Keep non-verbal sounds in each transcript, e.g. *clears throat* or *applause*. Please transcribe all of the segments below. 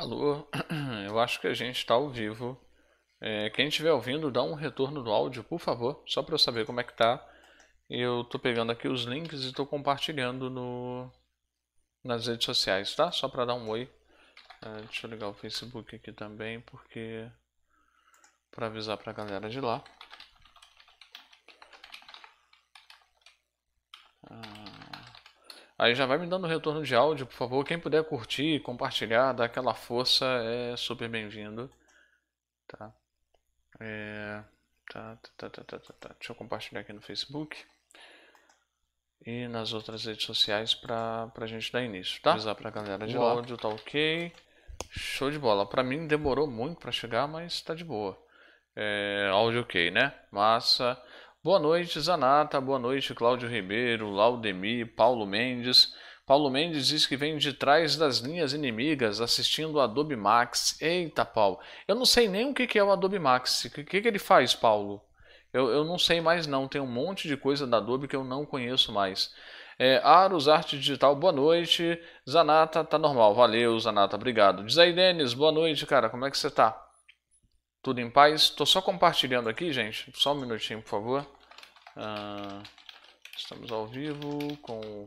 Alô, *clears throat* eu acho que a gente está ao vivo. É, quem estiver ouvindo, dá um retorno do áudio, por favor, só para eu saber como é que tá. Eu estou pegando aqui os links e estou compartilhando no, nas redes sociais, tá? Só para dar um oi. É, deixa eu ligar o Facebook aqui também, porque para avisar para a galera de lá. Ah, Aí já vai me dando retorno de áudio, por favor. Quem puder curtir, compartilhar, dar aquela força, é super bem-vindo. Tá. É... Tá, tá, tá, tá, tá, tá. tá. Deixa eu compartilhar aqui no Facebook e nas outras redes sociais para a gente dar início, tá? Avisar pra galera de boa. áudio, tá ok. Show de bola. Para mim demorou muito para chegar, mas tá de boa. É, áudio ok, né? Massa. Boa noite, Zanata. Boa noite, Cláudio Ribeiro, Laudemir, Paulo Mendes. Paulo Mendes diz que vem de trás das linhas inimigas assistindo o Adobe Max. Eita, Paulo. Eu não sei nem o que é o Adobe Max. O que ele faz, Paulo? Eu, eu não sei mais não. Tem um monte de coisa da Adobe que eu não conheço mais. É, Aros Arte Digital, boa noite. Zanata, tá normal. Valeu, Zanata. Obrigado. Diz aí, Denis, boa noite, cara. Como é que você tá? Tudo em paz. Estou só compartilhando aqui, gente. Só um minutinho, por favor. Uh, estamos ao vivo com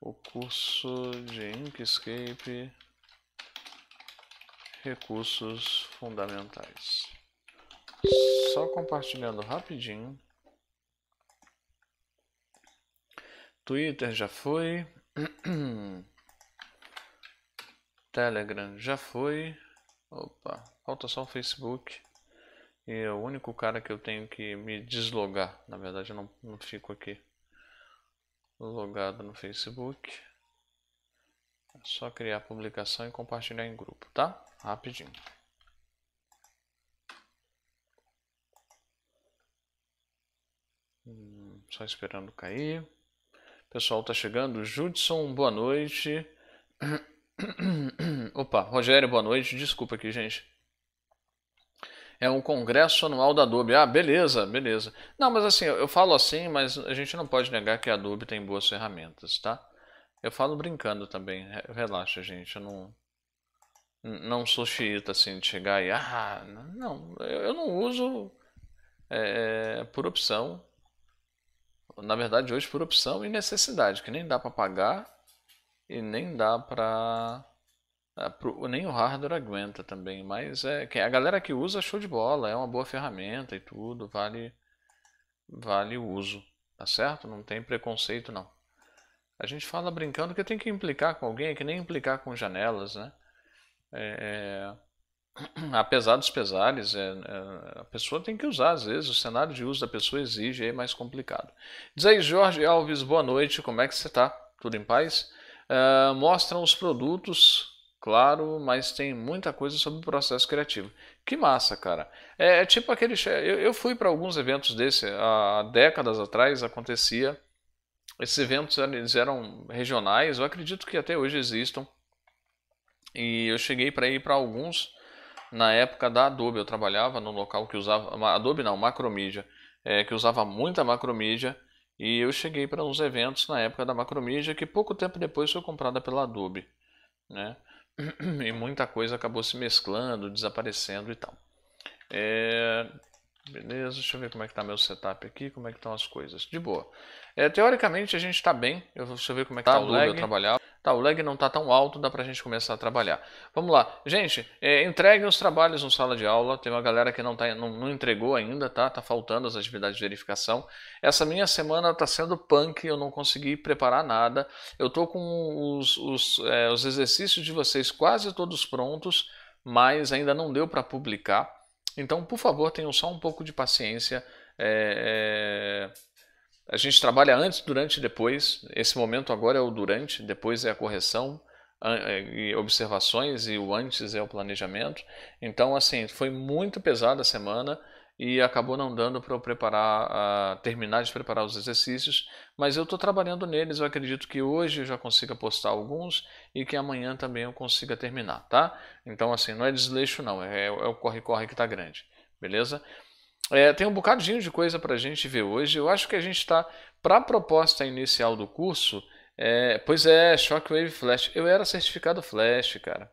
o curso de Inkscape Recursos Fundamentais. Só compartilhando rapidinho. Twitter já foi. *clears throat* Telegram já foi. Opa, Falta só o Facebook. E é o único cara que eu tenho que me deslogar. Na verdade, eu não, não fico aqui logado no Facebook. É só criar publicação e compartilhar em grupo, tá? Rapidinho. Hum, só esperando cair. pessoal tá chegando. Judson, boa noite. *coughs* Opa, Rogério, boa noite. Desculpa aqui, gente é um congresso anual da Adobe. Ah, beleza, beleza. Não, mas assim, eu falo assim, mas a gente não pode negar que a Adobe tem boas ferramentas, tá? Eu falo brincando também. Relaxa, gente, eu não não sou xiita assim de chegar e ah, não, eu não uso é, é, por opção. Na verdade, hoje por opção e necessidade, que nem dá para pagar e nem dá para ah, nem o hardware aguenta também, mas é a galera que usa show de bola, é uma boa ferramenta e tudo, vale vale o uso, tá certo? Não tem preconceito não. A gente fala brincando que tem que implicar com alguém, é que nem implicar com janelas, né? É, é, *clears throat* apesar dos pesares, é, é, a pessoa tem que usar às vezes, o cenário de uso da pessoa exige, é mais complicado. Diz aí, Jorge Alves, boa noite, como é que você tá? Tudo em paz? Uh, mostram os produtos claro, mas tem muita coisa sobre o processo criativo. Que massa, cara. É, é tipo aquele. Eu, eu fui para alguns eventos desse há décadas atrás, acontecia. Esses eventos eles eram regionais, eu acredito que até hoje existam. E eu cheguei para ir para alguns na época da Adobe. Eu trabalhava num local que usava. Adobe não, Macromedia. É, que usava muita Macromedia. E eu cheguei para uns eventos na época da Macromedia, que pouco tempo depois foi comprada pela Adobe. Né? e muita coisa acabou se mesclando, desaparecendo e tal. É, beleza, deixa eu ver como é que tá meu setup aqui, como é que estão as coisas. De boa. É, teoricamente a gente está bem. Eu, deixa eu ver como é que tá, tá o lag. Eu Tá, o lag não está tão alto, dá para a gente começar a trabalhar. Vamos lá. Gente, é, entreguem os trabalhos no sala de aula. Tem uma galera que não, tá, não, não entregou ainda, tá? Tá faltando as atividades de verificação. Essa minha semana está sendo punk, eu não consegui preparar nada. Eu tô com os, os, é, os exercícios de vocês quase todos prontos, mas ainda não deu para publicar. Então, por favor, tenham só um pouco de paciência. É, é a gente trabalha antes, durante e depois. Esse momento agora é o durante, depois é a correção é, e observações e o antes é o planejamento. Então, assim, foi muito pesada a semana e acabou não dando para eu preparar, terminar de preparar os exercícios, mas eu estou trabalhando neles. Eu acredito que hoje eu já consiga postar alguns e que amanhã também eu consiga terminar, tá? Então, assim, não é desleixo, não, é, é o corre-corre que está grande, beleza? É, tem um bocadinho de coisa para a gente ver hoje. Eu acho que a gente está, para a proposta inicial do curso, é, pois é, Shockwave Flash. Eu era certificado Flash, cara.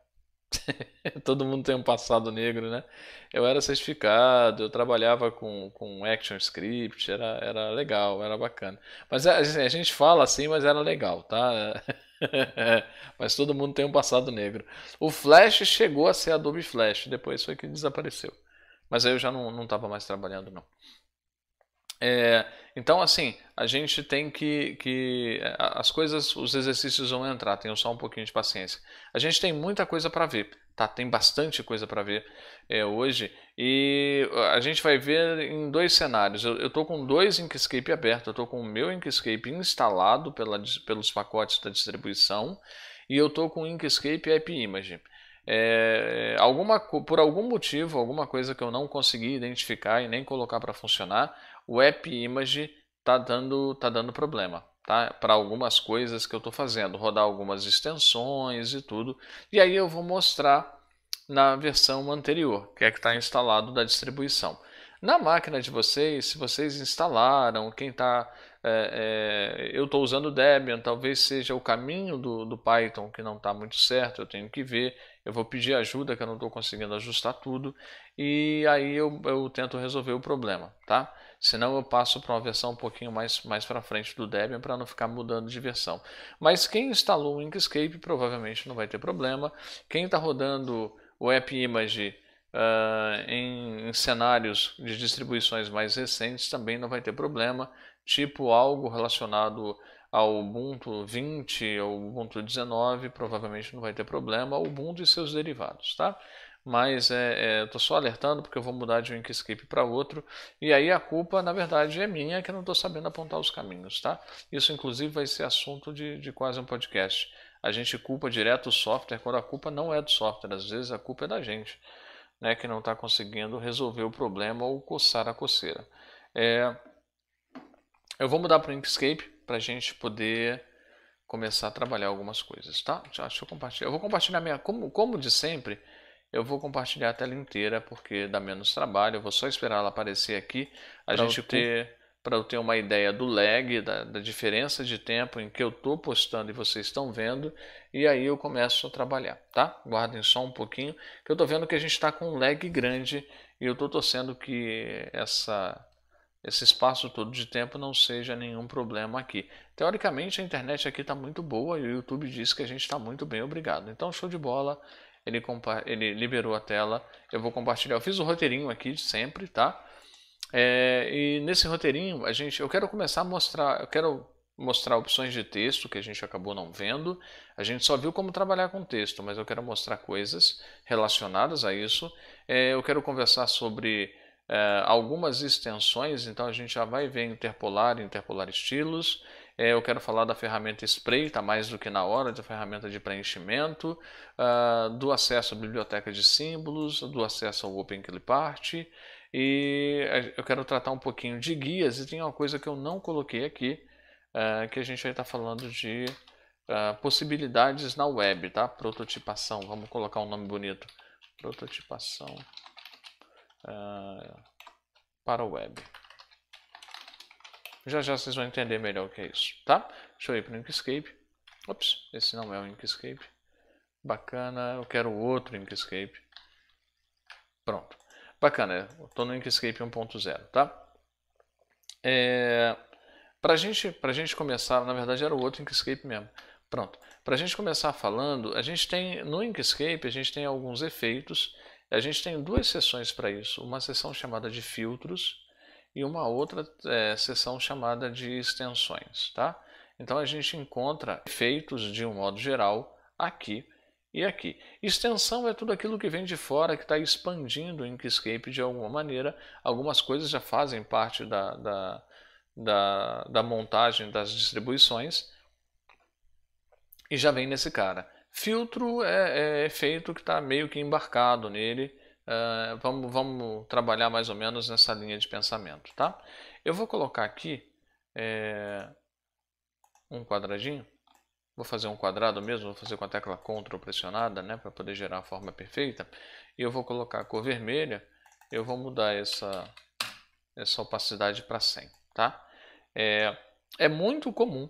*laughs* Todo mundo tem um passado negro, né? Eu era certificado, eu trabalhava com, com action script, era, era legal, era bacana. Mas é, a, assim, a gente fala assim, mas era legal, tá? *laughs* mas todo mundo tem um passado negro. O Flash chegou a ser Adobe Flash, depois foi que desapareceu. Mas aí eu já não estava mais trabalhando, não. É, então, assim, a gente tem que, que. As coisas, os exercícios vão entrar, tenham só um pouquinho de paciência. A gente tem muita coisa para ver, tá? Tem bastante coisa para ver é, hoje. E a gente vai ver em dois cenários. Eu estou com dois Inkscape aberto, eu estou com o meu Inkscape instalado pela, pelos pacotes da distribuição e eu estou com o Inkscape App Image é, alguma, por algum motivo, alguma coisa que eu não consegui identificar e nem colocar para funcionar, o App Image está dando, tá dando problema. Tá? Para algumas coisas que eu estou fazendo, rodar algumas extensões e tudo. E aí eu vou mostrar na versão anterior, que é que está instalado da distribuição. Na máquina de vocês, se vocês instalaram, quem está é, é, eu estou usando Debian, talvez seja o caminho do, do Python que não está muito certo, eu tenho que ver eu vou pedir ajuda, que eu não estou conseguindo ajustar tudo, e aí eu, eu tento resolver o problema, tá? Senão eu passo para uma versão um pouquinho mais, mais para frente do Debian para não ficar mudando de versão. Mas quem instalou o Inkscape provavelmente não vai ter problema. Quem está rodando o AppImage uh, ah, em, em cenários de distribuições mais recentes também não vai ter problema, tipo algo relacionado ao Ubuntu 20 ou Ubuntu 19, provavelmente não vai ter problema, ao Ubuntu e seus derivados, tá? Mas é, é, tô só alertando porque eu vou mudar de um Inkscape para outro e aí a culpa, na verdade, é minha que eu não estou sabendo apontar os caminhos, tá? Isso, inclusive, vai ser assunto de, de quase um podcast. A gente culpa direto o software quando a culpa não é do software, às vezes a culpa é da gente, né? Que não está conseguindo resolver o problema ou coçar a coceira. É... Eu vou mudar para o Inkscape para a gente poder começar a trabalhar algumas coisas, tá? Deixa, deixa eu compartilhar. Eu vou compartilhar minha, como, como de sempre, eu vou compartilhar a tela inteira porque dá menos trabalho. Eu vou só esperar ela aparecer aqui, a pra gente ter para eu ter uma ideia do lag, da, da diferença de tempo em que eu estou postando e vocês estão vendo, e aí eu começo a trabalhar, tá? Guardem só um pouquinho, que eu estou vendo que a gente está com um lag grande e eu estou torcendo que essa esse espaço todo de tempo não seja nenhum problema aqui. Teoricamente, a internet aqui está muito boa e o YouTube diz que a gente está muito bem, obrigado. Então, show de bola, ele, ele liberou a tela, eu vou compartilhar. Eu fiz o roteirinho aqui sempre, tá? É, e nesse roteirinho, a gente, eu quero começar a mostrar, eu quero mostrar opções de texto que a gente acabou não vendo. A gente só viu como trabalhar com texto, mas eu quero mostrar coisas relacionadas a isso. É, eu quero conversar sobre é, algumas extensões, então a gente já vai ver interpolar, interpolar estilos. É, eu quero falar da ferramenta Spray, está mais do que na hora, da ferramenta de preenchimento, uh, do acesso à biblioteca de símbolos, do acesso ao OpenCliPart. E eh, eu quero tratar um pouquinho de guias, e tem uma coisa que eu não coloquei aqui, uh, que a gente vai estar tá falando de uh, possibilidades na web, tá? Prototipação, vamos colocar um nome bonito. Prototipação uh, para a web. Já já vocês vão entender melhor o que é isso, tá? Deixa eu ir para o Inkscape. Ops, esse não é o Inkscape. Bacana, eu quero outro Inkscape. Pronto. Bacana, eu estou no Inkscape 1.0, tá? É, para gente, a gente começar, na verdade era o outro Inkscape mesmo. Pronto. Para a gente começar falando, a gente tem no Inkscape a gente tem alguns efeitos a gente tem duas sessões para isso, uma sessão chamada de filtros e uma outra é, sessão chamada de extensões, tá? Então a gente encontra efeitos de um modo geral aqui e aqui. Extensão é tudo aquilo que vem de fora, que está expandindo o Inkscape de alguma maneira. Algumas coisas já fazem parte da, da, da, da montagem das distribuições e já vem nesse cara. Filtro é, é efeito que está meio que embarcado nele. Uh, vamos, vamos trabalhar mais ou menos nessa linha de pensamento, tá? Eu vou colocar aqui é, um quadradinho. Vou fazer um quadrado mesmo, vou fazer com a tecla CTRL pressionada, né? Para poder gerar a forma perfeita. E eu vou colocar a cor vermelha. Eu vou mudar essa, essa opacidade para 100, tá? É, é muito comum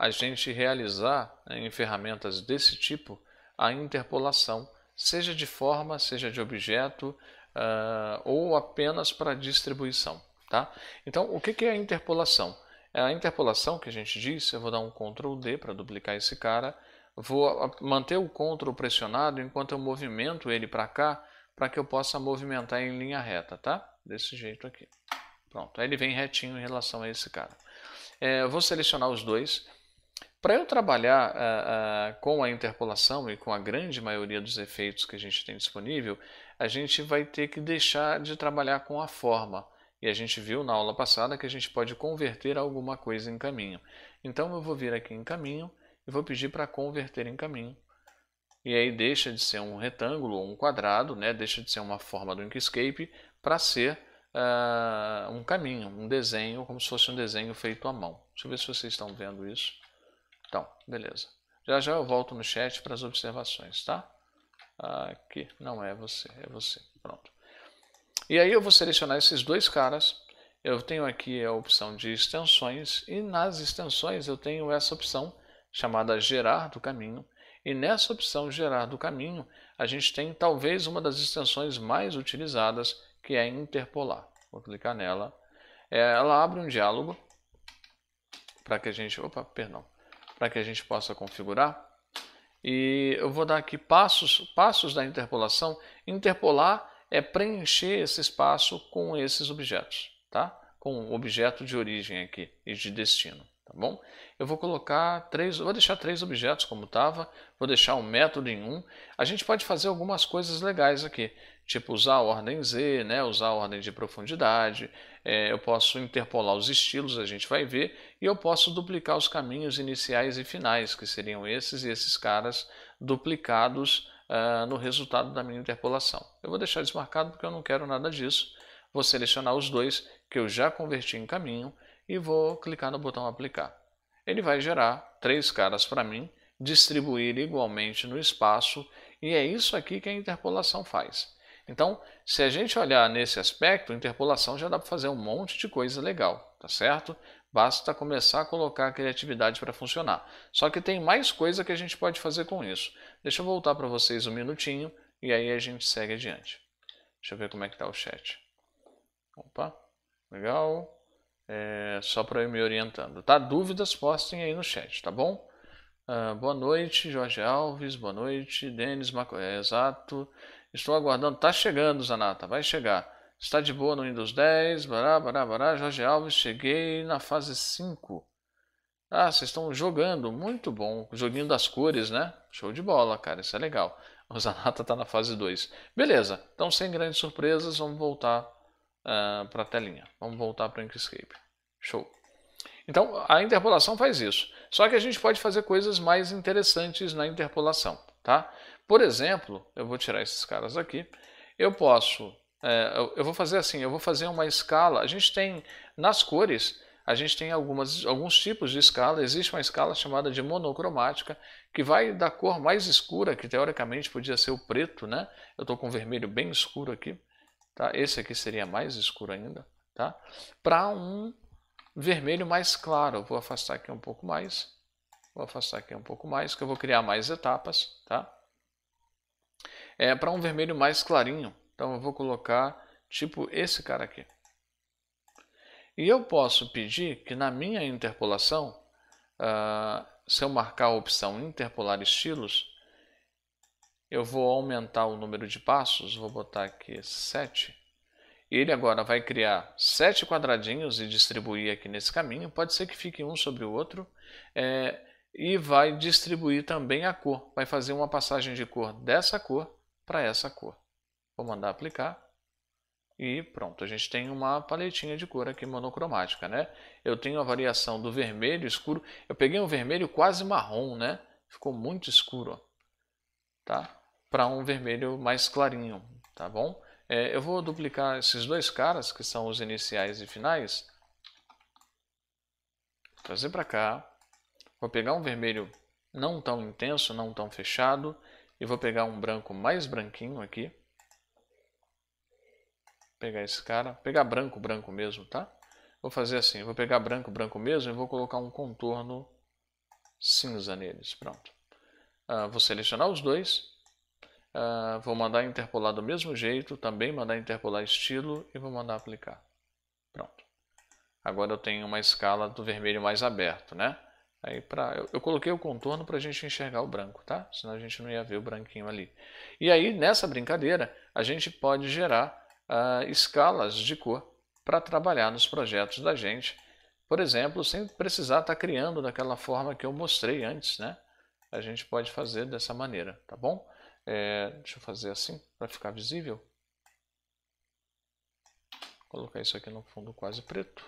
a gente realizar né, em ferramentas desse tipo a interpolação, seja de forma, seja de objeto uh, ou apenas para distribuição. Tá? Então, o que é a interpolação? É a interpolação que a gente disse, eu vou dar um Ctrl D para duplicar esse cara, vou manter o Ctrl pressionado enquanto eu movimento ele para cá, para que eu possa movimentar em linha reta, tá? Desse jeito aqui. Pronto, aí ele vem retinho em relação a esse cara. É, vou selecionar os dois, para eu trabalhar uh, uh, com a interpolação e com a grande maioria dos efeitos que a gente tem disponível, a gente vai ter que deixar de trabalhar com a forma. E a gente viu na aula passada que a gente pode converter alguma coisa em caminho. Então eu vou vir aqui em caminho e vou pedir para converter em caminho. E aí deixa de ser um retângulo ou um quadrado, né? deixa de ser uma forma do Inkscape para ser uh, um caminho, um desenho, como se fosse um desenho feito à mão. Deixa eu ver se vocês estão vendo isso. Então, beleza. Já já eu volto no chat para as observações, tá? Aqui, não é você, é você. Pronto. E aí eu vou selecionar esses dois caras. Eu tenho aqui a opção de extensões e nas extensões eu tenho essa opção chamada gerar do caminho. E nessa opção gerar do caminho, a gente tem talvez uma das extensões mais utilizadas, que é interpolar. Vou clicar nela. É, ela abre um diálogo para que a gente... Opa, perdão para que a gente possa configurar. E eu vou dar aqui passos, passos da interpolação. Interpolar é preencher esse espaço com esses objetos, tá? Com o objeto de origem aqui e de destino, tá bom? Eu vou colocar três, vou deixar três objetos como estava, vou deixar um método em um. A gente pode fazer algumas coisas legais aqui, tipo usar a ordem Z, né? Usar a ordem de profundidade, é, eu posso interpolar os estilos, a gente vai ver, e eu posso duplicar os caminhos iniciais e finais, que seriam esses e esses caras duplicados uh, no resultado da minha interpolação. Eu vou deixar desmarcado porque eu não quero nada disso. Vou selecionar os dois que eu já converti em caminho e vou clicar no botão aplicar. Ele vai gerar três caras para mim, distribuir igualmente no espaço, e é isso aqui que a interpolação faz então, se a gente olhar nesse aspecto, interpolação já dá para fazer um monte de coisa legal, tá certo? Basta começar a colocar a criatividade para funcionar. Só que tem mais coisa que a gente pode fazer com isso. Deixa eu voltar para vocês um minutinho e aí a gente segue adiante. Deixa eu ver como é que está o chat. Opa, legal. É, só para eu me orientando, tá? Dúvidas postem aí no chat, tá bom? Uh, boa noite, Jorge Alves. Boa noite, Denis Maco. É, exato. Estou aguardando. está chegando, Zanata. Vai chegar. Está de boa no Windows 10. Bará, bará, bará. Jorge Alves, cheguei na fase 5. Ah, vocês estão jogando. Muito bom. joguinho das cores, né? Show de bola, cara. Isso é legal. O Zanata está na fase 2. Beleza. Então, sem grandes surpresas, vamos voltar uh, ah, para a telinha. Vamos voltar para o Inkscape. Show. Então, a interpolação faz isso. Só que a gente pode fazer coisas mais interessantes na interpolação, tá? Por exemplo, eu vou tirar esses caras aqui, eu posso, é, eu, vou fazer assim, eu vou fazer uma escala, a gente tem nas cores, a gente tem algumas, alguns tipos de escala, existe uma escala chamada de monocromática, que vai da cor mais escura, que teoricamente podia ser o preto, né? Eu estou com vermelho bem escuro aqui, tá? Esse aqui seria mais escuro ainda, tá? Para um vermelho mais claro, vou afastar aqui um pouco mais, vou afastar aqui um pouco mais, que eu vou criar mais etapas, tá? é para um vermelho mais clarinho. Então eu vou colocar tipo esse cara aqui. E eu posso pedir que na minha interpolação, uh, se eu marcar a opção interpolar estilos, eu vou aumentar o número de passos, vou botar aqui 7. Ele agora vai criar sete quadradinhos e distribuir aqui nesse caminho. Pode ser que fique um sobre o outro. É, e vai distribuir também a cor. Vai fazer uma passagem de cor dessa cor para essa cor. Vou mandar aplicar. E pronto, a gente tem uma paletinha de cor aqui monocromática, né? Eu tenho a variação do vermelho escuro. Eu peguei um vermelho quase marrom, né? Ficou muito escuro, tá? Para um vermelho mais clarinho, tá bom? É, eu vou duplicar esses dois caras, que são os iniciais e finais. Trazer para cá. Vou pegar um vermelho não tão intenso, não tão fechado. E vou pegar um branco mais branquinho aqui. Pegar esse cara. Pegar branco, branco mesmo, tá? Vou fazer assim, vou pegar branco, branco mesmo e vou colocar um contorno cinza neles. Pronto. Uh, vou selecionar os dois. Uh, vou mandar interpolar do mesmo jeito, também mandar interpolar estilo e vou mandar aplicar. Pronto. Agora eu tenho uma escala do vermelho mais aberto, né? Aí pra, eu, eu coloquei o contorno para a gente enxergar o branco, tá? Senão a gente não ia ver o branquinho ali. E aí, nessa brincadeira, a gente pode gerar uh, escalas de cor para trabalhar nos projetos da gente. Por exemplo, sem precisar estar tá criando daquela forma que eu mostrei antes, né? A gente pode fazer dessa maneira, tá bom? É, deixa eu fazer assim para ficar visível. Vou colocar isso aqui no fundo quase preto.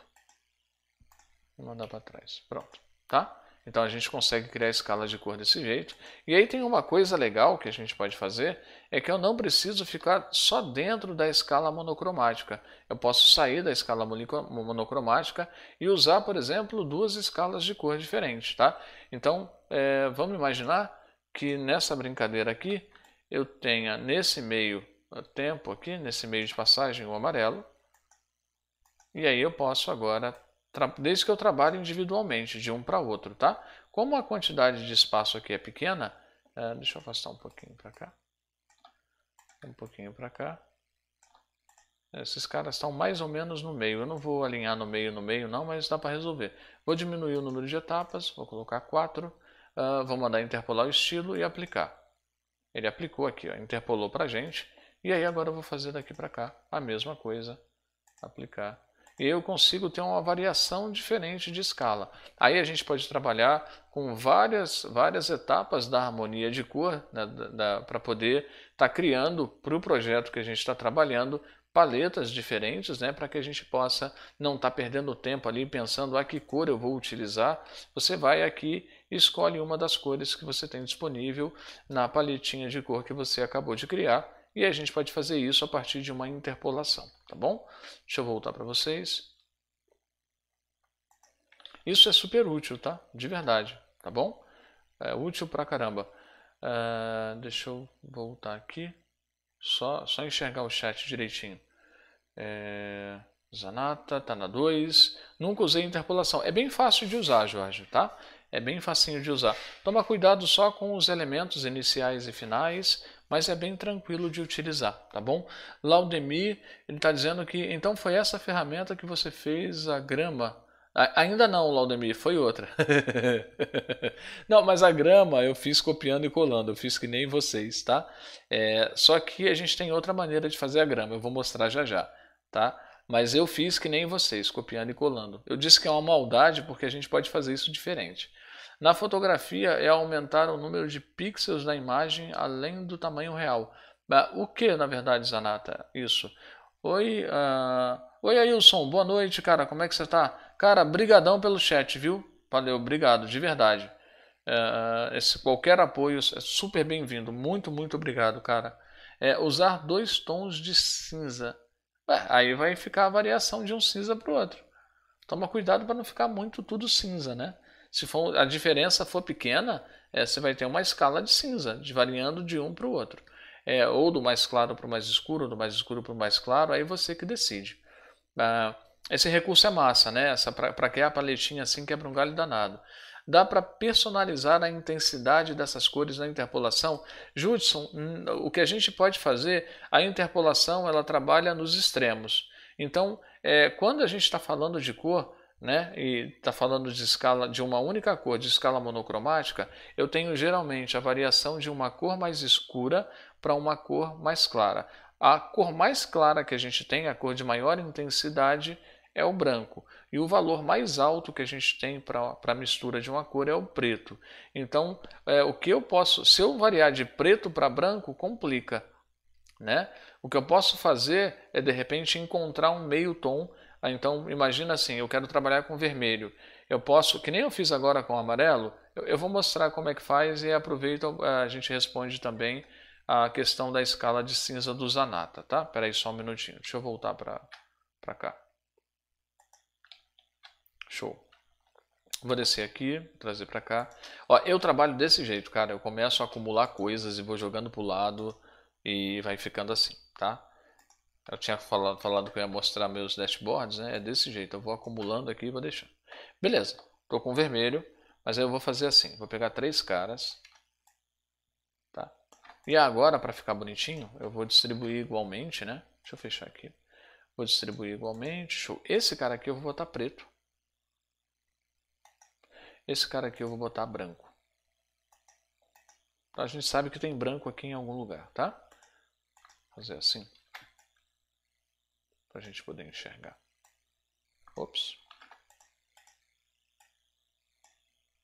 E mandar para trás. Pronto, tá? Então a gente consegue criar escalas de cor desse jeito. E aí tem uma coisa legal que a gente pode fazer, é que eu não preciso ficar só dentro da escala monocromática. Eu posso sair da escala monocromática e usar, por exemplo, duas escalas de cor diferentes. Tá? Então é, vamos imaginar que nessa brincadeira aqui, eu tenha nesse meio eh, tempo aqui, nesse meio de passagem, o amarelo. E aí eu posso agora desde que eu trabalhe individualmente, de um para outro, tá? Como a quantidade de espaço aqui é pequena, é, deixa eu afastar um pouquinho para cá, um pouquinho para cá. É, esses caras estão mais ou menos no meio. Eu não vou alinhar no meio, no meio não, mas dá para resolver. Vou diminuir o número de etapas, vou colocar 4, uh, ah, vou mandar interpolar o estilo e aplicar. Ele aplicou aqui, ó, interpolou para a gente. E aí agora eu vou fazer daqui para cá a mesma coisa, aplicar e eu consigo ter uma variação diferente de escala. Aí a gente pode trabalhar com várias, várias etapas da harmonia de cor né, para poder estar tá criando para o projeto que a gente está trabalhando paletas diferentes, né, para que a gente possa não estar tá perdendo tempo ali pensando a ah, que cor eu vou utilizar. Você vai aqui e escolhe uma das cores que você tem disponível na paletinha de cor que você acabou de criar e a gente pode fazer isso a partir de uma interpolação, tá bom? Deixa eu voltar para vocês. Isso é super útil, tá? De verdade, tá bom? É útil pra caramba. Uh, deixa eu voltar aqui. Só, só enxergar o chat direitinho. É... Zanata, tá na 2. Nunca usei interpolação. É bem fácil de usar, Jorge, tá? É bem facinho de usar. Toma cuidado só com os elementos iniciais e finais, mas é bem tranquilo de utilizar, tá bom? Laudemir, ele está dizendo que então foi essa ferramenta que você fez a grama. A, ainda não, Laudemir, foi outra. *laughs* não, mas a grama eu fiz copiando e colando, eu fiz que nem vocês, tá? É, só que a gente tem outra maneira de fazer a grama, eu vou mostrar já já, tá? Mas eu fiz que nem vocês, copiando e colando. Eu disse que é uma maldade porque a gente pode fazer isso diferente. Na fotografia é aumentar o número de pixels da imagem além do tamanho real. O que, na verdade, Zanata? Isso. Oi, uh... Oi Ailson, boa noite, cara. Como é que você está, Cara, brigadão pelo chat, viu? Valeu, obrigado, de verdade. É, ah, esse, qualquer apoio é super bem-vindo. Muito, muito obrigado, cara. É, usar dois tons de cinza. Ué, aí vai ficar a variação de um cinza para o outro. Toma cuidado para não ficar muito tudo cinza, né? Se for, a diferença for pequena, é, você vai ter uma escala de cinza, de variando de um para o outro. É, ou do mais claro para o mais escuro, do mais escuro para o mais claro, aí você que decide. Ah, esse recurso é massa, né? para que a paletinha assim quebra um galho danado. Dá para personalizar a intensidade dessas cores na interpolação? Judson, o que a gente pode fazer, a interpolação ela trabalha nos extremos. Então, é, quando a gente está falando de cor, né, e está falando de escala de uma única cor, de escala monocromática, eu tenho geralmente a variação de uma cor mais escura para uma cor mais clara. A cor mais clara que a gente tem, a cor de maior intensidade, é o branco. E o valor mais alto que a gente tem para a mistura de uma cor é o preto. Então, é, o que eu posso, se eu variar de preto para branco, complica. Né? O que eu posso fazer é, de repente, encontrar um meio tom ah, então, imagina assim, eu quero trabalhar com vermelho. Eu posso, que nem eu fiz agora com amarelo, eu, eu vou mostrar como é que faz e aproveito, eh, a gente responde também a questão da escala de cinza do Zanata, tá? Espera aí só um minutinho, deixa eu voltar para cá. Show. Vou descer aqui, trazer para cá. Ó, eu trabalho desse jeito, cara. Eu começo a acumular coisas e vou jogando para o lado e vai ficando assim, tá? Eu tinha falado, falado que eu ia mostrar meus dashboards, né? É desse jeito, eu vou acumulando aqui e vou deixando. Beleza, estou com vermelho, mas eu vou fazer assim, vou pegar três caras. Tá? E agora, para ficar bonitinho, eu vou distribuir igualmente, né? Deixa eu fechar aqui. Vou distribuir igualmente, show. Esse cara aqui eu vou botar preto. Esse cara aqui eu vou botar branco. A gente sabe que tem branco aqui em algum lugar, tá? Fazer assim para a gente poder enxergar. Ops.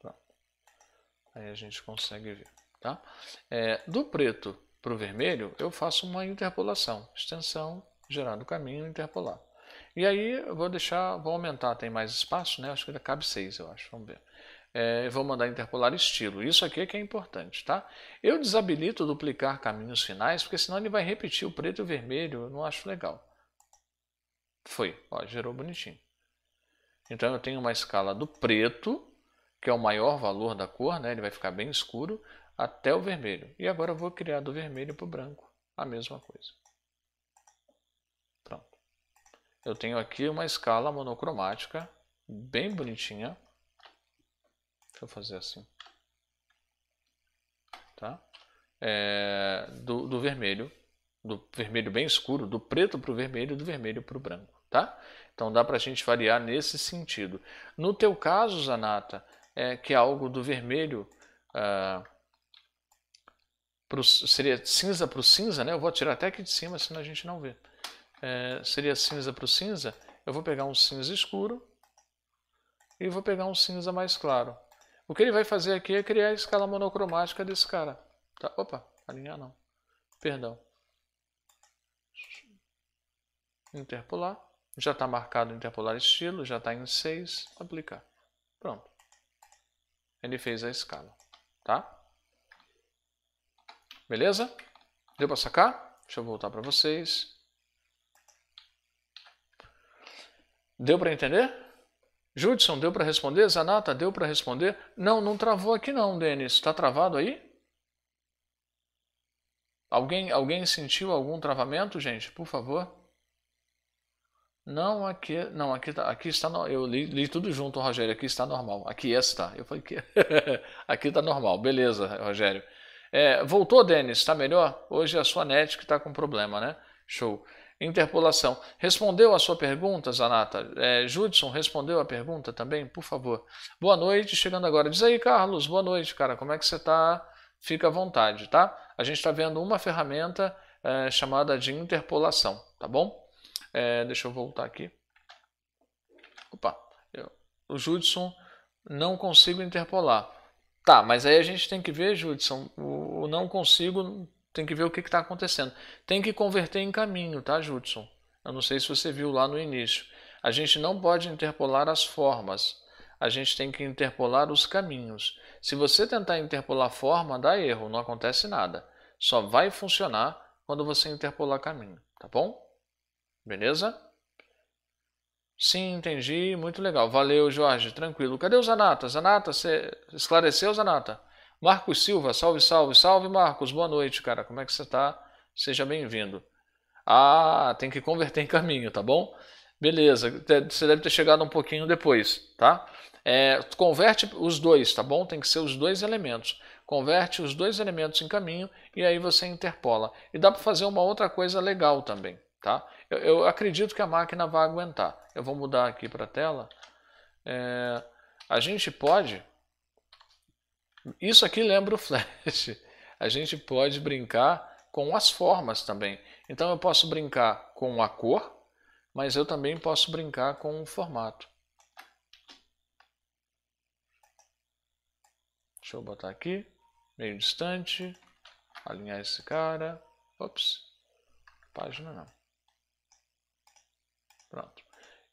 Pronto. Aí a gente consegue ver. Tá? É, do preto para o vermelho, eu faço uma interpolação, extensão, gerar do caminho, interpolar. E aí eu vou deixar, vou aumentar, tem mais espaço, né? Acho que ainda cabe 6, eu acho, vamos ver. É, vou mandar interpolar estilo, isso aqui é que é importante, tá? Eu desabilito duplicar caminhos finais, porque senão ele vai repetir o preto e o vermelho, eu não acho legal. Foi, ó, gerou bonitinho. Então eu tenho uma escala do preto, que é o maior valor da cor, né? ele vai ficar bem escuro, até o vermelho. E agora eu vou criar do vermelho para o branco, a mesma coisa. Pronto. Eu tenho aqui uma escala monocromática, bem bonitinha. Deixa eu fazer assim. Tá? É, do, do vermelho, do vermelho bem escuro, do preto para o vermelho, e do vermelho para o branco tá? Então dá para a gente variar nesse sentido. No teu caso, Zanata, é que é algo do vermelho ah, pro, seria cinza para o cinza, né? Eu vou tirar até aqui de cima, senão a gente não vê. É, seria cinza para o cinza. Eu vou pegar um cinza escuro e vou pegar um cinza mais claro. O que ele vai fazer aqui é criar a escala monocromática desse cara. Tá? Opa, alinhar não. Perdão. Interpolar já está marcado interpolar estilo, já está em 6, aplicar. Pronto. Ele fez a escala, tá? Beleza? Deu para sacar? Deixa eu voltar para vocês. Deu para entender? Judson, deu para responder? Zanata, deu para responder? Não, não travou aqui não, Denis. Está travado aí? Alguém, alguém sentiu algum travamento, gente? Por favor. Não, aqui, não, aqui, tá, aqui está, eu li, li tudo junto, Rogério, aqui está normal, aqui está, eu falei que *laughs* aqui está normal, beleza, Rogério. É, voltou, Denis, está melhor? Hoje é a sua net que está com problema, né? Show. Interpolação. Respondeu a sua pergunta, Zanata? É, Judson respondeu a pergunta também, por favor. Boa noite, chegando agora. Diz aí, Carlos, boa noite, cara, como é que você está? Fica à vontade, tá? A gente está vendo uma ferramenta é, chamada de interpolação, tá bom? É, deixa eu voltar aqui. Opa, eu, o Judson não consigo interpolar. Tá, mas aí a gente tem que ver, Judson, o, o não consigo, tem que ver o que está acontecendo. Tem que converter em caminho, tá, Judson? Eu não sei se você viu lá no início. A gente não pode interpolar as formas. A gente tem que interpolar os caminhos. Se você tentar interpolar forma, dá erro, não acontece nada. Só vai funcionar quando você interpolar caminho, tá bom? Beleza? Sim, entendi. Muito legal. Valeu, Jorge. Tranquilo. Cadê o Zanata? Zanata, você esclareceu, Zanata? Marcos Silva, salve, salve, salve, Marcos. Boa noite, cara. Como é que você está? Seja bem-vindo. Ah, tem que converter em caminho, tá bom? Beleza. Você deve ter chegado um pouquinho depois, tá? É, converte os dois, tá bom? Tem que ser os dois elementos. Converte os dois elementos em caminho e aí você interpola. E dá para fazer uma outra coisa legal também, tá? Eu, eu, acredito que a máquina vai aguentar. Eu vou mudar aqui para a tela. É, a gente pode. Isso aqui lembra o Flash. *laughs* A gente pode brincar com as formas também. Então eu posso brincar com a cor, mas eu também posso brincar com o formato. Deixa eu botar aqui, meio distante, alinhar esse cara. Ops, página não.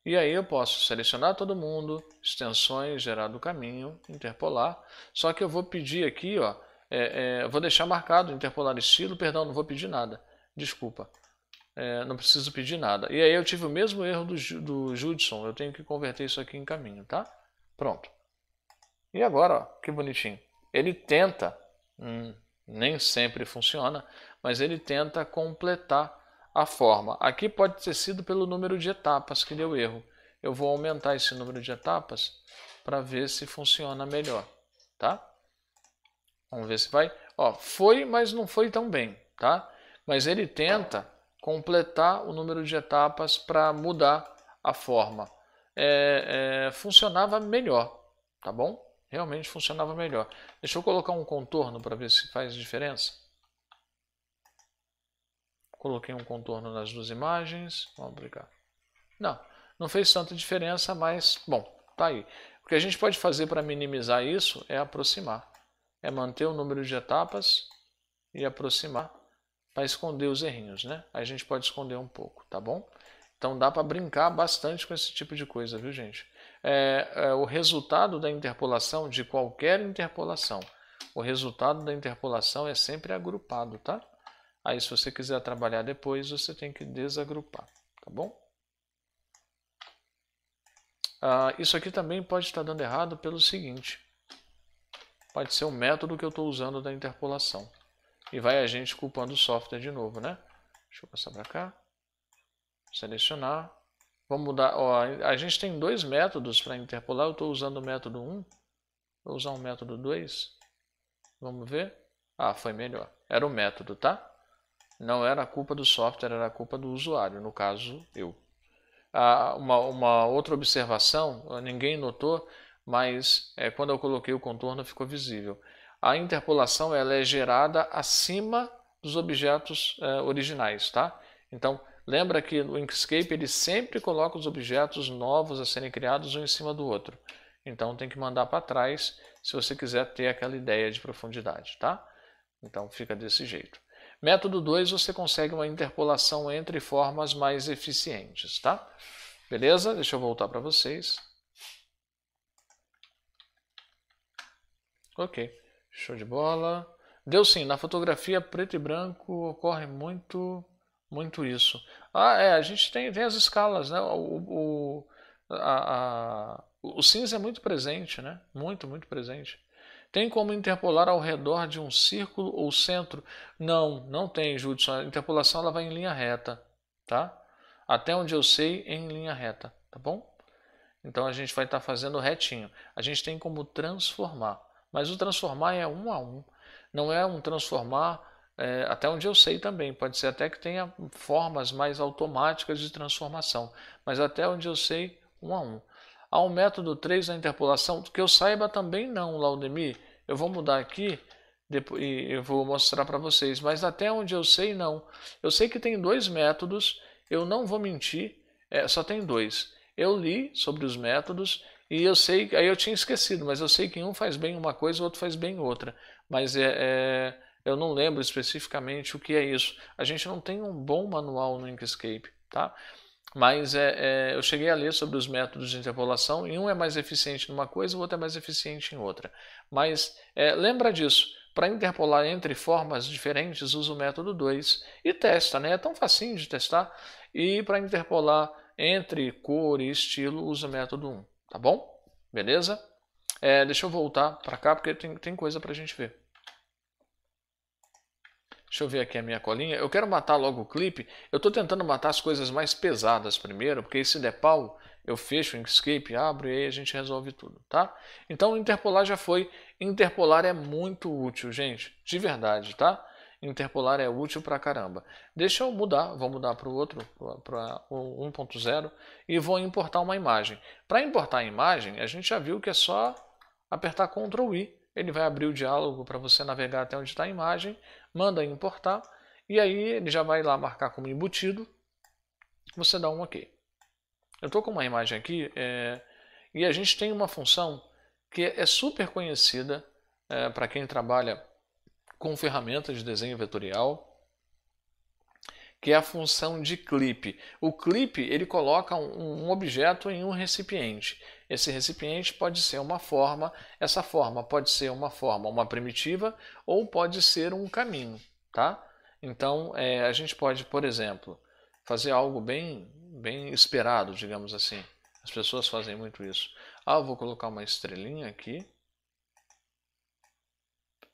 E aí eu posso selecionar todo mundo, extensões, gerar do caminho, interpolar. Só que eu vou pedir aqui, ó, é, é, vou deixar marcado interpolar estilo, perdão, não vou pedir nada. Desculpa, é, não preciso pedir nada. E aí eu tive o mesmo erro do, do Judson, eu tenho que converter isso aqui em caminho, tá? Pronto. E agora, ó, que bonitinho. Ele tenta, hum, nem sempre funciona, mas ele tenta completar a forma. Aqui pode ter sido pelo número de etapas que deu erro. Eu vou aumentar esse número de etapas para ver se funciona melhor, tá? Vamos ver se vai. Ó, foi, mas não foi tão bem, tá? Mas ele tenta completar o número de etapas para mudar a forma. É, é, funcionava melhor, tá bom? Realmente funcionava melhor. Deixa eu colocar um contorno para ver se faz diferença. Coloquei um contorno nas duas imagens. Vamos aplicar. Não, não fez tanta diferença, mas, bom, tá aí. O que a gente pode fazer para minimizar isso é aproximar. É manter o número de etapas e aproximar para esconder os errinhos, né? a gente pode esconder um pouco, tá bom? Então dá para brincar bastante com esse tipo de coisa, viu gente? É, é, o resultado da interpolação, de qualquer interpolação, o resultado da interpolação é sempre agrupado, tá? Aí, se você quiser trabalhar depois, você tem que desagrupar, tá bom? Ah, isso aqui também pode estar dando errado pelo seguinte. Pode ser o método que eu estou usando da interpolação. E vai a gente culpando o software de novo, né? Deixa eu passar para cá. Selecionar. Vamos mudar. Ó, a gente tem dois métodos para interpolar. Eu estou usando o método 1. Vou usar o método 2. Vamos ver. Ah, foi melhor. Era o método, tá? não era a culpa do software, era a culpa do usuário, no caso eu. Ah, uma, uma, outra observação, ah, ninguém notou, mas é, quando eu coloquei o contorno ficou visível. A interpolação ela é gerada acima dos objetos eh, originais, tá? Então, lembra que o Inkscape ele sempre coloca os objetos novos a serem criados um em cima do outro. Então, tem que mandar para trás se você quiser ter aquela ideia de profundidade, tá? Então, fica desse jeito. Método 2, você consegue uma interpolação entre formas mais eficientes, tá? Beleza? Deixa eu voltar para vocês. Ok, show de bola. Deu sim, na fotografia preto e branco ocorre muito muito isso. Ah, é, a gente tem, tem as escalas, né? O, o, a, a, o cinza é muito presente, né? Muito, muito presente. Tem como interpolar ao redor de um círculo ou centro? Não, não tem, Judson. A interpolação ela vai em linha reta, tá? Até onde eu sei, em linha reta, tá bom? Então a gente vai estar tá fazendo retinho. A gente tem como transformar, mas o transformar é um a um. Não é um transformar é, até onde eu sei também, pode ser até que tenha formas mais automáticas de transformação, mas até onde eu sei, um a um. Há um método 3 na interpolação? Que eu saiba também não, Laudemir. Eu vou mudar aqui depois, e eu vou mostrar para vocês. Mas até onde eu sei, não. Eu sei que tem dois métodos, eu não vou mentir, é, só tem dois. Eu li sobre os métodos e eu sei, aí eu tinha esquecido, mas eu sei que um faz bem uma coisa, o outro faz bem outra. Mas é, é, eu não lembro especificamente o que é isso. A gente não tem um bom manual no Inkscape, tá? Mas é, é, eu cheguei a ler sobre os métodos de interpolação e um é mais eficiente numa coisa, o outro é mais eficiente em outra. Mas é, lembra disso. Para interpolar entre formas diferentes, usa o método 2 e testa, né? É tão facinho de testar. E para interpolar entre cor e estilo, usa o método 1, um, tá bom? Beleza? É, deixa eu voltar para cá porque tem, tem coisa para a gente ver. Deixa eu ver aqui a minha colinha. Eu quero matar logo o clipe. Eu estou tentando matar as coisas mais pesadas primeiro, porque se der pau, eu fecho o Inkscape, abro e aí a gente resolve tudo, tá? Então interpolar já foi. Interpolar é muito útil, gente. De verdade, tá? Interpolar é útil pra caramba. Deixa eu mudar, vou mudar para o outro, para o 1.0 e vou importar uma imagem. Para importar a imagem, a gente já viu que é só apertar Ctrl I. Ele vai abrir o diálogo para você navegar até onde está a imagem manda importar, e aí ele já vai lá marcar como embutido, você dá um OK. Eu estou com uma imagem aqui, é, e a gente tem uma função que é super conhecida é, para quem trabalha com ferramentas de desenho vetorial, que é a função de clip. O clip ele coloca um, um objeto em um recipiente. Esse recipiente pode ser uma forma, essa forma pode ser uma forma, uma primitiva, ou pode ser um caminho, tá? Então, é, a gente pode, por exemplo, fazer algo bem, bem esperado, digamos assim. As pessoas fazem muito isso. Ah, eu vou colocar uma estrelinha aqui.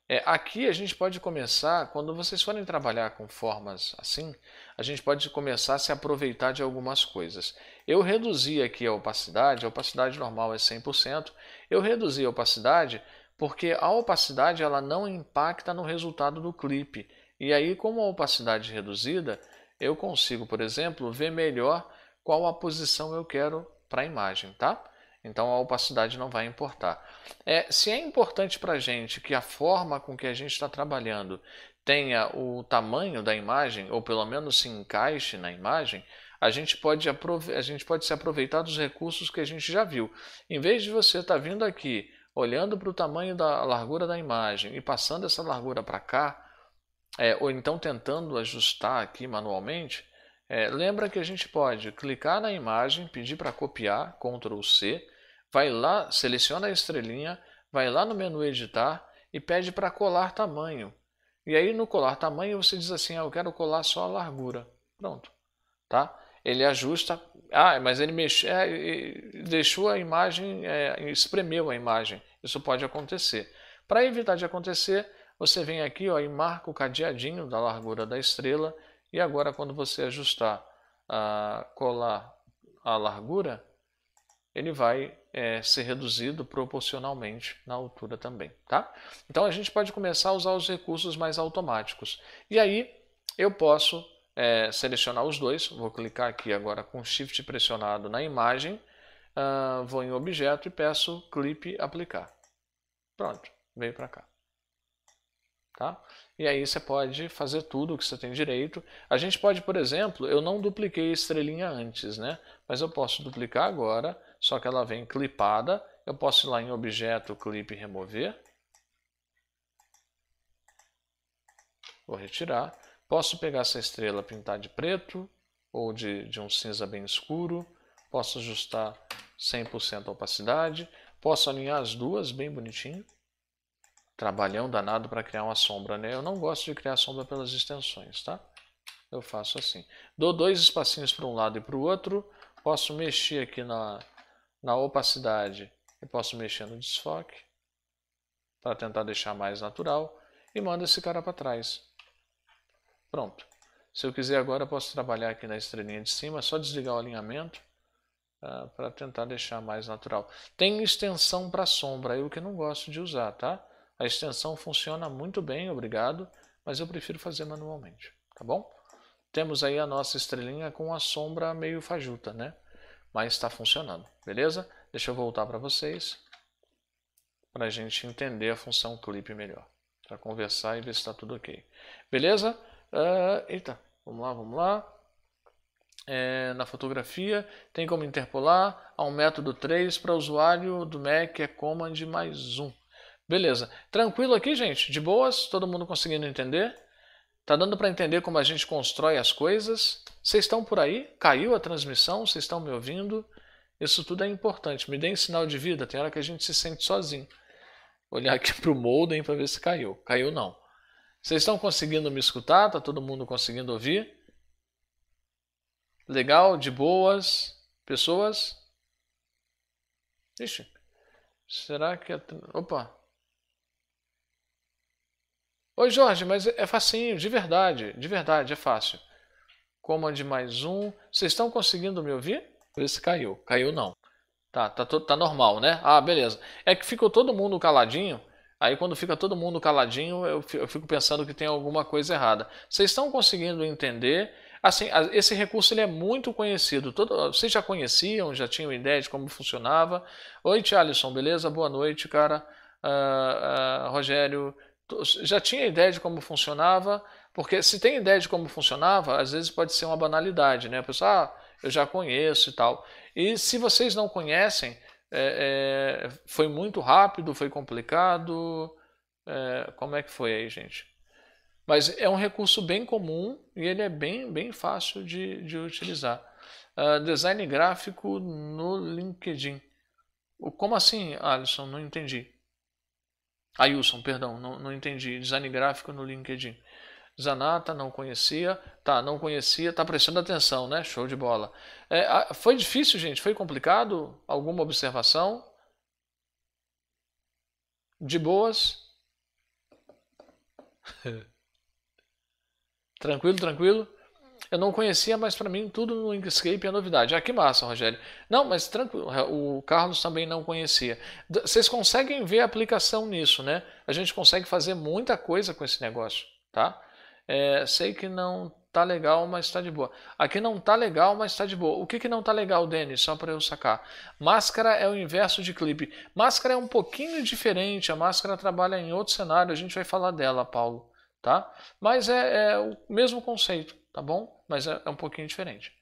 É, aqui a gente pode começar, quando vocês forem trabalhar com formas assim, a gente pode começar a se aproveitar de algumas coisas. Eu reduzi aqui a opacidade, a opacidade normal é 100%, eu reduzi a opacidade porque a opacidade ela não impacta no resultado do clipe. E aí, como a opacidade reduzida, eu consigo, por exemplo, ver melhor qual a posição eu quero para a imagem, tá? Então a opacidade não vai importar. É, se é importante para a gente que a forma com que a gente está trabalhando tenha o tamanho da imagem, ou pelo menos se encaixe na imagem, a gente pode, a gente pode se aproveitar dos recursos que a gente já viu. Em vez de você estar tá vindo aqui, olhando para o tamanho da largura da imagem e passando essa largura para cá, é, ou então tentando ajustar aqui manualmente, é, lembra que a gente pode clicar na imagem, pedir para copiar, Ctrl C, vai lá, seleciona a estrelinha, vai lá no menu editar e pede para colar tamanho. E aí no colar tamanho você diz assim, ah, eu quero colar só a largura. Pronto, tá? ele ajusta. Ah, mas ele mexe, é, deixou a imagem, é, espremeu a imagem. Isso pode acontecer. Para evitar de acontecer, você vem aqui ó, e marca o cadeadinho da largura da estrela. E agora, quando você ajustar, a colar a largura, ele vai é, ser reduzido proporcionalmente na altura também, tá? Então a gente pode começar a usar os recursos mais automáticos. E aí eu posso é, selecionar os dois. Vou clicar aqui agora com Shift pressionado na imagem. Uh, vou em objeto e peço clip aplicar. Pronto, veio para cá. Tá? E aí você pode fazer tudo o que você tem direito. A gente pode, por exemplo, eu não dupliquei a estrelinha antes, né? Mas eu posso duplicar agora, só que ela vem clipada. Eu posso ir lá em objeto, clip remover. Vou retirar. Posso pegar essa estrela, pintar de preto ou de, de um cinza bem escuro. Posso ajustar 100% a opacidade. Posso alinhar as duas bem bonitinho. Trabalhão danado para criar uma sombra, né? Eu não gosto de criar sombra pelas extensões, tá? Eu faço assim. Dou dois espacinhos para um lado e para o outro. Posso mexer aqui na, na opacidade e posso mexer no desfoque para tentar deixar mais natural. E mando esse cara para trás. Pronto. Se eu quiser agora, eu posso trabalhar aqui na estrelinha de cima, só desligar o alinhamento uh, ah, para tentar deixar mais natural. Tem extensão para sombra, eu que não gosto de usar, tá? A extensão funciona muito bem, obrigado, mas eu prefiro fazer manualmente, tá bom? Temos aí a nossa estrelinha com a sombra meio fajuta, né? Mas está funcionando, beleza? Deixa eu voltar para vocês para a gente entender a função clip melhor, para conversar e ver se está tudo ok. Beleza? Uh, eita, vamos lá, vamos lá. É, na fotografia, tem como interpolar ao método 3 para usuário do Mac é command mais 1. Beleza. Tranquilo aqui, gente? De boas? Todo mundo conseguindo entender? Tá dando para entender como a gente constrói as coisas? Vocês estão por aí? Caiu a transmissão? Vocês estão me ouvindo? Isso tudo é importante. Me deem sinal de vida. Tem hora que a gente se sente sozinho. Olhar aqui *laughs* para o modem para ver se caiu. Caiu não. Vocês estão conseguindo me escutar? Tá todo mundo conseguindo ouvir? Legal, de boas, pessoas? Ixi, será que. A... É opa! Oi, Jorge, mas é facinho, de verdade, de verdade, é fácil. Comand mais um. Vocês estão conseguindo me ouvir? Por caiu. Caiu não. Tá, tá, tá normal, né? Ah, beleza. É que ficou todo mundo caladinho. Aí quando fica todo mundo caladinho, eu fico pensando que tem alguma coisa errada. Vocês estão conseguindo entender? Assim, esse recurso ele é muito conhecido. Todo, vocês já conheciam, já tinham ideia de como funcionava? Oi, Alisson, beleza? Boa noite, cara. Uh, uh, Rogério, já tinha ideia de como funcionava? Porque se tem ideia de como funcionava, às vezes pode ser uma banalidade, né? A pessoa, ah, eu já conheço e tal. E se vocês não conhecem, é, é, foi muito rápido, foi complicado. É, como é que foi aí, gente? Mas é um recurso bem comum e ele é bem, bem fácil de, de utilizar. Uh, design gráfico no LinkedIn. Como assim, Alisson? Não entendi. Ailson, perdão, não, não entendi. Design gráfico no LinkedIn. Zanata, não conhecia. Tá, não conhecia, tá prestando atenção, né? Show de bola. É, foi difícil, gente? Foi complicado? Alguma observação? De boas? *laughs* tranquilo, tranquilo? Eu não conhecia, mas para mim tudo no Inkscape é novidade. Ah, que massa, Rogério. Não, mas tranquilo, é, o Carlos também não conhecia. Vocês conseguem ver a aplicação nisso, né? A gente consegue fazer muita coisa com esse negócio, tá? É, sei que não tá legal, mas tá de boa. Aqui não tá legal, mas tá de boa. O que, que não tá legal, Denis? Só para eu sacar. Máscara é o inverso de clipe. Máscara é um pouquinho diferente. A máscara trabalha em outro cenário. A gente vai falar dela, Paulo. Tá? Mas é, é o mesmo conceito, tá bom? Mas é, é um pouquinho diferente.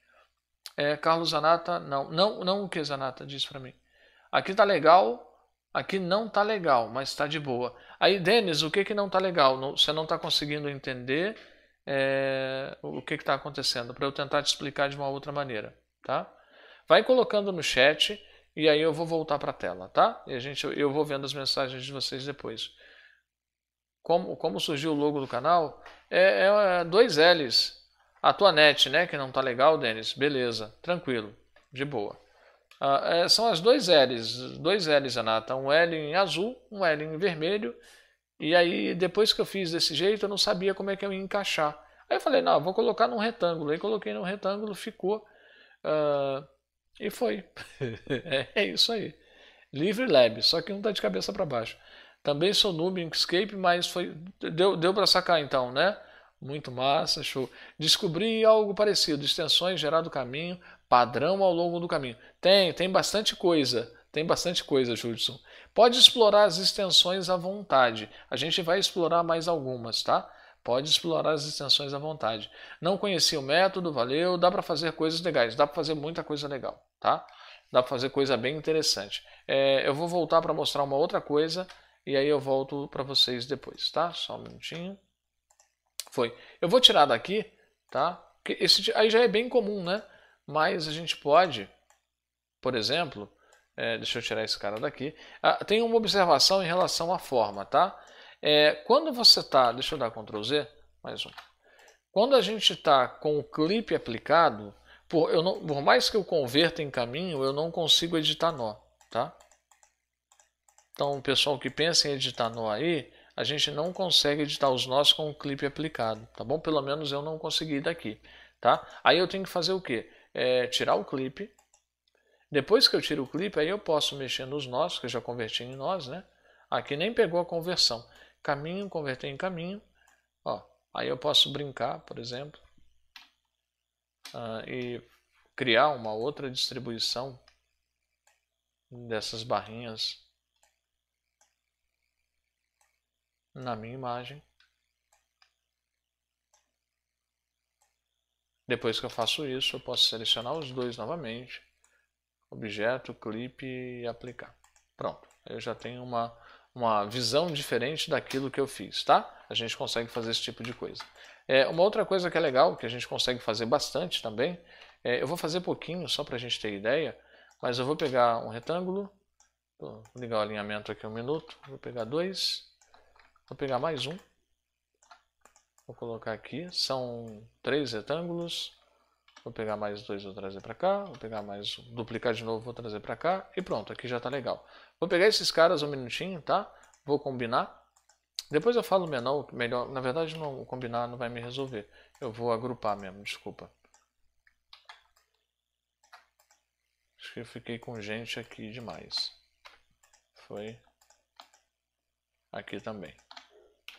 É, Carlos Zanata, não. Não, não o que Zanata diz para mim. Aqui tá legal, Aqui não tá legal, mas está de boa. Aí, Denis, o que, que não tá legal? Não, você não está conseguindo entender é, o que está acontecendo, para eu tentar te explicar de uma outra maneira, tá? Vai colocando no chat e aí eu vou voltar para a tela, tá? E a gente, eu vou vendo as mensagens de vocês depois. Como, como surgiu o logo do canal? É, é, é dois L's. A tua net, né? Que não tá legal, Denis? Beleza, tranquilo, de boa. Ah, é, são as dois L's, dois L's, Anata, um L em azul, um L em vermelho. E aí, depois que eu fiz desse jeito, eu não sabia como é que eu ia encaixar. Aí eu falei, não, vou colocar num retângulo. Aí coloquei num retângulo, ficou. Ah, e foi. *laughs* É, é isso aí. Livre Lab, só que um tá de cabeça para baixo. Também sou noob em Inkscape, mas foi deu, deu para sacar então, né? Muito massa, show. Descobri algo parecido, extensões, gerar do caminho, Padrão ao longo do caminho. Tem, tem bastante coisa. Tem bastante coisa, Judson. Pode explorar as extensões à vontade. A gente vai explorar mais algumas, tá? Pode explorar as extensões à vontade. Não conheci o método, valeu. Dá para fazer coisas legais, dá para fazer muita coisa legal, tá? Dá para fazer coisa bem interessante. É, eu vou voltar para mostrar uma outra coisa e aí eu volto para vocês depois, tá? Só um minutinho. Foi. Eu vou tirar daqui, tá? Esse, aí já é bem comum, né? Mas a gente pode, por exemplo, é, deixa eu tirar esse cara daqui. Ah, tem uma observação em relação à forma, tá? É, quando você está, deixa eu dar Ctrl Z, mais um. Quando a gente está com o clipe aplicado, por, eu não, por mais que eu converta em caminho, eu não consigo editar nó, tá? Então, pessoal que pensa em editar nó aí, a gente não consegue editar os nós com o clipe aplicado, tá bom? Pelo menos eu não consegui daqui, tá? Aí eu tenho que fazer o quê? é, tirar o clipe. Depois que eu tiro o clipe, aí eu posso mexer nos nós, que eu já converti em nós, né? Aqui nem pegou a conversão. Caminho, converter em caminho. Ó, aí eu posso brincar, por exemplo, uh, e criar uma outra distribuição dessas barrinhas na minha imagem. Depois que eu faço isso, eu posso selecionar os dois novamente, objeto, clipe e aplicar. Pronto, eu já tenho uma, uma visão diferente daquilo que eu fiz, tá? A gente consegue fazer esse tipo de coisa. É, uma outra coisa que é legal, que a gente consegue fazer bastante também, é, eu vou fazer pouquinho, só para a gente ter ideia, mas eu vou pegar um retângulo, vou ligar o alinhamento aqui um minuto, vou pegar dois, vou pegar mais um, Vou colocar aqui, são três retângulos. Vou pegar mais dois, vou trazer para cá. Vou pegar mais, duplicar de novo, vou trazer para cá. E pronto, aqui já está legal. Vou pegar esses caras um minutinho, tá? Vou combinar. Depois eu falo menor, melhor. Na verdade, não combinar não vai me resolver. Eu vou agrupar mesmo, desculpa. Acho que eu fiquei com gente aqui demais. Foi aqui também.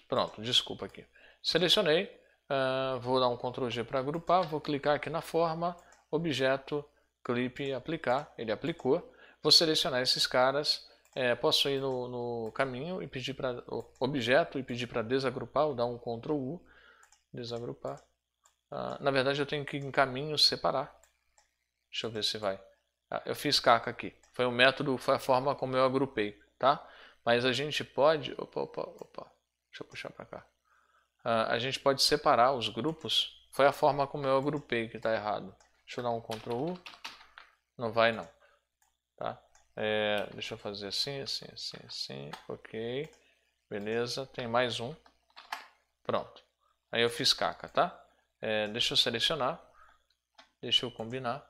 Pronto, desculpa aqui. Selecionei, uh, vou dar um Ctrl G para agrupar, vou clicar aqui na forma, objeto, clipe, aplicar, ele aplicou. Vou selecionar esses caras, é, posso ir no, no, caminho e pedir para objeto e pedir para desagrupar, vou dar um Ctrl U, desagrupar. Uh, na verdade eu tenho que em caminho separar. Deixa eu ver se vai. Ah, eu fiz caca aqui. Foi o um método, foi a forma como eu agrupei, tá? Mas a gente pode... Opa, opa, opa. Deixa eu puxar para cá. Ah, a gente pode separar os grupos. Foi a forma como eu agrupei que está errado. Deixa eu dar um Ctrl U. Não vai não. Tá? É, deixa eu fazer assim, assim, assim, assim. Ok. Beleza. Tem mais um. Pronto. Aí eu fiz caca, tá? É, deixa eu selecionar. Deixa eu combinar.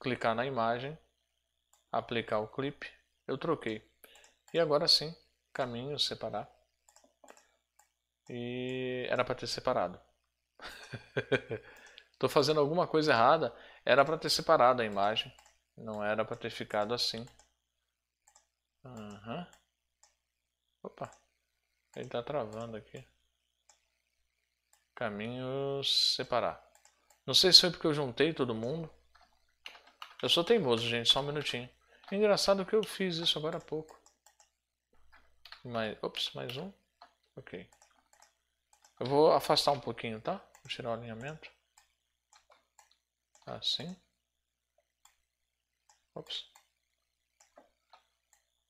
Clicar na imagem. Aplicar o clipe. Eu troquei. E agora sim, caminho, separar. E era para ter separado. Estou *laughs* fazendo alguma coisa errada. Era para ter separado a imagem. Não era para ter ficado assim. Uhum. Opa. Ele está travando aqui. Caminho separar. Não sei se foi porque eu juntei todo mundo. Eu sou teimoso, gente. Só um minutinho. Engraçado que eu fiz isso agora há pouco. Mais, ops, mais um. Ok. Eu vou afastar um pouquinho, tá? Vou tirar o alinhamento. Assim. Ops.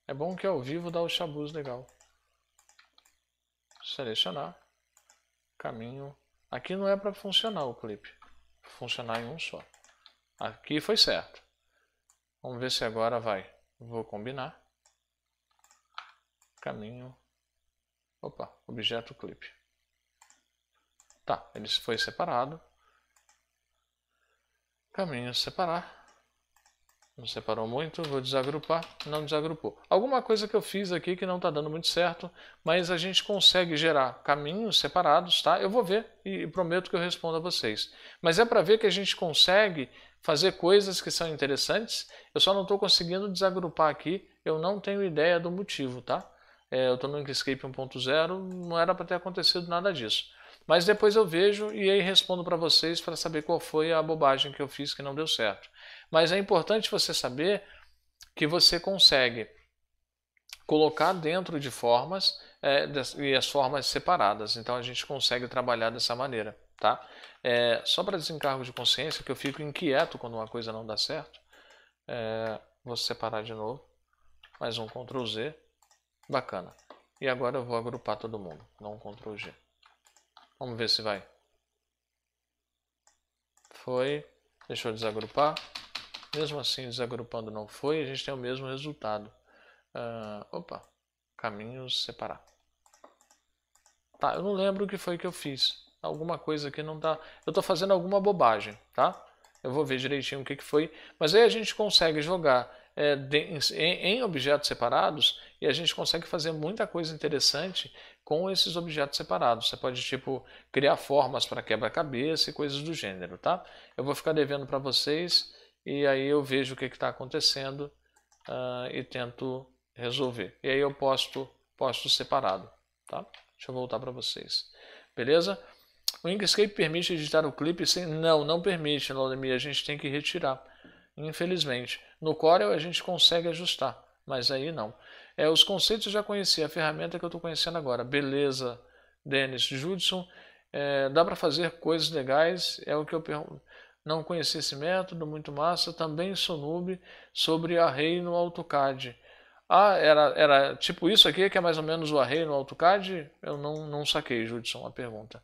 É bom que ao vivo dá o chabuz legal. Selecionar. Caminho. Aqui não é para funcionar o clipe. Funcionar em um só. Aqui foi certo. Vamos ver se agora vai. Vou combinar. Caminho. Opa, objeto clipe. Tá, ele foi separado. Caminho separar. Não separou muito, vou desagrupar, não desagrupou. Alguma coisa que eu fiz aqui que não está dando muito certo, mas a gente consegue gerar caminhos separados, tá? Eu vou ver e prometo que eu respondo a vocês. Mas é para ver que a gente consegue fazer coisas que são interessantes, eu só não estou conseguindo desagrupar aqui, eu não tenho ideia do motivo, tá? É, eu estou no Inkscape 1.0, não era para ter acontecido nada disso. Mas depois eu vejo e aí respondo para vocês para saber qual foi a bobagem que eu fiz que não deu certo. Mas é importante você saber que você consegue colocar dentro de formas é, e as formas separadas. Então a gente consegue trabalhar dessa maneira, tá? É, só para desencargo de consciência, que eu fico inquieto quando uma coisa não dá certo. É, vou separar de novo. Mais um Ctrl Z. Bacana. E agora eu vou agrupar todo mundo. Não um Ctrl G. Vamos ver se vai. Foi. Deixa eu desagrupar. Mesmo assim, desagrupando não foi, a gente tem o mesmo resultado. Uh, opa, caminhos separar. Tá, eu não lembro o que foi que eu fiz. Alguma coisa que não está. Eu estou fazendo alguma bobagem, tá? Eu vou ver direitinho o que, que foi. Mas aí a gente consegue jogar é, de, em, em objetos separados e a gente consegue fazer muita coisa interessante com esses objetos separados. Você pode, tipo, criar formas para quebra-cabeça e coisas do gênero, tá? Eu vou ficar devendo para vocês e aí eu vejo o que está acontecendo uh, e tento resolver. E aí eu posto, posto separado, tá? Deixa eu voltar para vocês. Beleza? O Inkscape permite editar o clipe sem... Não, não permite, Laudemir. A gente tem que retirar, infelizmente. No Corel a gente consegue ajustar, mas aí não. É, os conceitos eu já conhecia, a ferramenta que eu estou conhecendo agora. Beleza, Denis Judson. É, dá para fazer coisas legais, é o que eu não conheci esse método, muito massa. Também sou noob sobre array no AutoCAD. Ah, era, era tipo isso aqui, que é mais ou menos o array no AutoCAD? Eu não, não saquei, Judson, a pergunta.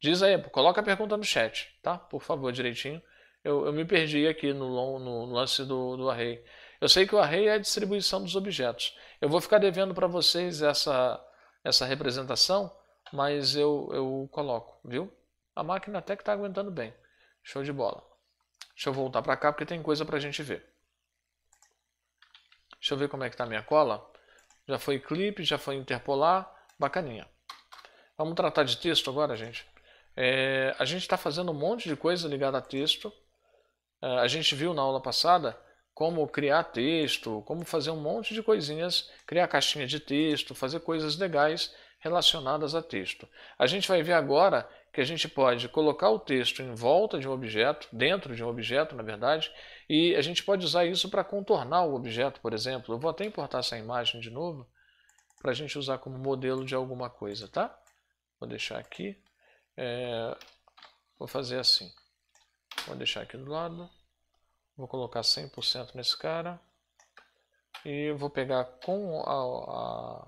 Diz aí, coloca a pergunta no chat, tá? Por favor, direitinho. Eu, eu me perdi aqui no, no, no lance do, do array. Eu sei que o array é a distribuição dos objetos. Eu vou ficar devendo para vocês essa, essa representação, mas eu, eu coloco, viu? A máquina até que está aguentando bem. Show de bola. Deixa eu voltar para cá porque tem coisa para a gente ver. Deixa eu ver como é que está a minha cola. Já foi clipe, já foi interpolar, bacaninha. Vamos tratar de texto agora, gente. É, a gente está fazendo um monte de coisa ligada a texto. É, a gente viu na aula passada como criar texto, como fazer um monte de coisinhas, criar caixinha de texto, fazer coisas legais relacionadas a texto. A gente vai ver agora que a gente pode colocar o texto em volta de um objeto, dentro de um objeto, na verdade, e a gente pode usar isso para contornar o objeto, por exemplo. Eu vou até importar essa imagem de novo para a gente usar como modelo de alguma coisa, tá? Vou deixar aqui. É... Vou fazer assim. Vou deixar aqui do lado. Vou colocar 100% nesse cara. E vou pegar com a, a,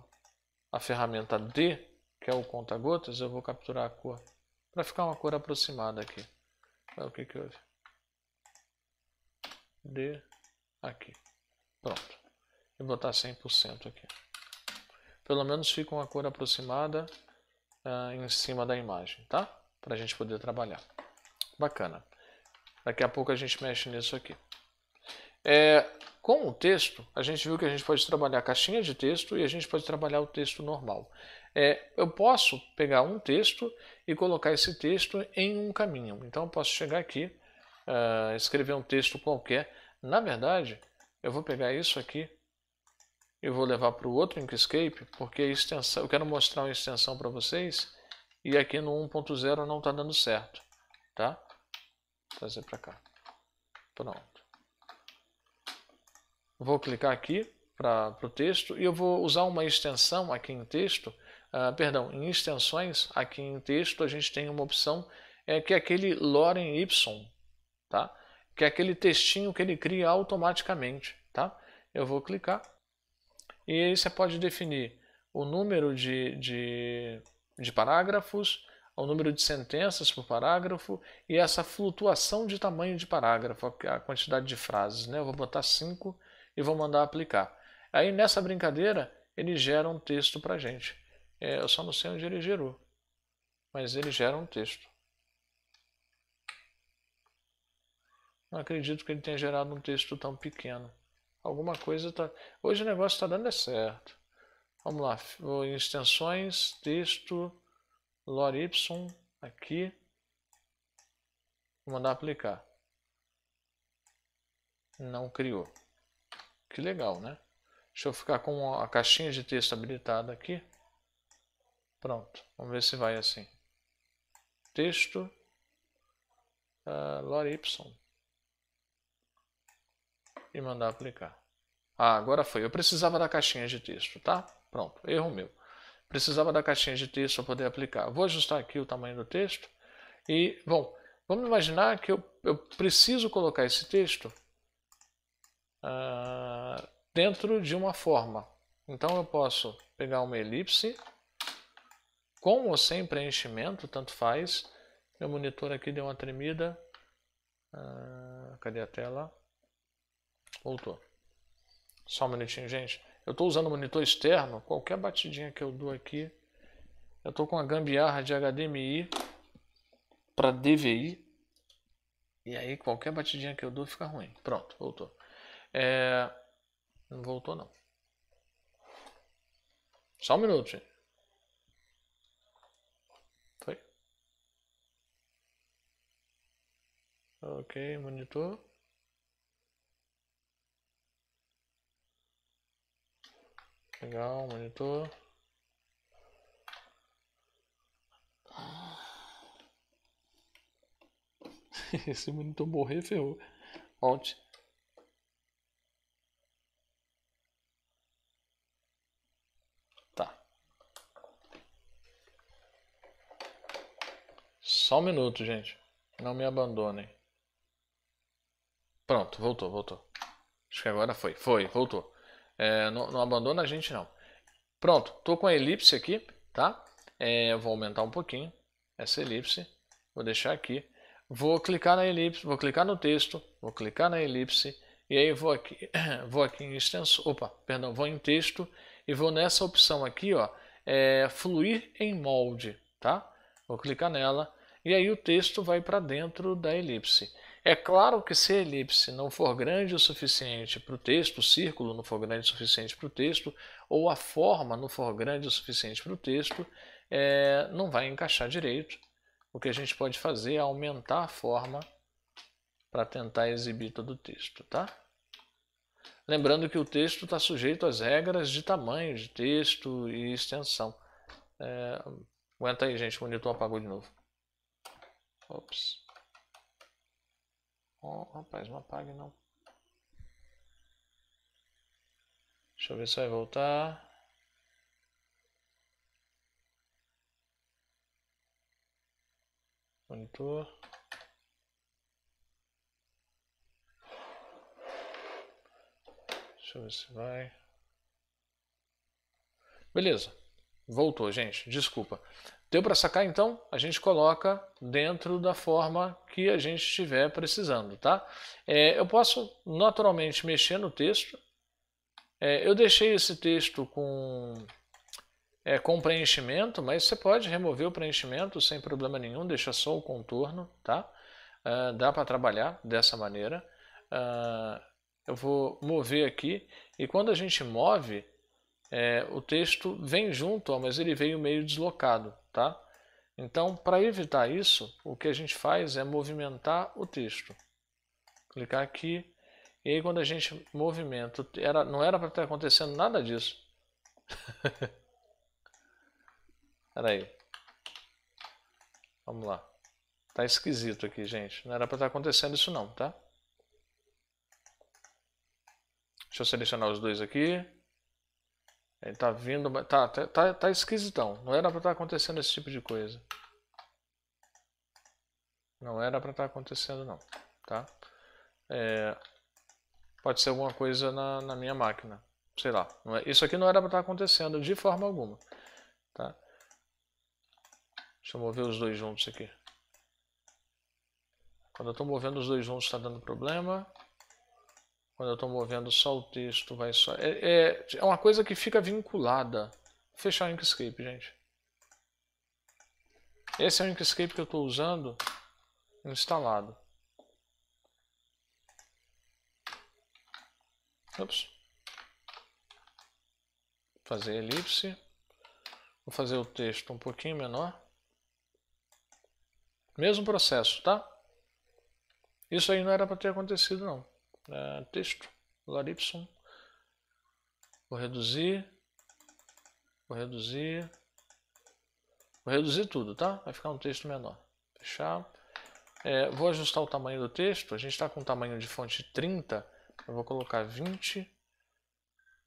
a ferramenta D, que é o conta-gotas, eu vou capturar a cor. Para ficar uma cor aproximada aqui. Olha o que que houve. D aqui. Pronto. E botar 100% aqui. Pelo menos fica uma cor aproximada ah, em cima da imagem, tá? Para a gente poder trabalhar. Bacana. Daqui a pouco a gente mexe nisso aqui. É, com o texto, a gente viu que a gente pode trabalhar a caixinha de texto e a gente pode trabalhar o texto normal. É, eu posso pegar um texto e colocar esse texto em um caminho. Então, eu posso chegar aqui, uh, escrever um texto qualquer. Na verdade, eu vou pegar isso aqui e vou levar para o outro Inkscape, porque extensão, eu quero mostrar uma extensão para vocês e aqui no 1.0 não está dando certo. Tá? trazer para cá. Pronto. Vou clicar aqui para o texto e eu vou usar uma extensão aqui em texto, uh, perdão, em extensões, aqui em texto a gente tem uma opção é, que é aquele Loren Y, tá? que é aquele textinho que ele cria automaticamente. Tá? Eu vou clicar e aí você pode definir o número de, de, de parágrafos, ao número de sentenças por parágrafo e essa flutuação de tamanho de parágrafo, a quantidade de frases. Né? Eu vou botar 5 e vou mandar aplicar. Aí nessa brincadeira ele gera um texto para a gente. É, eu só não sei onde ele gerou, mas ele gera um texto. Não acredito que ele tenha gerado um texto tão pequeno. Alguma coisa está. Hoje o negócio está dando é certo. Vamos lá, vou em extensões, texto lor y aqui, vou mandar aplicar. Não criou. Que legal, né? Deixa eu ficar com a caixinha de texto habilitada aqui. Pronto, vamos ver se vai assim. Texto uh, ah, lore y e mandar aplicar. Ah, agora foi. Eu precisava da caixinha de texto, tá? Pronto, erro meu. Precisava da caixinha de texto para poder aplicar. Vou ajustar aqui o tamanho do texto. E, bom, vamos imaginar que eu, eu preciso colocar esse texto ah, dentro de uma forma. Então eu posso pegar uma elipse com ou sem preenchimento, tanto faz. Meu monitor aqui deu uma tremida. Ah, cadê a tela? Voltou. Só um minutinho, gente. Eu estou usando monitor externo, qualquer batidinha que eu dou aqui, eu estou com a gambiarra de HDMI para DVI, e aí qualquer batidinha que eu dou fica ruim. Pronto, voltou. É... Não voltou não. Só um minuto, gente. Foi. Ok, monitor. Legal, monitor. *laughs* Esse monitor morrer, ferrou. Alt. Tá. Só um minuto, gente. Não me abandonem. Pronto, voltou, voltou. Acho que agora foi. Foi, voltou. É, não, não, abandona a gente não. Pronto, estou com a elipse aqui, tá? É, eu vou aumentar um pouquinho essa elipse, vou deixar aqui. Vou clicar na elipse, vou clicar no texto, vou clicar na elipse e aí vou aqui, *coughs* vou aqui em extensão, opa, perdão, vou em texto e vou nessa opção aqui, ó, é, fluir em molde, tá? Vou clicar nela e aí o texto vai para dentro da elipse. É claro que se a elipse não for grande o suficiente para o texto, o círculo não for grande o suficiente para o texto, ou a forma não for grande o suficiente para o texto, é, não vai encaixar direito. O que a gente pode fazer é aumentar a forma para tentar exibir todo o texto, tá? Lembrando que o texto está sujeito às regras de tamanho de texto e extensão. É... Aguenta aí, gente, o monitor apagou de novo. Ops. Oh, rapaz, não apague não. Deixa eu ver se vai voltar. Monitor. Deixa eu ver se vai. Beleza. Voltou, gente. Desculpa. Deu para sacar então? A gente coloca dentro da forma que a gente estiver precisando, tá? É, eu posso naturalmente mexer no texto. É, eu deixei esse texto com, é, com preenchimento, mas você pode remover o preenchimento sem problema nenhum, deixa só o contorno, tá? Uh, dá para trabalhar dessa maneira. Uh, eu vou mover aqui e quando a gente move, é, o texto vem junto, ó, mas ele veio meio deslocado. Tá? Então, para evitar isso, o que a gente faz é movimentar o texto. Clicar aqui. E aí, quando a gente movimenta, era, não era para estar acontecendo nada disso. Espera *laughs* aí. Vamos lá. Está esquisito aqui, gente. Não era para estar acontecendo isso não, tá? Deixa eu selecionar os dois aqui. Ele tá vindo, tá, tá, tá, tá esquisitão. Não era pra estar tá acontecendo esse tipo de coisa. Não era pra estar tá acontecendo não, tá? É, pode ser alguma coisa na, na minha máquina, sei lá. É, isso aqui não era pra estar tá acontecendo de forma alguma, tá? Deixa eu mover os dois juntos aqui. Quando eu estou movendo os dois juntos está dando problema. Quando eu estou movendo só o texto, vai só. É, é, é uma coisa que fica vinculada. Vou fechar o Inkscape, gente. Esse é o Inkscape que eu estou usando instalado. Ops. Vou fazer elipse. Vou fazer o texto um pouquinho menor. Mesmo processo, tá? Isso aí não era para ter acontecido, não é, texto, lugar Y. Vou reduzir, vou reduzir, vou reduzir tudo, tá? Vai ficar um texto menor. Fechar. É, vou ajustar o tamanho do texto. A gente está com um tamanho de fonte 30. Eu vou colocar 20.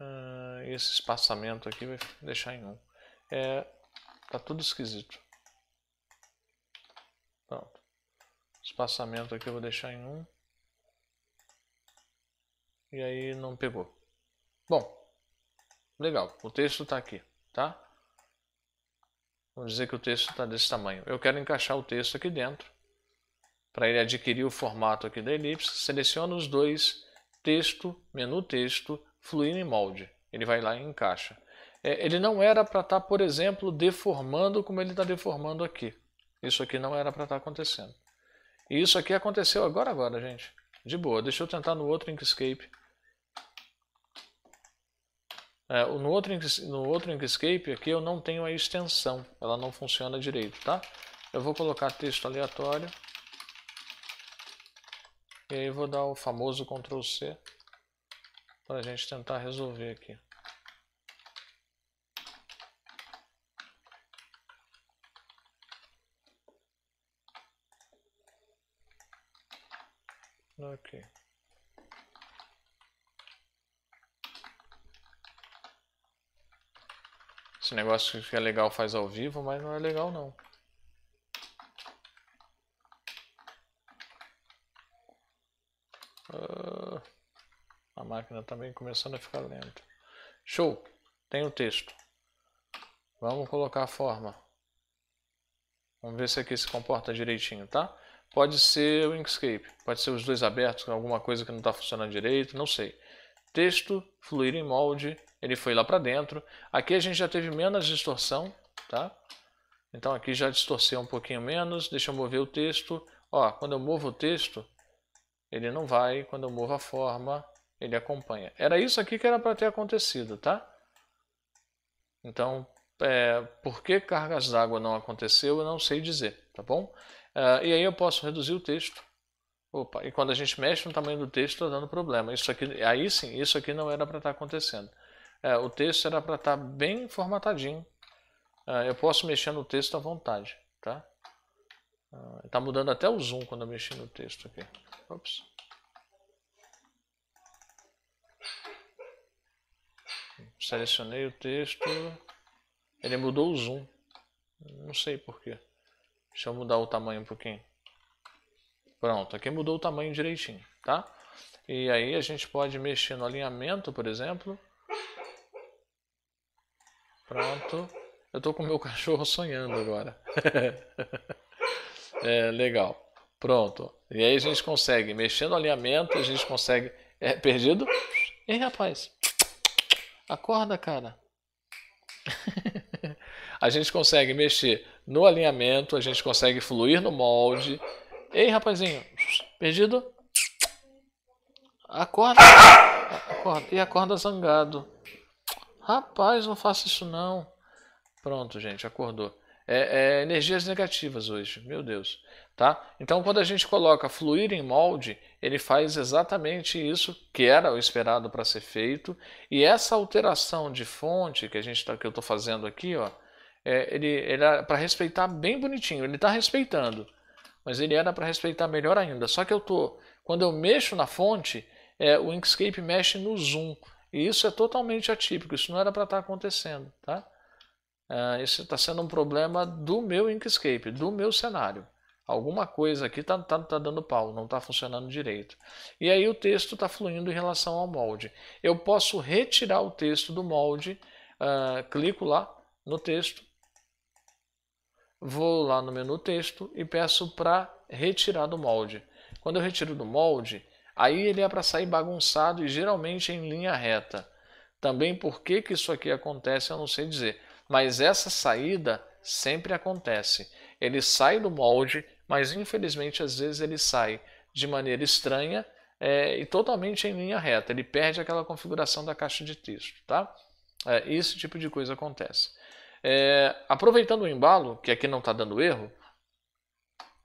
Uh, e esse espaçamento aqui vai deixar em 1. É, tá tudo esquisito. Pronto. Espaçamento aqui eu vou deixar em 1. E aí não pegou. Bom, legal. O texto está aqui, tá? Vamos dizer que o texto está desse tamanho. Eu quero encaixar o texto aqui dentro. Para ele adquirir o formato aqui da elipse, seleciono os dois, texto, menu texto, fluir em molde. Ele vai lá e encaixa. É, ele não era para estar, tá, por exemplo, deformando como ele está deformando aqui. Isso aqui não era para estar tá acontecendo. E isso aqui aconteceu agora, agora, gente. De boa. Deixa eu tentar no outro Inkscape é, no, outro, no outro Inkscape aqui eu não tenho a extensão, ela não funciona direito, tá? Eu vou colocar texto aleatório. E aí vou dar o famoso Ctrl C para a gente tentar resolver aqui. Ok. Esse negócio que é legal faz ao vivo, mas não é legal não. Uh, a máquina também tá começando a ficar lenta. Show! Tem o texto. Vamos colocar a forma. Vamos ver se aqui se comporta direitinho, tá? Pode ser o Inkscape, pode ser os dois abertos, alguma coisa que não está funcionando direito, não sei. Texto, fluir em molde, ele foi lá para dentro. Aqui a gente já teve menos distorção, tá? Então aqui já distorceu um pouquinho menos. Deixa eu mover o texto. Ó, quando eu movo o texto, ele não vai. Quando eu movo a forma, ele acompanha. Era isso aqui que era para ter acontecido, tá? Então, é, por que cargas d'água não aconteceu, eu não sei dizer, tá bom? Uh, e aí eu posso reduzir o texto. Opa, e quando a gente mexe no tamanho do texto, está dando problema. Isso aqui, aí sim, isso aqui não era para estar tá acontecendo. É, o texto era para estar tá bem formatadinho. É, eu posso mexer no texto à vontade, tá? Está é, mudando até o zoom quando eu mexi no texto aqui. Ops. Selecionei o texto. Ele mudou o zoom. Não sei porquê. Deixa eu mudar o tamanho um pouquinho. Pronto, aqui mudou o tamanho direitinho, tá? E aí a gente pode mexer no alinhamento, por exemplo. Pronto. Eu tô com o meu *laughs* cachorro sonhando agora. *laughs* é, legal. Pronto. E aí a gente consegue, mexendo o alinhamento, a gente consegue. É perdido? Ei, rapaz. Acorda, cara. *laughs* a gente consegue mexer no alinhamento, a gente consegue fluir no molde. Ei, rapazinho. Perdido? Acorda. Acorda. E acorda zangado. Rapaz, não faça isso não. Pronto, gente, acordou. É, é, energias negativas hoje, meu Deus. Tá? Então, quando a gente coloca fluir em molde, ele faz exatamente isso que era o esperado para ser feito. E essa alteração de fonte que a gente tá, que eu estou fazendo aqui, ó, é, ele, ele para respeitar bem bonitinho. Ele está respeitando, mas ele era para respeitar melhor ainda. Só que eu tô, quando eu mexo na fonte, é, o Inkscape mexe no zoom. E isso é totalmente atípico, isso não era para estar tá acontecendo, tá? Uh, é, isso está sendo um problema do meu Inkscape, do meu cenário. Alguma coisa aqui está tá, tá dando pau, não está funcionando direito. E aí o texto está fluindo em relação ao molde. Eu posso retirar o texto do molde, uh, clico lá no texto, vou lá no menu texto e peço para retirar do molde. Quando eu retiro do molde, Aí ele é para sair bagunçado e geralmente em linha reta. Também por que, que isso aqui acontece eu não sei dizer, mas essa saída sempre acontece. Ele sai do molde, mas infelizmente às vezes ele sai de maneira estranha é, e totalmente em linha reta. Ele perde aquela configuração da caixa de texto, tá? É, esse tipo de coisa acontece. É, aproveitando o embalo, que aqui não está dando erro,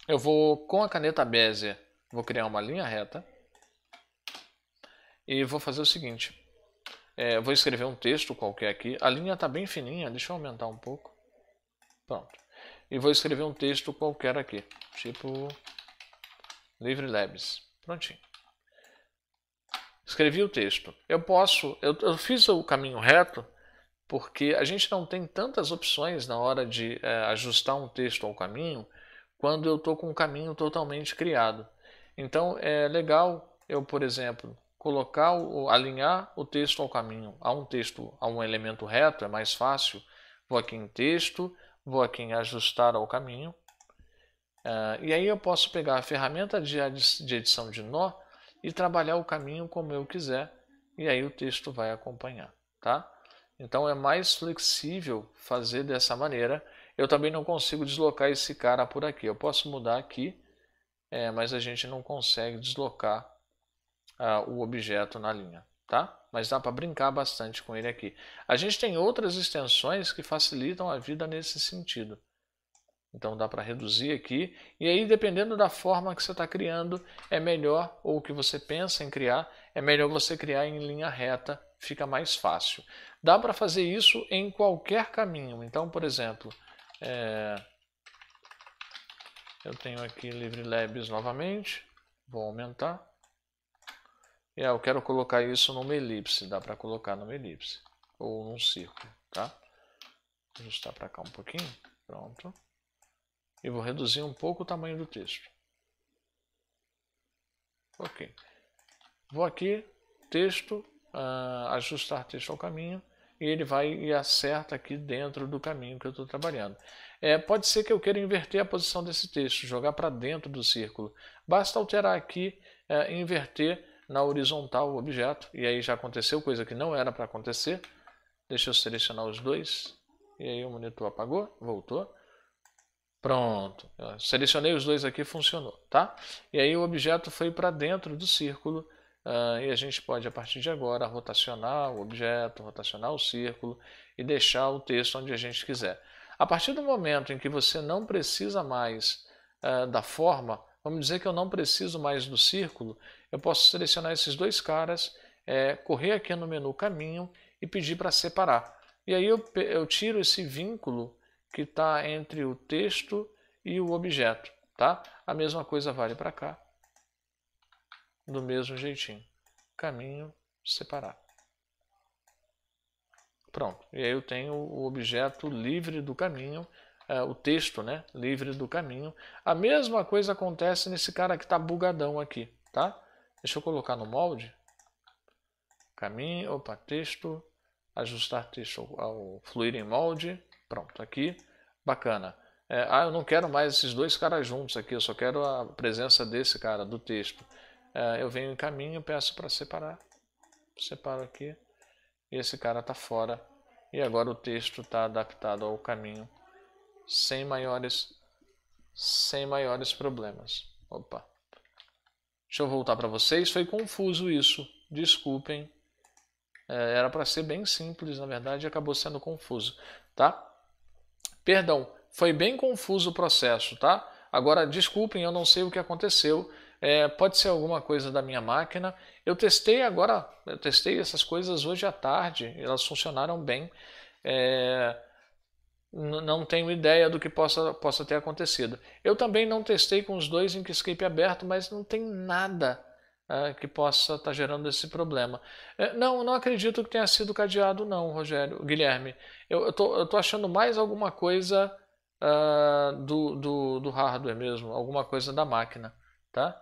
eu vou com a caneta Bezier, vou criar uma linha reta e vou fazer o seguinte. É, vou escrever um texto qualquer aqui. A linha está bem fininha, deixa eu aumentar um pouco. Pronto. E vou escrever um texto qualquer aqui, tipo Livre Labs. Prontinho. Escrevi o texto. Eu posso, eu, eu fiz o caminho reto porque a gente não tem tantas opções na hora de é, ajustar um texto ao caminho quando eu estou com o caminho totalmente criado. Então é legal eu, por exemplo, colocar, alinhar o texto ao caminho. A um texto, a um elemento reto é mais fácil. Vou aqui em texto, vou aqui em ajustar ao caminho. Uh, e aí eu posso pegar a ferramenta de, de edição de nó e trabalhar o caminho como eu quiser. E aí o texto vai acompanhar, tá? Então é mais flexível fazer dessa maneira. Eu também não consigo deslocar esse cara por aqui. Eu posso mudar aqui, é, mas a gente não consegue deslocar uh, o objeto na linha, tá? Mas dá para brincar bastante com ele aqui. A gente tem outras extensões que facilitam a vida nesse sentido. Então dá para reduzir aqui. E aí, dependendo da forma que você está criando, é melhor, ou que você pensa em criar, é melhor você criar em linha reta, fica mais fácil. Dá para fazer isso em qualquer caminho. Então, por exemplo, é... eu tenho aqui Livre Labs novamente, vou aumentar. É, eu quero colocar isso numa elipse, dá para colocar numa elipse ou num círculo, tá? Vou ajustar para cá um pouquinho, pronto. E vou reduzir um pouco o tamanho do texto. Ok. Vou aqui, texto, uh, ajustar texto ao caminho e ele vai e acerta aqui dentro do caminho que eu estou trabalhando. É, pode ser que eu queira inverter a posição desse texto, jogar para dentro do círculo. Basta alterar aqui, uh, inverter na horizontal o objeto, e aí já aconteceu coisa que não era para acontecer. Deixa eu selecionar os dois, e aí o monitor apagou, voltou. Pronto, eu selecionei os dois aqui, funcionou, tá? E aí o objeto foi para dentro do círculo, uh, e a gente pode, a partir de agora, rotacionar o objeto, rotacionar o círculo e deixar o texto onde a gente quiser. A partir do momento em que você não precisa mais uh, da forma, vamos dizer que eu não preciso mais do círculo, eu posso selecionar esses dois caras, é, correr aqui no menu caminho e pedir para separar. E aí eu, eu tiro esse vínculo que está entre o texto e o objeto. Tá? A mesma coisa vale para cá, do mesmo jeitinho. Caminho, separar. Pronto, e aí eu tenho o objeto livre do caminho, é, o texto né, livre do caminho. A mesma coisa acontece nesse cara que está bugadão aqui, tá? Deixa eu colocar no molde. Caminho, opa, texto, ajustar texto ao fluir em molde. Pronto, aqui, bacana. É, ah, eu não quero mais esses dois caras juntos aqui, eu só quero a presença desse cara, do texto. É, eu venho em caminho, peço para separar. Separo aqui. E esse cara está fora. E agora o texto está adaptado ao caminho. Sem maiores, sem maiores problemas. Opa. Deixa eu voltar para vocês. Foi confuso isso. Desculpem. É, era para ser bem simples, na verdade, acabou sendo confuso, tá? Perdão, foi bem confuso o processo, tá? Agora, desculpem, eu não sei o que aconteceu. É, pode ser alguma coisa da minha máquina. Eu testei agora, eu testei essas coisas hoje à tarde, elas funcionaram bem. É, não tenho ideia do que possa, possa ter acontecido. Eu também não testei com os dois em Inkscape aberto, mas não tem nada uh, que possa estar tá gerando esse problema. É, não, não acredito que tenha sido cadeado não, Rogério, Guilherme. Eu estou achando mais alguma coisa uh, do, do, do, hardware mesmo, alguma coisa da máquina, tá?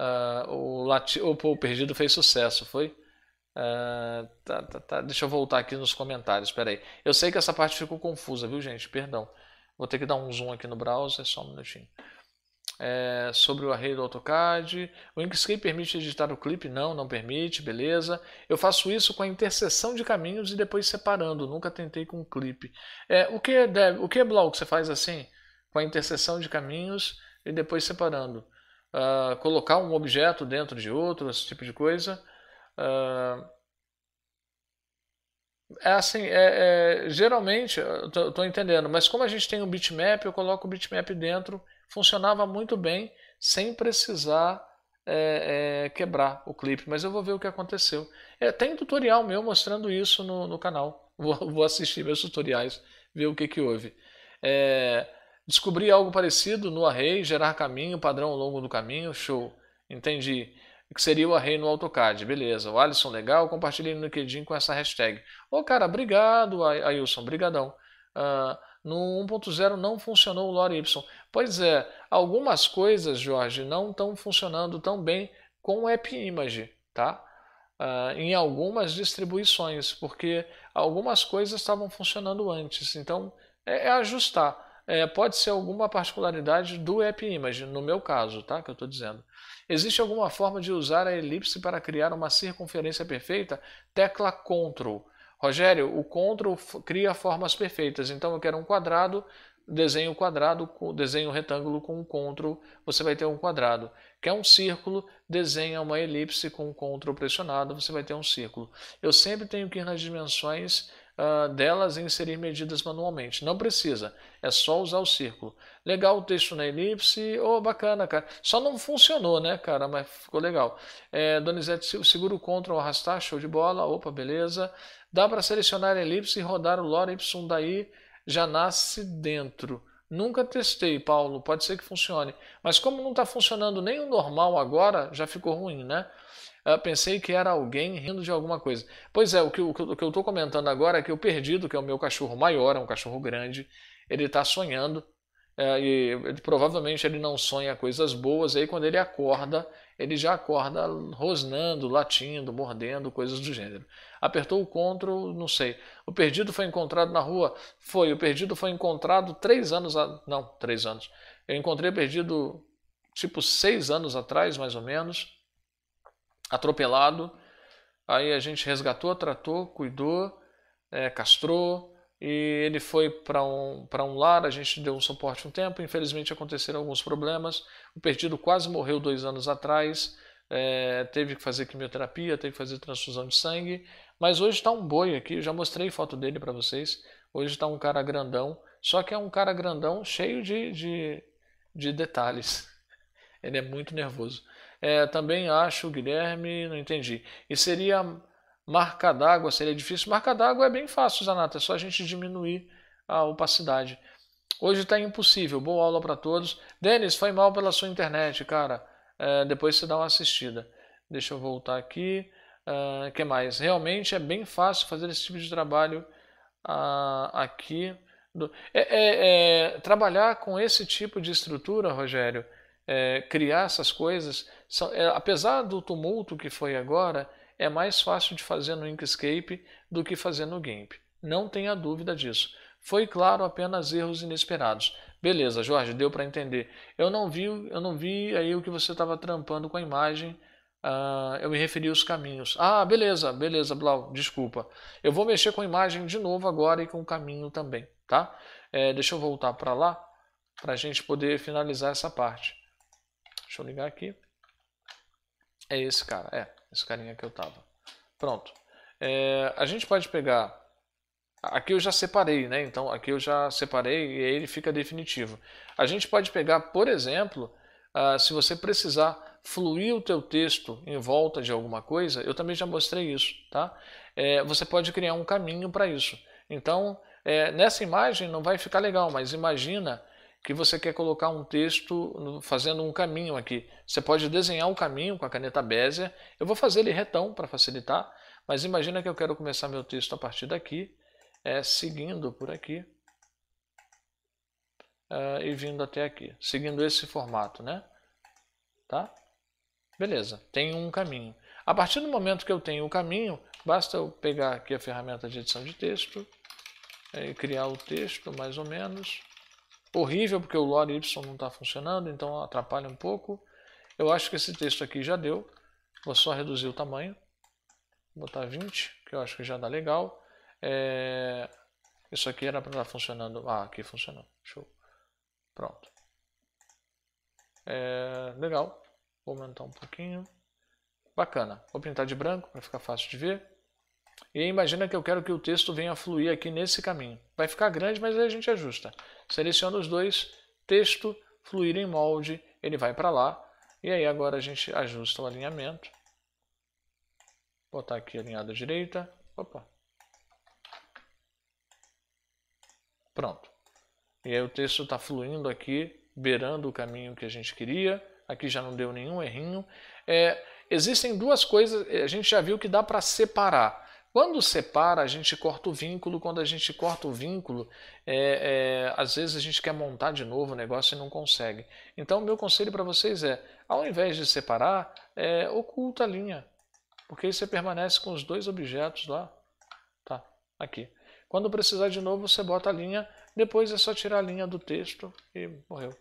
Ah, o, lati o Perdido fez sucesso, foi? Uh, tá, tá, tá. Deixa eu voltar aqui nos comentários. Espera aí. Eu sei que essa parte ficou confusa, viu, gente? Perdão. Vou ter que dar um zoom aqui no browser, só um minutinho. É, sobre o array do AutoCAD. O Inkscape permite editar o clipe? Não, não permite, beleza. Eu faço isso com a interseção de caminhos e depois separando, nunca tentei com o clipe. É, o que é, o que é você faz assim? Com a interseção de caminhos e depois separando. Uh, colocar um objeto dentro de outro, esse tipo de coisa. Ah, é assim, é, é geralmente, estou entendendo, mas como a gente tem o um bitmap, eu coloco o bitmap dentro, funcionava muito bem, sem precisar é, é, quebrar o clipe, mas eu vou ver o que aconteceu. É, tem tutorial meu mostrando isso no, no canal. *laughs* Vou, vou, assistir meus tutoriais, ver o que, que houve. É, descobri algo parecido no array, gerar caminho, padrão ao longo do caminho, show. Entendi que seria o Arrei no AutoCAD. Beleza, o Alisson legal, compartilhe no LinkedIn com essa hashtag. Ô oh, cara, obrigado, Ailson, brigadão. Uh, ah, no 1.0 não funcionou o Lore Y. Pois é, algumas coisas, Jorge, não estão funcionando tão bem com o AppImage, tá? Uh, em algumas distribuições, porque algumas coisas estavam funcionando antes. Então, é, é ajustar. É, pode ser alguma particularidade do AppImage, no meu caso, tá? Que eu estou dizendo. Existe alguma forma de usar a elipse para criar uma circunferência perfeita? Tecla Ctrl. Rogério, o Ctrl cria formas perfeitas. Então eu quero um quadrado, desenho quadrado, desenho retângulo com o Ctrl, você vai ter um quadrado. Quer um círculo, desenha uma elipse com o Ctrl pressionado, você vai ter um círculo. Eu sempre tenho que ir nas dimensões uh, delas e inserir medidas manualmente. Não precisa, é só usar o círculo. Legal o texto na elipse, ô oh, bacana, cara. Só não funcionou, né, cara, mas ficou legal. É, Donizete, segura o ctrl arrastar, show de bola, opa, beleza. Dá para selecionar a elipse e rodar o lore y daí, já nasce dentro. Nunca testei, Paulo, pode ser que funcione. Mas como não está funcionando nem o normal agora, já ficou ruim, né? Eu ah, pensei que era alguém rindo de alguma coisa. Pois é, o que, o, que eu estou comentando agora é que o perdido, que é o meu cachorro maior, é um cachorro grande, ele está sonhando é, e ele, provavelmente ele não sonha coisas boas. E aí quando ele acorda, ele já acorda rosnando, latindo, mordendo, coisas do gênero. Apertou o control, não sei. O perdido foi encontrado na rua? Foi. O perdido foi encontrado três anos. A... Não, três anos. Eu encontrei o perdido tipo seis anos atrás, mais ou menos atropelado. Aí a gente resgatou, tratou, cuidou, é, castrou e ele foi para um, um lar. A gente deu um suporte um tempo. Infelizmente aconteceram alguns problemas. O perdido quase morreu dois anos atrás. É, teve que fazer quimioterapia, teve que fazer transfusão de sangue. Mas hoje está um boi aqui. Já mostrei foto dele para vocês. Hoje está um cara grandão. Só que é um cara grandão cheio de, de, de detalhes. *laughs* Ele é muito nervoso. É, também acho, Guilherme, não entendi. E seria marca d'água, seria difícil. Marca d'água é bem fácil, Zanata, é só a gente diminuir a opacidade. Hoje está impossível. Boa aula para todos. Denis, foi mal pela sua internet, cara. É, depois você dá uma assistida. Deixa eu voltar aqui. O é, que mais? Realmente é bem fácil fazer esse tipo de trabalho ah, aqui. É, é, é, trabalhar com esse tipo de estrutura, Rogério, é, criar essas coisas, são, é, apesar do tumulto que foi agora, é mais fácil de fazer no Inkscape do que fazer no GIMP. Não tenha dúvida disso. Foi claro apenas erros inesperados. Beleza, Jorge, deu para entender. Eu não vi, eu não vi aí o que você estava trampando com a imagem. Uh, eu me referi aos caminhos. Ah, beleza, beleza, Blau, desculpa. Eu vou mexer com a imagem de novo agora e com o caminho também, tá? É, deixa eu voltar para lá para a gente poder finalizar essa parte. Deixa eu ligar aqui. É esse cara, é. Esse carinha que eu tava. Pronto. É, a gente pode pegar... Aqui eu já separei, né? Então aqui eu já separei e ele fica definitivo. A gente pode pegar, por exemplo, uh, se você precisar fluir o teu texto em volta de alguma coisa, eu também já mostrei isso, tá? É, você pode criar um caminho para isso. Então, é, nessa imagem não vai ficar legal, mas imagina que você quer colocar um texto fazendo um caminho aqui. Você pode desenhar um caminho com a caneta Bézier. Eu vou fazer ele retão para facilitar, mas imagina que eu quero começar meu texto a partir daqui, é, seguindo por aqui é, e vindo até aqui, seguindo esse formato, né? Tá? Beleza, tem um caminho. A partir do momento que eu tenho o caminho, basta eu pegar aqui a ferramenta de edição de texto, é, criar o texto mais ou menos, horrível porque o lore Y não está funcionando, então atrapalha um pouco. Eu acho que esse texto aqui já deu. Vou só reduzir o tamanho. Vou botar 20, que eu acho que já dá legal. É... Isso aqui era para estar tá funcionando. Ah, aqui funcionou. Show. Pronto. É... Legal. Vou aumentar um pouquinho. Bacana. Vou pintar de branco para ficar fácil de ver. E imagina que eu quero que o texto venha fluir aqui nesse caminho. Vai ficar grande, mas aí a gente ajusta. Seleciona os dois, texto, fluir em molde, ele vai para lá. E aí agora a gente ajusta o alinhamento. Vou botar aqui alinhado à direita. Opa. Pronto. E aí o texto está fluindo aqui, beirando o caminho que a gente queria. Aqui já não deu nenhum errinho. É, existem duas coisas, eh, a gente já viu que dá para separar quando separa, a gente corta o vínculo. Quando a gente corta o vínculo, é, é, às vezes a gente quer montar de novo o negócio e não consegue. Então, meu conselho para vocês é, ao invés de separar, é, oculta a linha. Porque aí você permanece com os dois objetos lá. Tá, aqui. Quando precisar de novo, você bota a linha. Depois é só tirar a linha do texto e morreu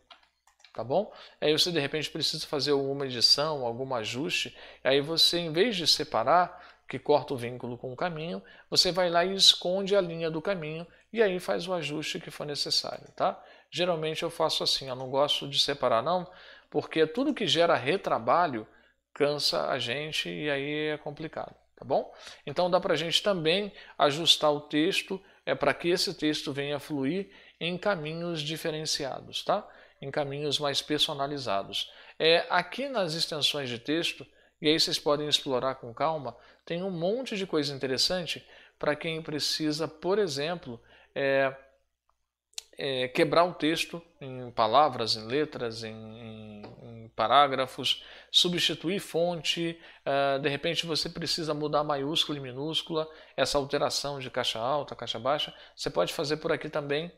tá bom? Aí você de repente precisa fazer alguma edição, algum ajuste, aí você em vez de separar, que corta o vínculo com o caminho, você vai lá e esconde a linha do caminho e aí faz o ajuste que for necessário, tá? Geralmente eu faço assim, eu não gosto de separar não, porque tudo que gera retrabalho cansa a gente e aí é complicado, tá bom? Então dá para a gente também ajustar o texto é para que esse texto venha fluir em caminhos diferenciados, tá? Em caminhos mais personalizados. É aqui nas extensões de texto e aí vocês podem explorar com calma tem um monte de coisa interessante para quem precisa, por exemplo, é, é, quebrar o texto em palavras, em letras, em, em, em parágrafos, substituir fonte, uh, de repente você precisa mudar maiúscula e minúscula, essa alteração de caixa alta, caixa baixa, você pode fazer por aqui também,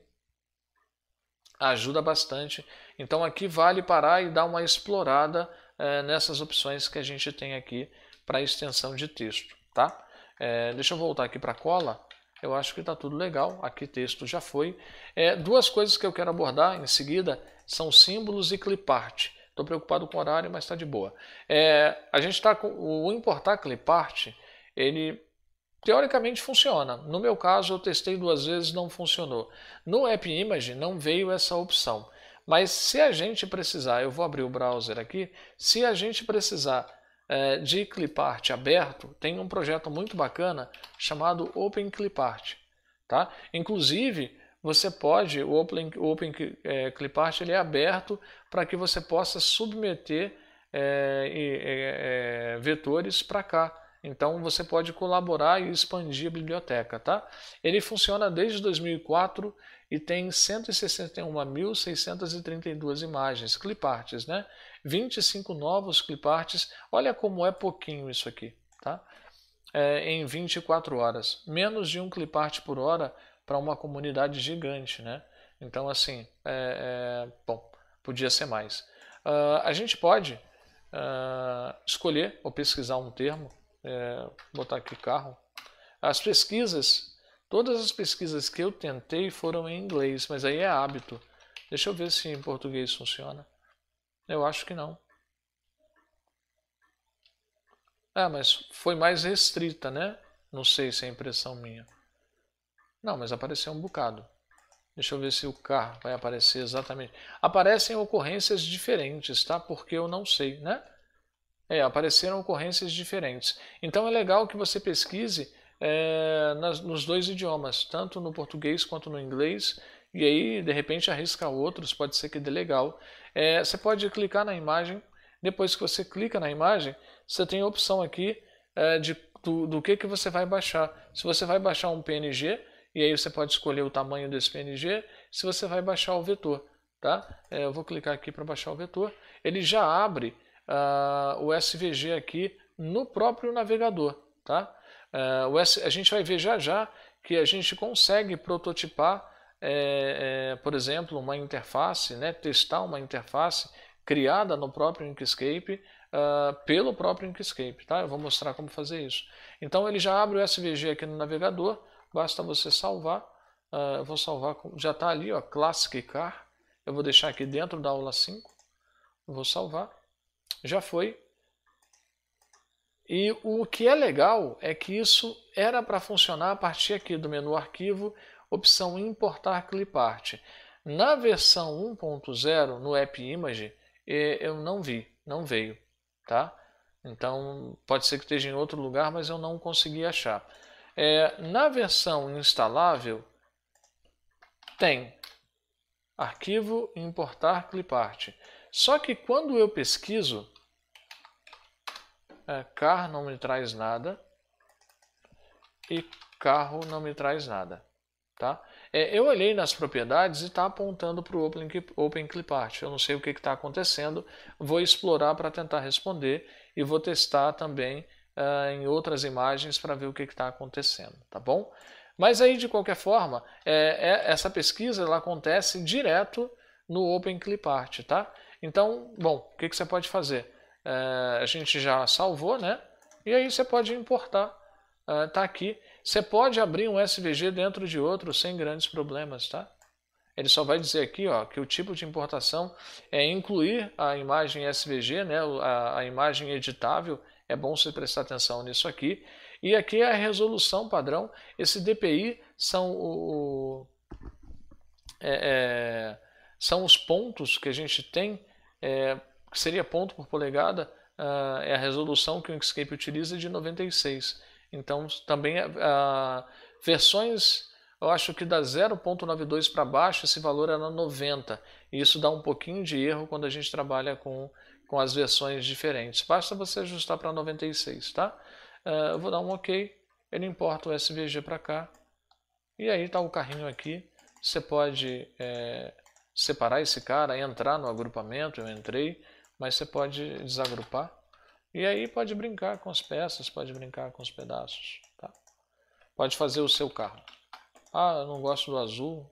ajuda bastante. Então aqui vale parar e dar uma explorada uh, nessas opções que a gente tem aqui para extensão de texto, tá? É, deixa eu voltar aqui para a cola. Eu acho que está tudo legal. Aqui texto já foi. É, duas coisas que eu quero abordar em seguida são símbolos e clipart. Estou preocupado com o horário, mas está de boa. É, a gente está com o importar clipart, ele teoricamente funciona. No meu caso, eu testei duas vezes, não funcionou. No App Image não veio essa opção. Mas se a gente precisar, eu vou abrir o browser aqui. Se a gente precisar é, de clipart aberto, tem um projeto muito bacana chamado Open clipart, tá? Inclusive, você pode, o Open, Open é, clipart ele é aberto para que você possa submeter é, é, é, vetores para cá. Então você pode colaborar e expandir a biblioteca, tá? Ele funciona desde 2004 e tem 161.632 imagens, clipartes, né? 25 novos cliparts. Olha como é pouquinho isso aqui, tá? É, em 24 horas. Menos de um clipart por hora para uma comunidade gigante, né? Então, assim, é, é, bom, podia ser mais. Uh, a gente pode uh, escolher ou pesquisar um termo, é, botar aqui carro. As pesquisas, todas as pesquisas que eu tentei foram em inglês, mas aí é hábito. Deixa eu ver se em português funciona. Eu acho que não. Ah, mas foi mais restrita, né? Não sei se é impressão minha. Não, mas apareceu um bocado. Deixa eu ver se o K vai aparecer exatamente. Aparecem ocorrências diferentes, tá? Porque eu não sei, né? É, apareceram ocorrências diferentes. Então é legal que você pesquise é, nas, nos dois idiomas, tanto no português quanto no inglês, e aí de repente arrisca outros, pode ser que dê legal. É, você pode clicar na imagem, depois que você clica na imagem, você tem a opção aqui é, de, do, do, que, que você vai baixar. Se você vai baixar um PNG, e aí você pode escolher o tamanho desse PNG, se você vai baixar o vetor. Tá? É, eu vou clicar aqui para baixar o vetor. Ele já abre uh, o SVG aqui no próprio navegador. Tá? Uh, S, a gente vai ver já já que a gente consegue prototipar é, é, por exemplo, uma interface, né, testar uma interface criada no próprio Inkscape uh, pelo próprio Inkscape. Tá? Eu vou mostrar como fazer isso. Então ele já abre o SVG aqui no navegador, basta você salvar. Uh, eu vou salvar, já está ali, ó, Classic Car. Eu vou deixar aqui dentro da aula 5. Vou salvar. Já foi. E o que é legal é que isso era para funcionar a partir aqui do menu arquivo opção importar clipart. Na versão 1.0 no app image eu não vi, não veio, tá? Então pode ser que esteja em outro lugar, mas eu não consegui achar. É, na versão instalável tem arquivo importar clipart. Só que quando eu pesquiso, é, car não me traz nada e carro não me traz nada. Tá? É, eu olhei nas propriedades e está apontando para o Open, Open Clipart. Eu não sei o que está acontecendo, vou explorar para tentar responder e vou testar também uh, em outras imagens para ver o que está acontecendo, tá bom? Mas aí, de qualquer forma, é, é, essa pesquisa ela acontece direto no Open Clipart, tá? Então, bom, o que, que você pode fazer? Uh, a gente já salvou, né? E aí você pode importar, está ah, uh, aqui. Você pode abrir um SVG dentro de outro sem grandes problemas, tá? Ele só vai dizer aqui ó, que o tipo de importação é incluir a imagem SVG, né, a, a imagem editável. É bom você prestar atenção nisso aqui. E aqui é a resolução padrão. Esse DPI são, o, o é, é, são os pontos que a gente tem, é, que seria ponto por polegada, ah, é a resolução que o Inkscape utiliza de 96. Então, também eh, ah, versões, eu acho que da 0.92 para baixo, esse valor era é 90. E isso dá um pouquinho de erro quando a gente trabalha com, com as versões diferentes. Basta você ajustar para 96, tá? Uh, eu vou dar um OK, ele importa o SVG para cá. E aí está o carrinho aqui. Você pode é, separar esse cara, entrar no agrupamento, eu entrei, mas você pode desagrupar. E aí pode brincar com as peças, pode brincar com os pedaços. Tá? Pode fazer o seu carro. Ah, eu não gosto do azul.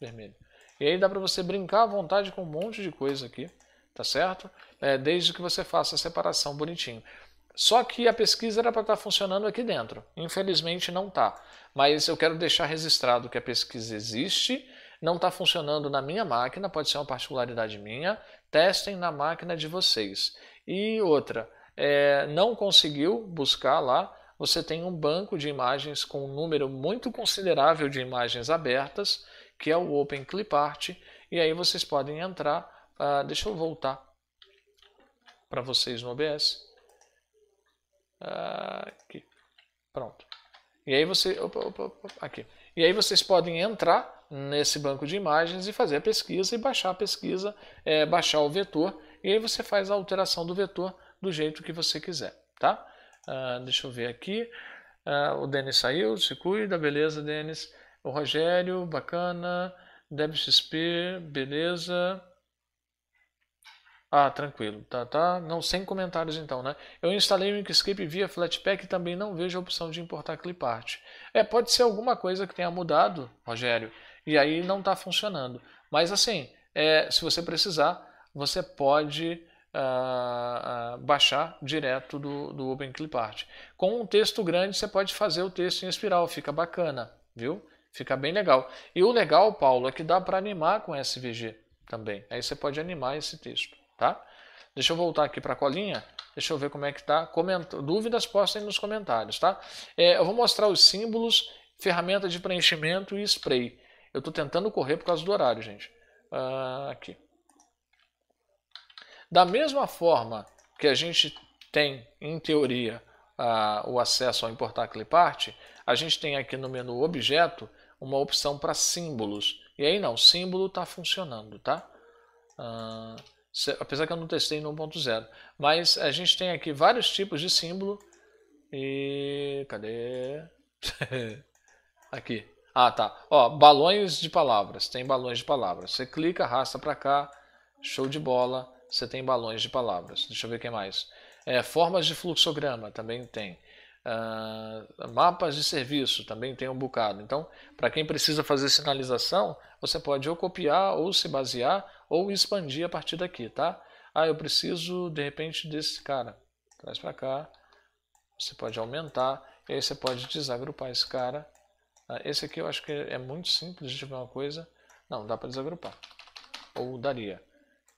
Vermelho. E aí dá para você brincar à vontade com um monte de coisa aqui, tá certo? É, desde que você faça a separação bonitinho. Só que a pesquisa era para estar tá funcionando aqui dentro. Infelizmente não está. Mas eu quero deixar registrado que a pesquisa existe, não está funcionando na minha máquina, pode ser uma particularidade minha. Testem na máquina de vocês. E outra, é, não conseguiu buscar lá, você tem um banco de imagens com um número muito considerável de imagens abertas, que é o Open Clipart, e aí vocês podem entrar, ah, deixa eu voltar para vocês no OBS. Ah, aqui. Pronto. E aí você, opa, opa, opa, aqui. E aí vocês podem entrar nesse banco de imagens e fazer a pesquisa e baixar a pesquisa, é, baixar o vetor e aí você faz a alteração do vetor do jeito que você quiser, tá? Uh, deixa eu ver aqui. Uh, o Denis saiu, se cuida, beleza, Denis. O Rogério, bacana. Deb XP, beleza. Ah, tranquilo, tá, tá. Não, sem comentários então, né? Eu instalei o Inkscape via Flatpak e também não vejo a opção de importar clipart. É, pode ser alguma coisa que tenha mudado, Rogério, e aí não está funcionando. Mas assim, é, se você precisar, você pode uh, uh, baixar direto do, do OpenClipArt. Com um texto grande, você pode fazer o texto em espiral, fica bacana, viu? Fica bem legal. E o legal, Paulo, é que dá para animar com SVG também. Aí você pode animar esse texto, tá? Deixa eu voltar aqui para a colinha. Deixa eu ver como é que tá. Comenta... Dúvidas, postem nos comentários, tá? É, eu vou mostrar os símbolos, ferramenta de preenchimento e spray. Eu estou tentando correr por causa do horário, gente. Uh, aqui. Da mesma forma que a gente tem, em teoria, a, o acesso ao importar clipart, a gente tem aqui no menu objeto uma opção para símbolos. E aí não, símbolo está funcionando, tá? Ah, se, apesar que eu não testei no 1.0. Mas a gente tem aqui vários tipos de símbolo. E cadê? *laughs* aqui. Ah, tá. Ó, balões de palavras. Tem balões de palavras. Você clica, arrasta para cá. Show de bola você tem balões de palavras. Deixa eu ver o que mais. É, formas de fluxograma também tem. Uh, mapas de serviço também tem um bocado. Então, para quem precisa fazer sinalização, você pode ou copiar, ou se basear, ou expandir a partir daqui, tá? Ah, eu preciso de repente desse cara. Traz para cá. Você pode aumentar. E aí você pode desagrupar esse cara. Ah, esse aqui eu acho que é muito simples de ver uma coisa. Não, dá para desagrupar. Ou daria.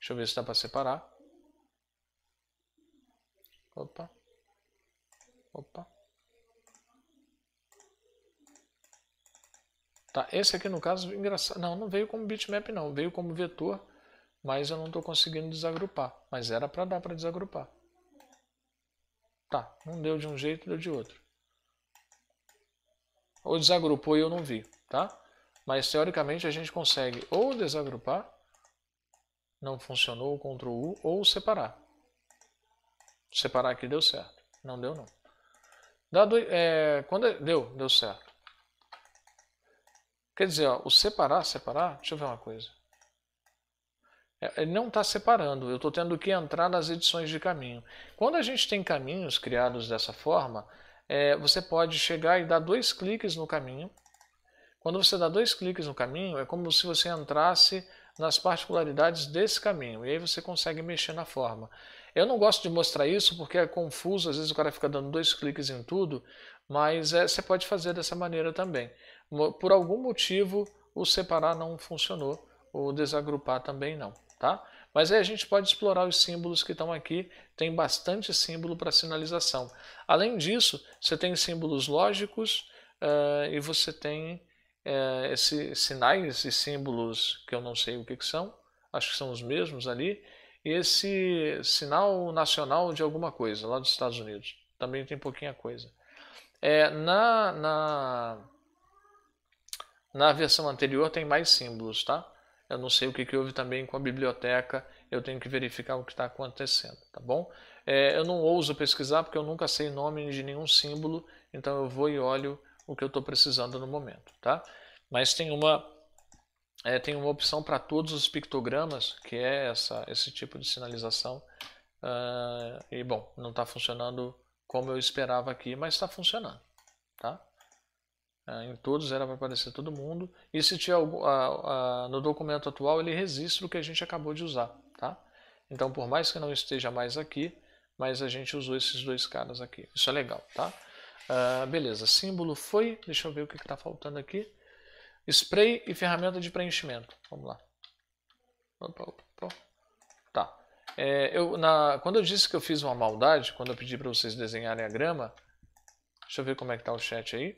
Deixa eu ver se dá para separar. Opa. Opa. Tá, esse aqui no caso, engraçado, não, não veio como bitmap não, veio como vetor, mas eu não estou conseguindo desagrupar, mas era para dar para desagrupar. Tá, não deu de um jeito, deu de outro. Ou desagrupou e eu não vi, tá? Mas teoricamente a gente consegue ou desagrupar não funcionou, Ctrl U, ou separar. Separar aqui deu certo. Não deu não. Dado, é, quando é, deu, deu certo. Quer dizer, ó, o separar, separar, deixa eu ver uma coisa. É, ele não está separando, eu estou tendo que entrar nas edições de caminho. Quando a gente tem caminhos criados dessa forma, é, você pode chegar e dar dois cliques no caminho. Quando você dá dois cliques no caminho, é como se você entrasse nas particularidades desse caminho. E aí você consegue mexer na forma. Eu não gosto de mostrar isso porque é confuso, às vezes o cara fica dando dois cliques em tudo, mas é, você pode fazer dessa maneira também. Por algum motivo, o separar não funcionou, o desagrupar também não, tá? Mas aí a gente pode explorar os símbolos que estão aqui, tem bastante símbolo para sinalização. Além disso, você tem símbolos lógicos uh, e você tem é, esses sinais e símbolos que eu não sei o que, que são, acho que são os mesmos ali, e esse sinal nacional de alguma coisa lá dos Estados Unidos. Também tem pouquinha coisa. É, na, na, na versão anterior tem mais símbolos, tá? Eu não sei o que, que houve também com a biblioteca, eu tenho que verificar o que está acontecendo, tá bom? É, eu não ouso pesquisar porque eu nunca sei nome de nenhum símbolo, então eu vou e olho o que eu estou precisando no momento, tá? Mas tem uma, é, tem uma opção para todos os pictogramas, que é essa, esse tipo de sinalização. Uh, e bom, não está funcionando como eu esperava aqui, mas está funcionando, tá? Uh, em todos era para aparecer todo mundo. E se tiver uh, no documento atual, ele resiste o que a gente acabou de usar, tá? Então, por mais que não esteja mais aqui, mas a gente usou esses dois caras aqui. Isso é legal, tá? Ah, beleza, símbolo foi. Deixa eu ver o que está faltando aqui. Spray e ferramenta de preenchimento. Vamos lá. Opa, opa, opa. Tá. É, eu, na, quando eu disse que eu fiz uma maldade, quando eu pedi para vocês desenharem a grama, deixa eu ver como é que está o chat aí.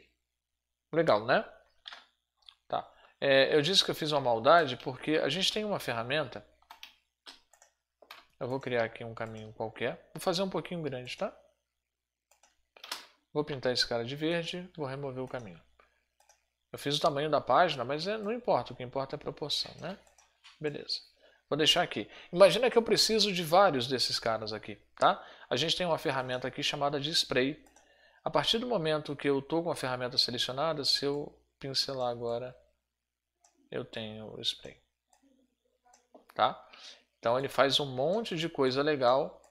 Legal, né? Tá. É, eu disse que eu fiz uma maldade porque a gente tem uma ferramenta. Eu vou criar aqui um caminho qualquer. Vou fazer um pouquinho grande, tá? Vou pintar esse cara de verde, vou remover o caminho. Eu fiz o tamanho da página, mas é, não importa, o que importa é a proporção, né? Beleza. Vou deixar aqui. Imagina que eu preciso de vários desses caras aqui, tá? A gente tem uma ferramenta aqui chamada de spray. A partir do momento que eu estou com a ferramenta selecionada, se eu pincelar agora, eu tenho o spray. Tá? Então ele faz um monte de coisa legal.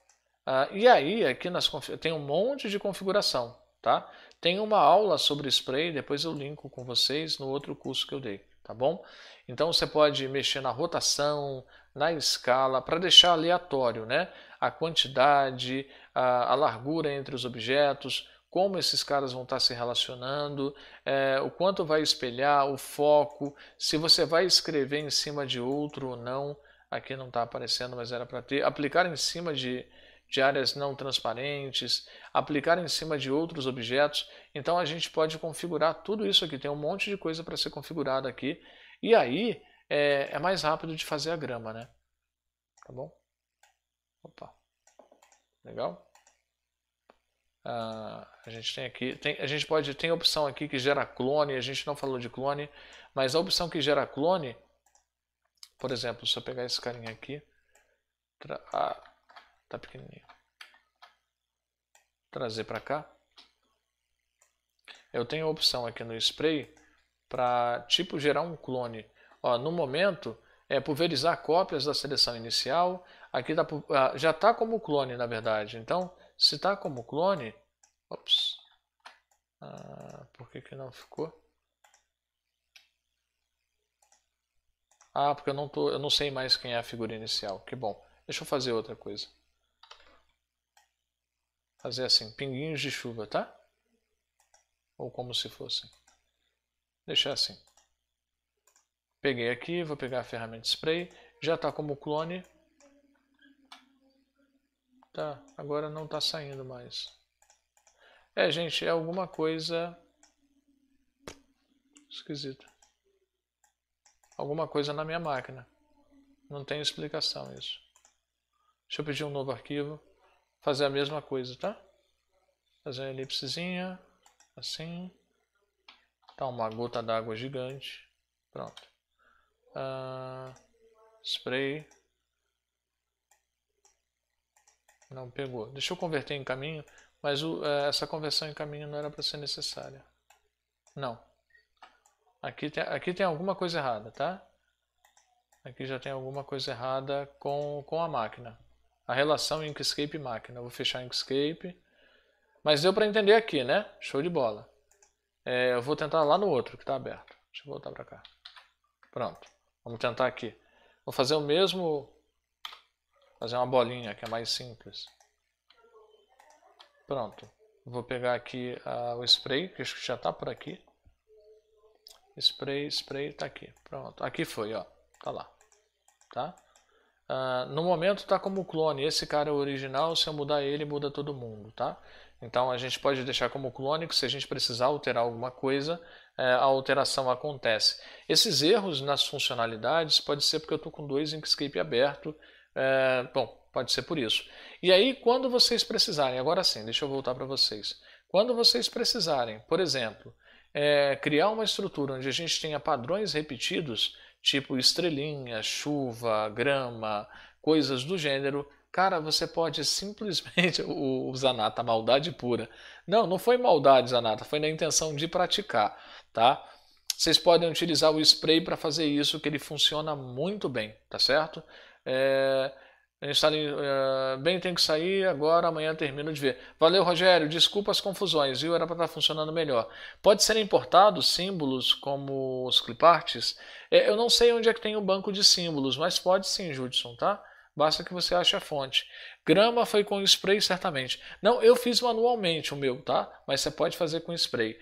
Ah, e aí, aqui nas, tem um monte de configuração tá? Tem uma aula sobre spray, depois eu linko com vocês no outro curso que eu dei, tá bom? Então você pode mexer na rotação, na escala, para deixar aleatório, né? A quantidade, a, a, largura entre os objetos, como esses caras vão estar tá se relacionando, é, o quanto vai espelhar, o foco, se você vai escrever em cima de outro ou não. Aqui não está aparecendo, mas era para ter. Aplicar em cima de, de áreas não transparentes, aplicar em cima de outros objetos. Então a gente pode configurar tudo isso aqui. Tem um monte de coisa para ser configurada aqui. E aí é, é, mais rápido de fazer a grama, né? Tá bom? Opa, legal. Ah, a gente tem aqui, tem, a gente pode, tem opção aqui que gera clone, a gente não falou de clone, mas a opção que gera clone, por exemplo, se eu pegar esse carinha aqui, tra, ah, Tá pequenininho. Trazer para cá. Eu tenho a opção aqui no spray para tipo gerar um clone. Ó, no momento é pulverizar cópias da seleção inicial. Aqui tá, ah, já está como clone, na verdade. Então, se está como clone... Ops. Ah, por que, que não ficou? Ah, porque eu não, tô, eu não sei mais quem é a figura inicial. Que bom. Deixa eu fazer outra coisa fazer assim, pinguinhos de chuva, tá? Ou como se fossem. Deixar assim. Peguei aqui, vou pegar a ferramenta spray. Já está como clone. Tá, agora não está saindo mais. É, gente, é alguma coisa esquisita. Alguma coisa na minha máquina. Não tem explicação isso. Deixa eu pedir um novo arquivo fazer a mesma coisa, tá? Fazer uma elipsezinha, assim. Tá, uma gota d'água gigante. Pronto. Uh, spray. Não pegou. Deixa eu converter em caminho, mas o, eh, essa conversão em caminho não era para ser necessária. Não. Aqui tem, aqui tem alguma coisa errada, tá? Aqui já tem alguma coisa errada com, com a máquina a relação Inkscape máquina. Eu vou fechar Inkscape. Mas deu para entender aqui, né? Show de bola. É, eu vou tentar lá no outro que está aberto. Deixa eu voltar para cá. Pronto. Vamos tentar aqui. Vou fazer o mesmo... Fazer uma bolinha, que é mais simples. Pronto. Vou pegar aqui uh, o spray, que acho que já está por aqui. Spray, spray, está aqui. Pronto. Aqui foi, ó. Tá lá. Tá? Uh, no momento está como clone, esse cara é o original, se eu mudar ele, muda todo mundo, tá? Então a gente pode deixar como clone, que se a gente precisar alterar alguma coisa, eh, a alteração acontece. Esses erros nas funcionalidades pode ser porque eu estou com dois Inkscape aberto, eh, bom, pode ser por isso. E aí quando vocês precisarem, agora sim, deixa eu voltar para vocês. Quando vocês precisarem, por exemplo, eh, criar uma estrutura onde a gente tenha padrões repetidos, tipo estrelinha, chuva, grama, coisas do gênero, cara, você pode simplesmente. O, o Zanata, maldade pura. Não, não foi maldade, Zanata, foi na intenção de praticar, tá? Vocês podem utilizar o spray para fazer isso, que ele funciona muito bem, tá certo? É, a gente está ali, uh, bem, tem que sair agora, amanhã termino de ver. Valeu, Rogério, desculpa as confusões, viu? Era para estar tá funcionando melhor. Pode ser importado símbolos como os cliparts? É, eu não sei onde é que tem o um banco de símbolos, mas pode sim, Judson, tá? Basta que você ache a fonte. Grama foi com spray, certamente. Não, eu fiz manualmente o meu, tá? Mas você pode fazer com spray.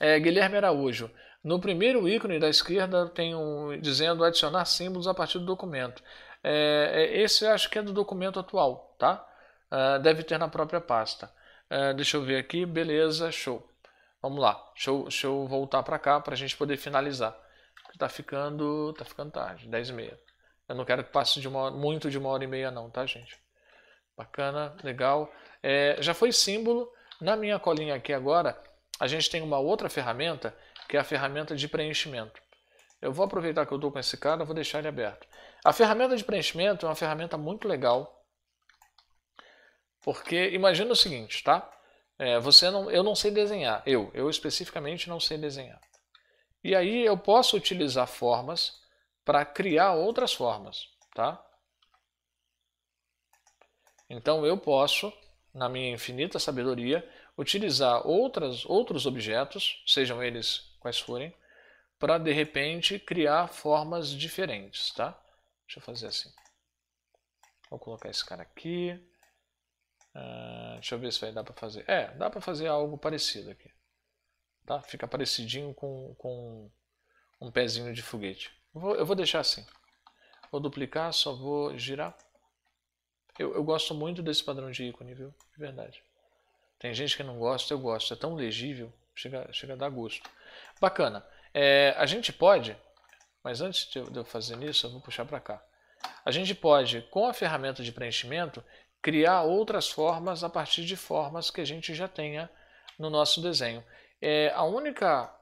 É, Guilherme Araújo. No primeiro ícone da esquerda tem um dizendo adicionar símbolos a partir do documento. É, é, esse eu acho que é do documento atual, tá? Uh, deve ter na própria pasta. Uh, deixa eu ver aqui, beleza, show. Vamos lá, deixa eu, deixa eu voltar para cá para a gente poder finalizar. Tá ficando, tá ficando tarde, 10 e meia. Eu não quero que passe de uma, hora, muito de uma hora e meia não, tá gente? Bacana, legal. É, já foi símbolo. Na minha colinha aqui agora, a gente tem uma outra ferramenta, que é a ferramenta de preenchimento. Eu vou aproveitar que eu estou com esse cara, vou deixar ele aberto. A ferramenta de preenchimento é uma ferramenta muito legal, porque imagina o seguinte, tá? É, você não, eu não sei desenhar, eu, eu especificamente não sei desenhar. E aí eu posso utilizar formas para criar outras formas, tá? Então eu posso, na minha infinita sabedoria, utilizar outras, outros objetos, sejam eles quais forem, para de repente criar formas diferentes, tá? Deixa eu fazer assim. Vou colocar esse cara aqui. Uh, deixa eu ver se vai dar para fazer. É, dá para fazer algo parecido aqui. Tá? Fica parecidinho com, com um pezinho de foguete. eu vou, eu vou deixar assim. Vou duplicar, só vou girar. Eu, eu, gosto muito desse padrão de ícone, viu? De verdade. Tem gente que não gosta, eu gosto. É tão legível, chega, chega a dar gosto. Bacana. É, a gente pode mas antes de eu fazer isso, eu vou puxar para cá. A gente pode, com a ferramenta de preenchimento, criar outras formas a partir de formas que a gente já tenha no nosso desenho. É, a única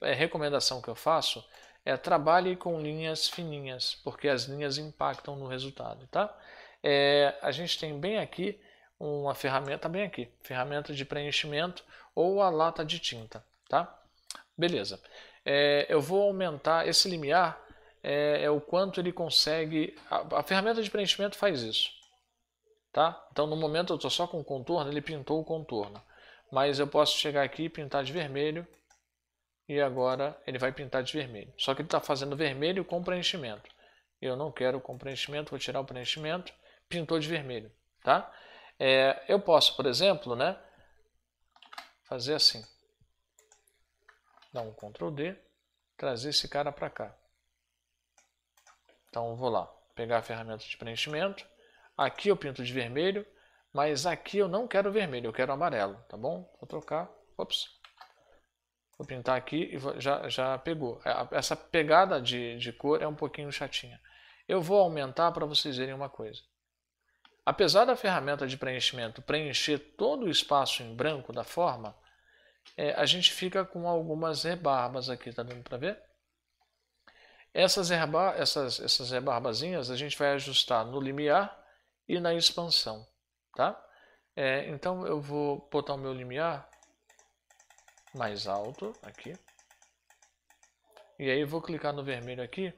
é, recomendação que eu faço é trabalhe com linhas fininhas, porque as linhas impactam no resultado, tá? É, a gente tem bem aqui uma ferramenta, tá bem aqui, ferramenta de preenchimento ou a lata de tinta, tá? Beleza é, eu vou aumentar esse limiar, é, é o quanto ele consegue. A, a, ferramenta de preenchimento faz isso. Tá? Então, no momento eu estou só com o contorno, ele pintou o contorno. Mas eu posso chegar aqui e pintar de vermelho. E agora ele vai pintar de vermelho. Só que ele está fazendo vermelho com preenchimento. Eu não quero com preenchimento, vou tirar o preenchimento. Pintou de vermelho. Tá? É, eu posso, por exemplo, né, fazer assim dar um Ctrl D, trazer esse cara para cá. Então vou lá, pegar a ferramenta de preenchimento, aqui eu pinto de vermelho, mas aqui eu não quero vermelho, eu quero amarelo, tá bom? Vou trocar, ops, vou pintar aqui e já, já pegou. É, essa pegada de, de cor é um pouquinho chatinha. Eu vou aumentar para vocês verem uma coisa. Apesar da ferramenta de preenchimento preencher todo o espaço em branco da forma, é, a gente fica com algumas rebarbas aqui, tá dando para ver? Essas, rebar, essas, essas rebarbazinhas a gente vai ajustar no limiar e na expansão, tá? É, então eu vou botar o meu limiar mais alto aqui. E aí vou clicar no vermelho aqui,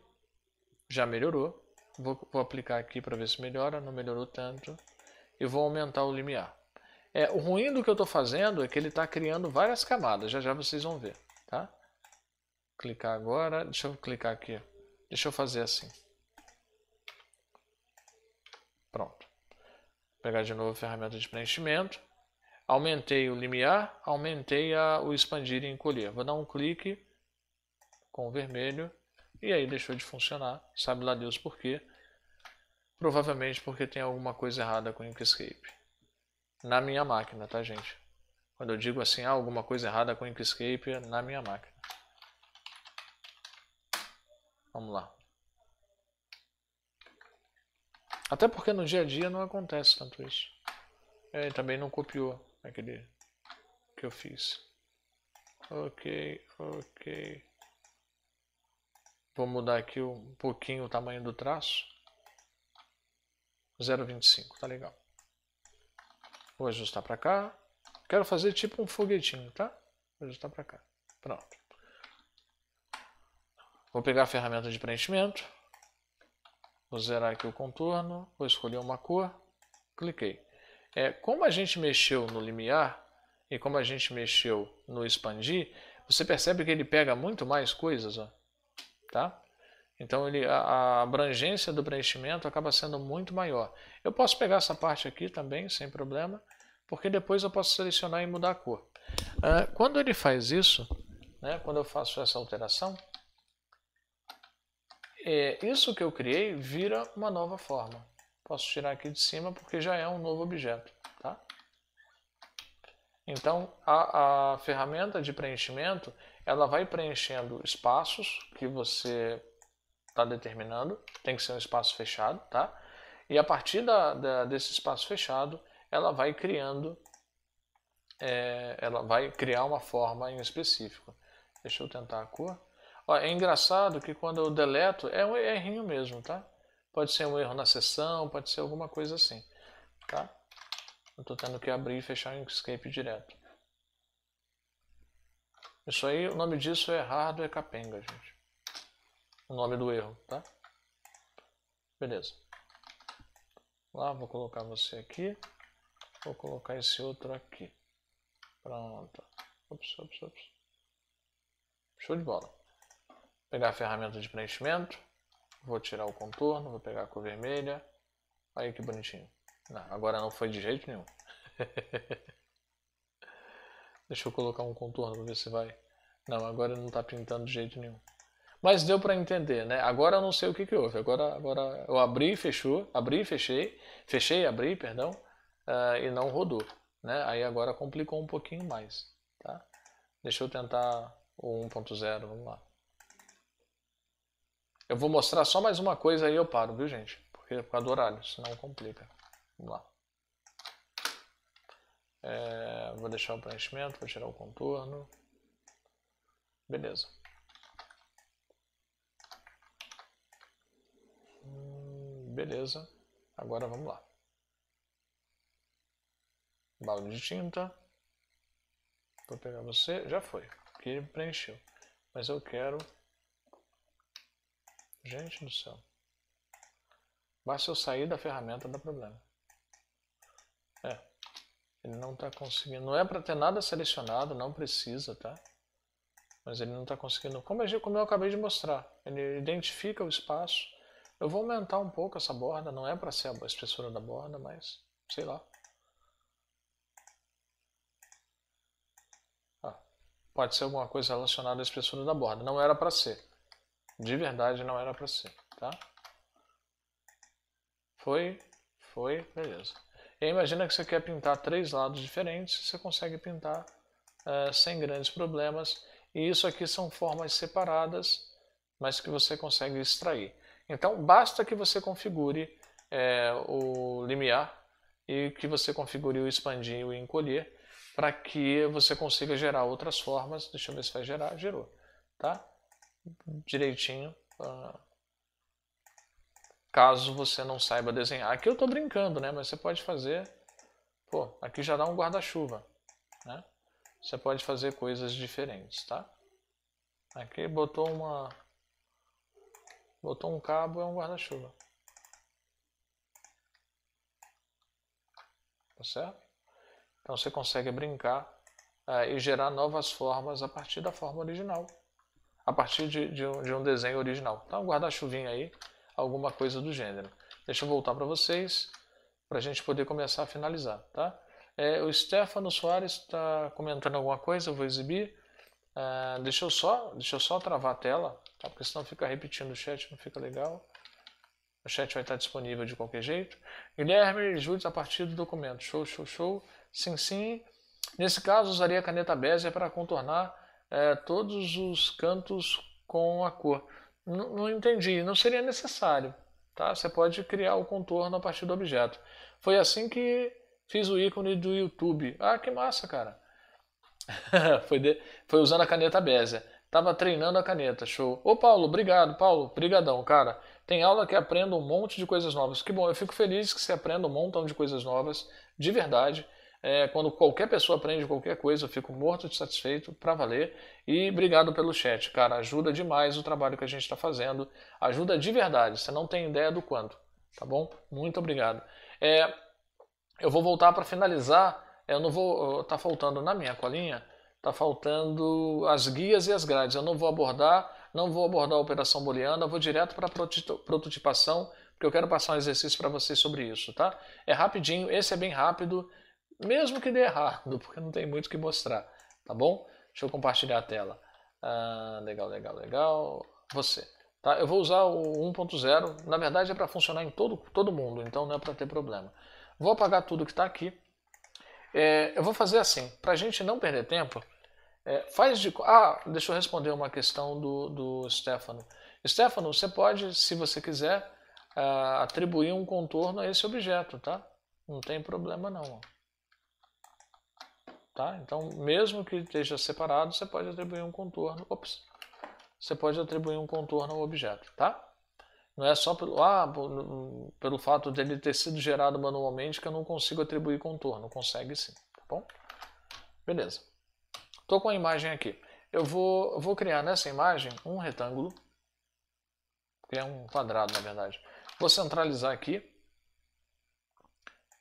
já melhorou. Vou, vou aplicar aqui para ver se melhora, não melhorou tanto. E vou aumentar o limiar. É, o ruim do que eu estou fazendo é que ele está criando várias camadas, já já vocês vão ver, tá? Clicar agora, deixa eu clicar aqui, deixa eu fazer assim. Pronto. Vou pegar de novo a ferramenta de preenchimento. Aumentei o limiar, aumentei a, o expandir e encolher. Vou dar um clique com o vermelho e aí deixou de funcionar, sabe lá Deus por quê. Provavelmente porque tem alguma coisa errada com o Inkscape na minha máquina, tá, gente? Quando eu digo assim, ah, alguma coisa errada com o Inkscape, é na minha máquina. Vamos lá. Até porque no dia a dia não acontece tanto isso. Ele é, também não copiou aquele que eu fiz. Ok, ok. Vou mudar aqui um pouquinho o tamanho do traço. 0,25, tá legal. Vou ajustar para cá. Quero fazer tipo um foguetinho, tá? Vou ajustar para cá. Pronto. Vou pegar a ferramenta de preenchimento. Vou zerar aqui o contorno. Vou escolher uma cor. Cliquei. É, como a gente mexeu no limiar e como a gente mexeu no expandir, você percebe que ele pega muito mais coisas, ó, tá? Então ele, a, abrangência do preenchimento acaba sendo muito maior. Eu posso pegar essa parte aqui também, sem problema, porque depois eu posso selecionar e mudar a cor. Uh, quando ele faz isso, né, quando eu faço essa alteração, é, isso que eu criei vira uma nova forma. Posso tirar aqui de cima porque já é um novo objeto. Tá? Então a, a ferramenta de preenchimento ela vai preenchendo espaços que você está determinando, tem que ser um espaço fechado, tá? E a partir da, da, desse espaço fechado, ela vai criando, é, ela vai criar uma forma em específico. Deixa eu tentar a cor. Ó, é engraçado que quando eu deleto, é um errinho mesmo, tá? Pode ser um erro na sessão, pode ser alguma coisa assim, tá? Eu estou tendo que abrir e fechar o Inkscape direto. Isso aí, o nome disso é hardware é capenga, gente o nome do erro, tá? Beleza. Lá, vou colocar você aqui. Vou colocar esse outro aqui. Pronto. Ops, ops, ops. Show de bola. Vou pegar a ferramenta de preenchimento. Vou tirar o contorno, vou pegar a cor vermelha. Aí que bonitinho. Não, agora não foi de jeito nenhum. *laughs* Deixa eu colocar um contorno para ver se vai. Não, agora não está pintando de jeito nenhum. Mas deu para entender, né? Agora eu não sei o que, que houve. Agora, agora eu abri e fechou, abri e fechei, fechei e abri, perdão, uh, e não rodou. Né? Aí agora complicou um pouquinho mais. Tá? Deixa eu tentar o 1.0, vamos lá. Eu vou mostrar só mais uma coisa aí eu paro, viu gente? Porque é por causa do horário, senão complica. Vamos lá. É, vou deixar o preenchimento, vou tirar o contorno. Beleza. beleza. Agora vamos lá. Balde de tinta. Vou pegar você. Já foi. Porque ele preencheu. Mas eu quero... Gente do céu. Basta eu sair da ferramenta, dá problema. É. Ele não está conseguindo. Não é para ter nada selecionado, não precisa, tá? Mas ele não está conseguindo. Como eu acabei de mostrar. Ele identifica o espaço eu vou aumentar um pouco essa borda, não é para ser a espessura da borda, mas sei lá. Ah, pode ser alguma coisa relacionada à espessura da borda. Não era para ser. De verdade não era para ser, tá? Foi, foi, beleza. E aí, imagina que você quer pintar três lados diferentes, você consegue pintar uh, sem grandes problemas. E isso aqui são formas separadas, mas que você consegue extrair. Então, basta que você configure é, o limiar e que você configure o expandir e o encolher para que você consiga gerar outras formas. Deixa eu ver se vai gerar. Gerou, tá? Direitinho. Uh, caso você não saiba desenhar. Aqui eu estou brincando, né? Mas você pode fazer... Pô, aqui já dá um guarda-chuva, né? Você pode fazer coisas diferentes, tá? Aqui botou uma Botou um cabo é um guarda-chuva. Tá certo? Então você consegue brincar é, e gerar novas formas a partir da forma original. A partir de, de, um, de um, desenho original. Então guarda-chuvinha aí, alguma coisa do gênero. Deixa eu voltar para vocês, para a gente poder começar a finalizar, tá? É, o Stefano Soares está comentando alguma coisa, eu vou exibir. Uh, deixa eu só, deixa eu só travar a tela, tá? porque senão fica repetindo o chat, não fica legal. O chat vai estar disponível de qualquer jeito. Guilherme, Júlio, a partir do documento. Show, show, show. Sim, sim. Nesse caso, usaria a caneta Bézia para contornar é, todos os cantos com a cor. N não entendi, não seria necessário. Tá? Você pode criar o contorno a partir do objeto. Foi assim que fiz o ícone do YouTube. Ah, que massa, cara. *laughs* foi, de, foi usando a caneta Bézia. Tava treinando a caneta, show. Ô Paulo, obrigado, Paulo, brigadão, cara. Tem aula que aprenda um monte de coisas novas. Que bom, eu fico feliz que você aprenda um montão de coisas novas, de verdade. É, quando qualquer pessoa aprende qualquer coisa, eu fico morto de satisfeito para valer. E obrigado pelo chat, cara. Ajuda demais o trabalho que a gente está fazendo. Ajuda de verdade. Você não tem ideia do quanto, tá bom? Muito obrigado. É, eu vou voltar para finalizar eu não vou. Tá faltando na minha colinha, tá faltando as guias e as grades. Eu não vou abordar, não vou abordar a operação booleana, vou direto para prototipação, porque eu quero passar um exercício para vocês sobre isso, tá? É rapidinho, esse é bem rápido, mesmo que dê errado, *laughs* porque não tem muito o que mostrar, tá bom? Deixa eu compartilhar a tela. Ah, legal, legal, legal. Você. Tá? Eu vou usar o 1.0, na verdade é para funcionar em todo, todo mundo, então não é para ter problema. Vou apagar tudo que está aqui é, eu vou fazer assim, para a gente não perder tempo, é, faz de. Ah, deixa eu responder uma questão do, do Stefano. Stefano, você pode, se você quiser, uh, atribuir um contorno a esse objeto, tá? Não tem problema não. Tá? Então, mesmo que esteja separado, você pode atribuir um contorno. Ops. Você pode atribuir um contorno ao objeto, tá? Não é só pelo, ah, pelo fato dele ter sido gerado manualmente que eu não consigo atribuir contorno. Consegue sim, tá bom? Beleza. Estou com a imagem aqui. Eu vou, vou criar nessa imagem um retângulo. é um quadrado, na verdade. Vou centralizar aqui.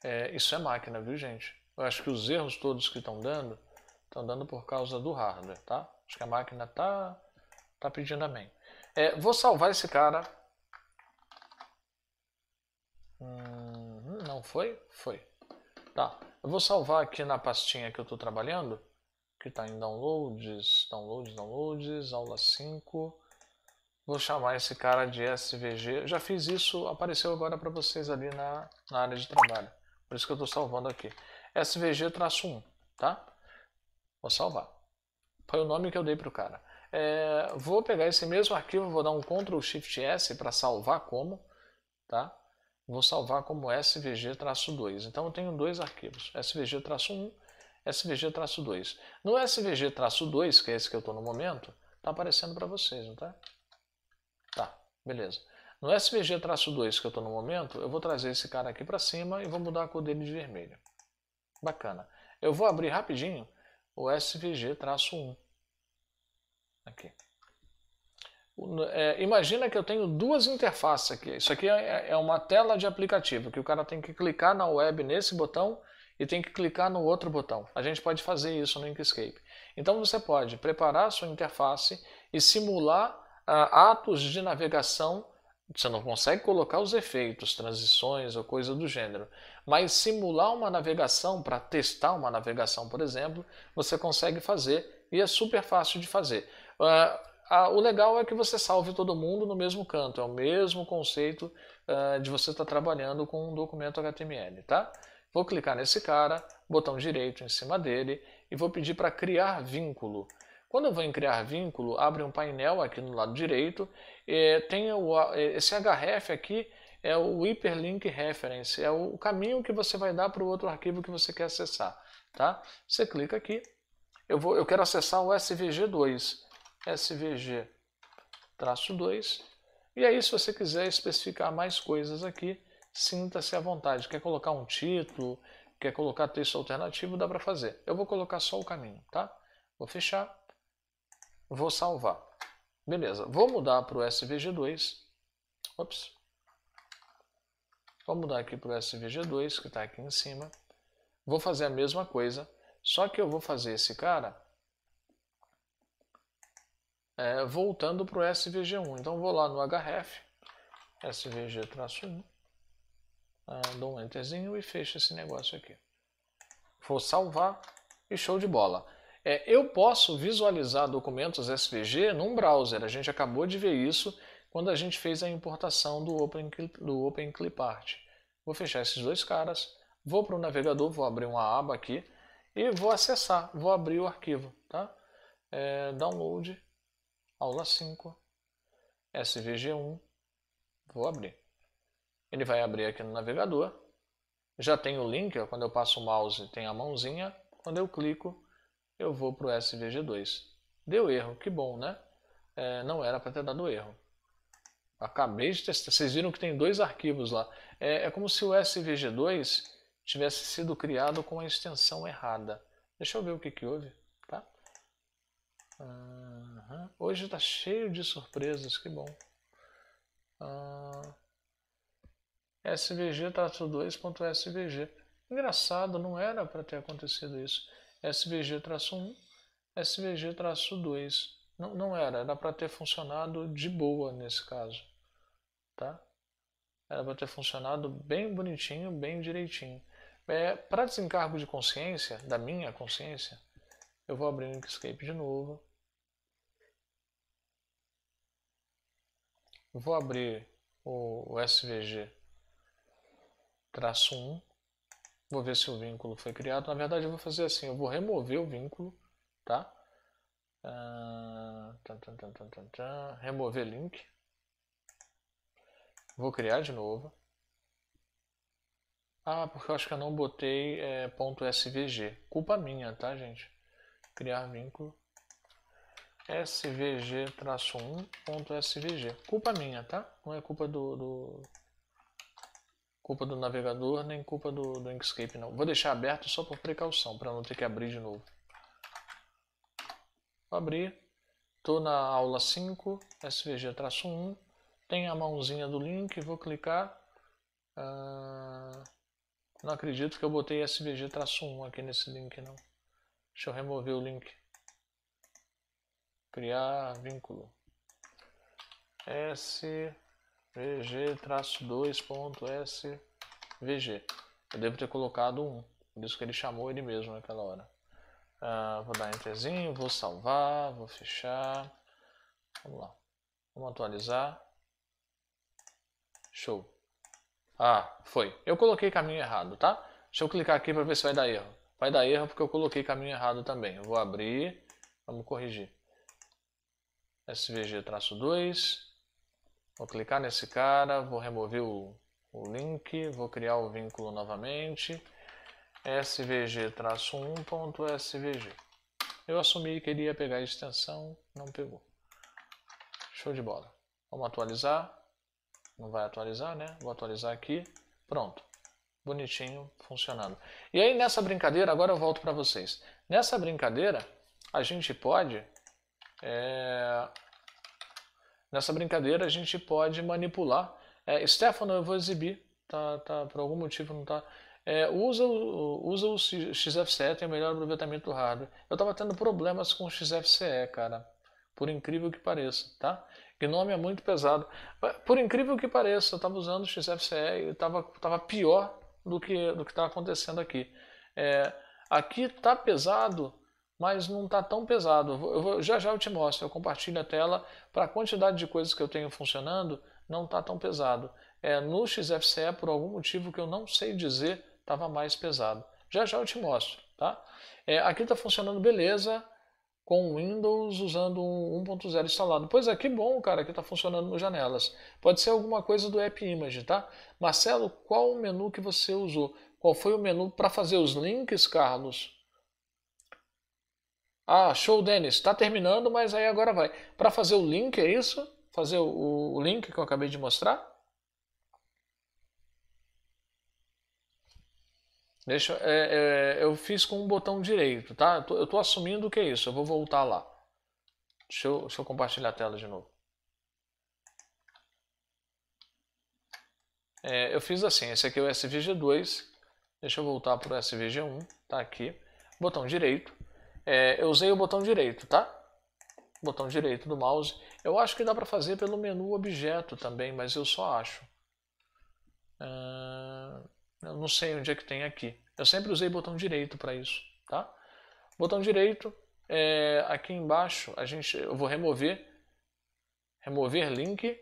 É, isso é máquina, viu, gente? Eu acho que os erros todos que estão dando, estão dando por causa do hardware, tá? Acho que a máquina tá, tá pedindo amém. É, vou salvar esse cara Hum, não foi? Foi. Tá. Eu vou salvar aqui na pastinha que eu estou trabalhando, que está em downloads, downloads, downloads, aula 5. Vou chamar esse cara de SVG. Já fiz isso, apareceu agora para vocês ali na, na, área de trabalho. Por isso que eu estou salvando aqui. SVG-1, tá? Vou salvar. Foi o nome que eu dei para o cara. É, vou pegar esse mesmo arquivo, vou dar um Ctrl Shift S para salvar como, tá? vou salvar como svg-2. Então eu tenho dois arquivos, svg-1 svg-2. No svg-2, que é esse que eu estou no momento, está aparecendo para vocês, não está? Tá, beleza. No svg-2 que eu estou no momento, eu vou trazer esse cara aqui para cima e vou mudar a cor dele de vermelho. Bacana. Eu vou abrir rapidinho o svg-1. Aqui. É, imagina que eu tenho duas interfaces aqui. Isso aqui é, é, é uma tela de aplicativo, que o cara tem que clicar na web nesse botão e tem que clicar no outro botão. A gente pode fazer isso no Inkscape. Então você pode preparar a sua interface e simular ah, atos de navegação. Você não consegue colocar os efeitos, transições ou coisa do gênero, mas simular uma navegação para testar uma navegação, por exemplo, você consegue fazer e é super fácil de fazer. Ah, ah, o legal é que você salve todo mundo no mesmo canto, é o mesmo conceito ah, de você estar tá trabalhando com um documento HTML, tá? Vou clicar nesse cara, botão direito em cima dele e vou pedir para criar vínculo. Quando eu vou em criar vínculo, abre um painel aqui no lado direito, tem o, esse href aqui, é o Hyperlink Reference, é o caminho que você vai dar para o outro arquivo que você quer acessar. Tá? Você clica aqui, eu, vou, eu quero acessar o SVG2. SVG-2. E aí, se você quiser especificar mais coisas aqui, sinta-se à vontade. Quer colocar um título, quer colocar texto alternativo, dá para fazer. Eu vou colocar só o caminho, tá? Vou fechar, vou salvar. Beleza, vou mudar para o SVG2. Ops. Vou mudar aqui para o SVG2, que está aqui em cima. Vou fazer a mesma coisa, só que eu vou fazer esse cara é, voltando para o SVG1. Então vou lá no href, SVG-1, ah, dou um enterzinho e fecho esse negócio aqui. Vou salvar e show de bola. É, eu posso visualizar documentos SVG num browser, a gente acabou de ver isso quando a gente fez a importação do Open, do Open Clipart. Vou fechar esses dois caras, vou para o navegador, vou abrir uma aba aqui e vou acessar, vou abrir o arquivo, tá? É, download aula 5, SVG1, vou abrir. Ele vai abrir aqui no navegador, já tem o link, quando eu passo o mouse tem a mãozinha, quando eu clico eu vou para o SVG2. Deu erro, que bom, né? É, não era para ter dado erro. Acabei de testar, vocês viram que tem dois arquivos lá. É, é como se o SVG2 tivesse sido criado com a extensão errada. Deixa eu ver o que, que houve. Uhum. Hoje está cheio de surpresas, que bom. Uh... Ah, SVG-2.SVG. Engraçado, não era para ter acontecido isso. SVG-1, SVG-2. Não, não era, era para ter funcionado de boa nesse caso. Tá? Era para ter funcionado bem bonitinho, bem direitinho. É, para desencargo de consciência, da minha consciência, eu vou abrir o Inkscape de novo. vou abrir o SVG traço 1. Vou ver se o vínculo foi criado. Na verdade, eu vou fazer assim, eu vou remover o vínculo, tá? Uh, tan, tan, tan, remover link. Vou criar de novo. Ah, porque eu acho que eu não botei é, eh, .svg. Culpa minha, tá, gente? criar vínculo svg-1.svg. Culpa minha, tá? Não é culpa do, do, culpa do navegador, nem culpa do, do Inkscape, não. Vou deixar aberto só por precaução, para não ter que abrir de novo. Vou abrir. Estou na aula 5, svg-1. Tem a mãozinha do link, vou clicar. Ah, não acredito que eu botei svg-1 aqui nesse link, não. Deixa eu remover o link. Criar vínculo. svg-2.svg. Eu devo ter colocado um. Por isso que ele chamou ele mesmo naquela hora. Ah, vou dar enterzinho, vou salvar, vou fechar. Vamos lá. Vamos atualizar. Show. Ah, foi. Eu coloquei caminho errado, tá? Deixa eu clicar aqui para ver se vai dar erro. Vai dar erro porque eu coloquei caminho errado também. Eu vou abrir, vamos corrigir. SVG-2, vou clicar nesse cara, vou remover o, o link, vou criar o vínculo novamente. SVG-1.SVG. Eu assumi que ele ia pegar a extensão, não pegou. Show de bola. Vamos atualizar. Não vai atualizar, né? Vou atualizar aqui. Pronto bonitinho, funcionando. E aí nessa brincadeira, agora eu volto para vocês. Nessa brincadeira, a gente pode... É... Nessa brincadeira, a gente pode manipular. É, Stefano, eu vou exibir, tá, tá, por algum motivo não está... É, usa, usa o XFCE, tem o melhor aproveitamento do hardware. Eu estava tendo problemas com o XFCE, cara. Por incrível que pareça, tá? Gnome é muito pesado. Por incrível que pareça, eu estava usando o XFCE e estava tava pior do que do que está acontecendo aqui. É, aqui está pesado, mas não está tão pesado. Eu vou, já já eu te mostro, eu compartilho a tela para a quantidade de coisas que eu tenho funcionando, não está tão pesado. É, no XFCE, por algum motivo que eu não sei dizer, estava mais pesado. Já já eu te mostro, tá? É, aqui está funcionando beleza, com Windows usando um 1.0 instalado. Pois é, que bom, cara, que está funcionando no Janelas. Pode ser alguma coisa do App Image, tá? Marcelo, qual o menu que você usou? Qual foi o menu para fazer os links, Carlos? Ah, show, Denis. Está terminando, mas aí agora vai. Para fazer o link, é isso? Fazer o, o link que eu acabei de mostrar? Deixa, é, é, eu fiz com o botão direito, tá? Eu estou assumindo que é isso, eu vou voltar lá. Deixa eu, deixa eu compartilhar a tela de novo. É, eu fiz assim, esse aqui é o SVG2, deixa eu voltar para o SVG1, tá aqui. Botão direito, é, eu usei o botão direito, tá? Botão direito do mouse. Eu acho que dá para fazer pelo menu objeto também, mas eu só acho. Uh... Eu não sei onde é que tem aqui. Eu sempre usei botão direito para isso, tá? Botão direito, é, aqui embaixo, a gente, eu vou remover, remover link,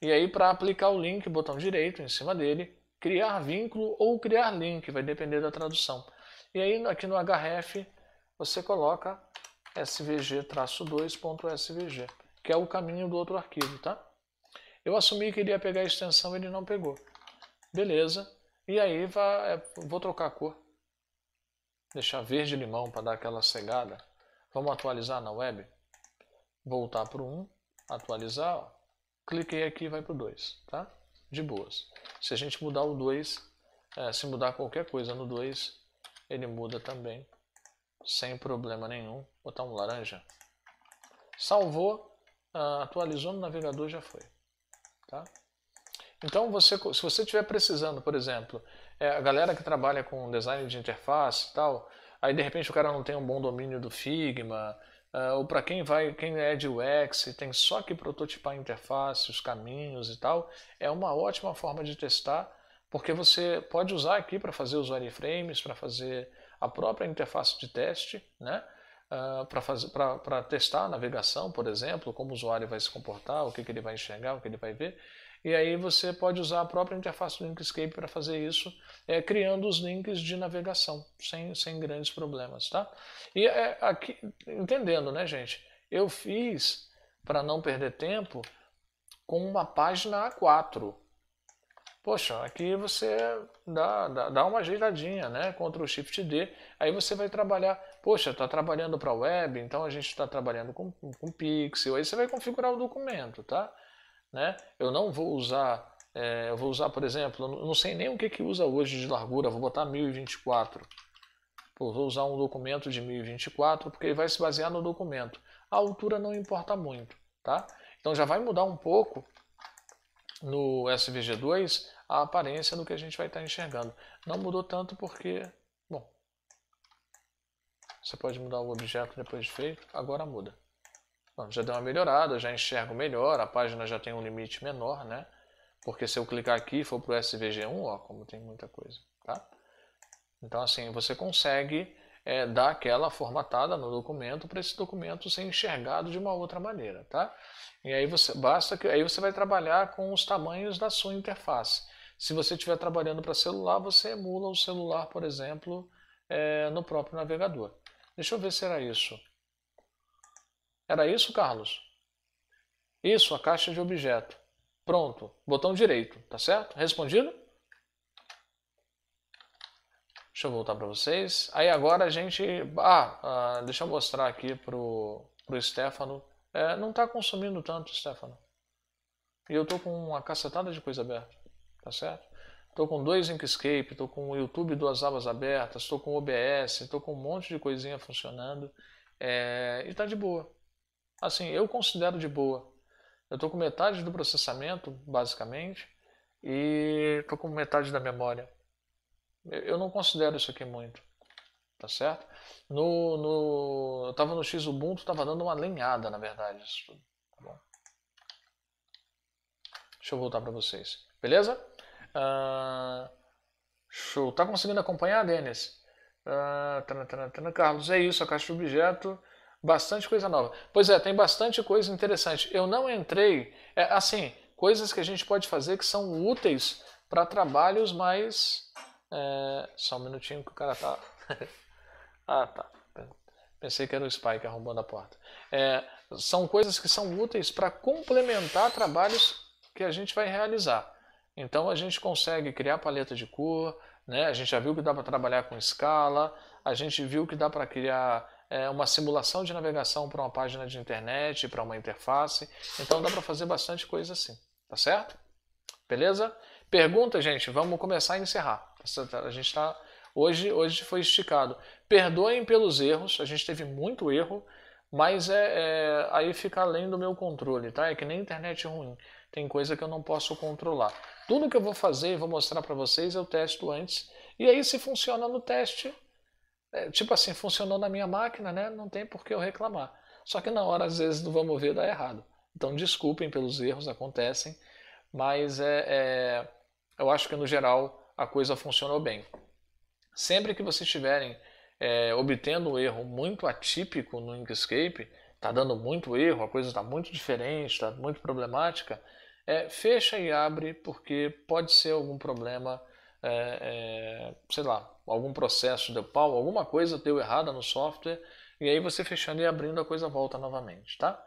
e aí para aplicar o link, botão direito em cima dele, criar vínculo ou criar link, vai depender da tradução. E aí aqui no href, você coloca svg-2.svg, que é o caminho do outro arquivo, tá? Eu assumi que ele ia pegar a extensão, ele não pegou. Beleza. E aí é, vou trocar a cor. Deixar verde limão para dar aquela cegada. Vamos atualizar na web. Voltar para o 1, atualizar. Ó. Cliquei aqui e vai para o 2, tá? De boas. Se a gente mudar o 2, é, se mudar qualquer coisa no 2, ele muda também. Sem problema nenhum. Vou botar um laranja. Salvou, ah, atualizou no navegador, já foi. Tá? Então, você, se você estiver precisando, por exemplo, é, a galera que trabalha com design de interface e tal, aí de repente o cara não tem um bom domínio do Figma, uh, ou para quem vai, quem é de UX e tem só que prototipar a interface, os caminhos e tal, é uma ótima forma de testar, porque você pode usar aqui para fazer os wireframes, para fazer a própria interface de teste, né? Uh, ah, para testar a navegação, por exemplo, como o usuário vai se comportar, o que, que ele vai enxergar, o que ele vai ver. E aí você pode usar a própria interface do Inkscape para fazer isso, é, criando os links de navegação, sem, sem grandes problemas, tá? E é, aqui, entendendo, né, gente? Eu fiz, para não perder tempo, com uma página A4. Poxa, aqui você dá, dá, dá uma ajeitadinha, né? Ctrl Shift D, aí você vai trabalhar. Poxa, está trabalhando para web, então a gente está trabalhando com, com pixel. Aí você vai configurar o documento, tá? Né? Eu não vou usar, é, eu vou usar, por exemplo, eu não sei nem o que, que usa hoje de largura, vou botar 1024. Pô, vou usar um documento de 1024 porque ele vai se basear no documento. A altura não importa muito. Tá? Então já vai mudar um pouco no SVG2 a aparência do que a gente vai estar tá enxergando. Não mudou tanto porque, bom, você pode mudar o objeto depois de feito, agora muda. Bom, já deu uma melhorada, já enxergo melhor, a página já tem um limite menor, né? Porque se eu clicar aqui e for para o SVG1, ó, como tem muita coisa, tá? Então, assim, você consegue é, dar aquela formatada no documento para esse documento ser enxergado de uma outra maneira, tá? E aí você, basta que, aí você vai trabalhar com os tamanhos da sua interface. Se você estiver trabalhando para celular, você emula o celular, por exemplo, é, no próprio navegador. Deixa eu ver se era isso. Era isso, Carlos? Isso, a caixa de objeto. Pronto, botão direito, tá certo? Respondido? Deixa eu voltar para vocês. Aí agora a gente... Ah, ah deixa eu mostrar aqui pro, pro Stefano. É, não está consumindo tanto, Stefano. E eu tô com uma cacetada de coisa aberta, tá certo? Tô com dois Inkscape, tô com o YouTube duas abas abertas, tô com o OBS, tô com um monte de coisinha funcionando. É, e tá de boa. Assim, eu considero de boa. Eu estou com metade do processamento, basicamente, e estou com metade da memória. Eu não considero isso aqui muito, tá certo? No, no, eu estava no Xubuntu estava dando uma lenhada, na verdade, isso tudo, tá bom? Deixa eu voltar para vocês, beleza? Uh, show, tá conseguindo acompanhar, Denis? Uh, tana, tana, tana, Carlos, é isso, a caixa de objeto Bastante coisa nova. Pois é, tem bastante coisa interessante. Eu não entrei, é, assim, coisas que a gente pode fazer que são úteis para trabalhos mais. É, só um minutinho que o cara tá. *laughs* ah, tá. Pensei que era o Spike arrombando a porta. É, são coisas que são úteis para complementar trabalhos que a gente vai realizar. Então a gente consegue criar paleta de cor, né? a gente já viu que dá para trabalhar com escala, a gente viu que dá para criar é, uma simulação de navegação para uma página de internet, para uma interface. Então dá para fazer bastante coisa assim, tá certo? Beleza? Pergunta, gente, vamos começar a encerrar. Tá, a gente está hoje, hoje foi esticado. Perdoem pelos erros, a gente teve muito erro, mas é, é aí fica além do meu controle, tá? É que nem internet ruim, tem coisa que eu não posso controlar. Tudo que eu vou fazer e vou mostrar para vocês eu testo antes. E aí, se funciona no teste, é, tipo assim, funcionou na minha máquina, né? Não tem por que eu reclamar. Só que na hora, às vezes, do vamos ver, dá errado. Então, desculpem pelos erros, acontecem, mas é, é, eu acho que no geral a coisa funcionou bem. Sempre que vocês estiverem é, obtendo um erro muito atípico no Inkscape, está dando muito erro, a coisa está muito diferente, está muito problemática, é, fecha e abre, porque pode ser algum problema, é, é, sei lá, algum processo deu pau, alguma coisa deu errada no software, e aí você fechando e abrindo a coisa volta novamente, tá?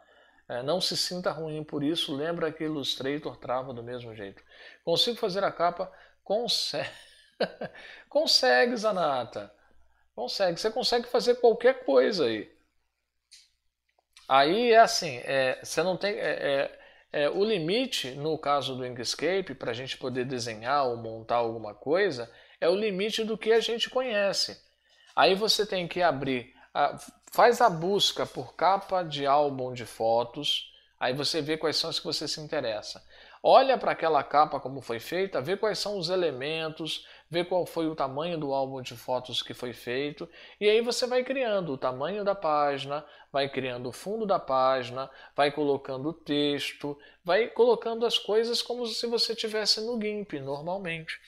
É, não se sinta ruim por isso, lembra que Illustrator trava do mesmo jeito. Consigo fazer a capa? Consegue. *laughs* consegue, Zanata. Consegue. Você consegue fazer qualquer coisa aí. Aí é assim, é, você não tem... É, é, é o limite, no caso do Inkscape, para a gente poder desenhar ou montar alguma coisa, é o limite do que a gente conhece. Aí você tem que abrir, faz a busca por capa de álbum de fotos, aí você vê quais são as que você se interessa. Olha para aquela capa como foi feita, vê quais são os elementos, vê qual foi o tamanho do álbum de fotos que foi feito, e aí você vai criando o tamanho da página, vai criando o fundo da página, vai colocando o texto, vai colocando as coisas como se você estivesse no GIMP normalmente,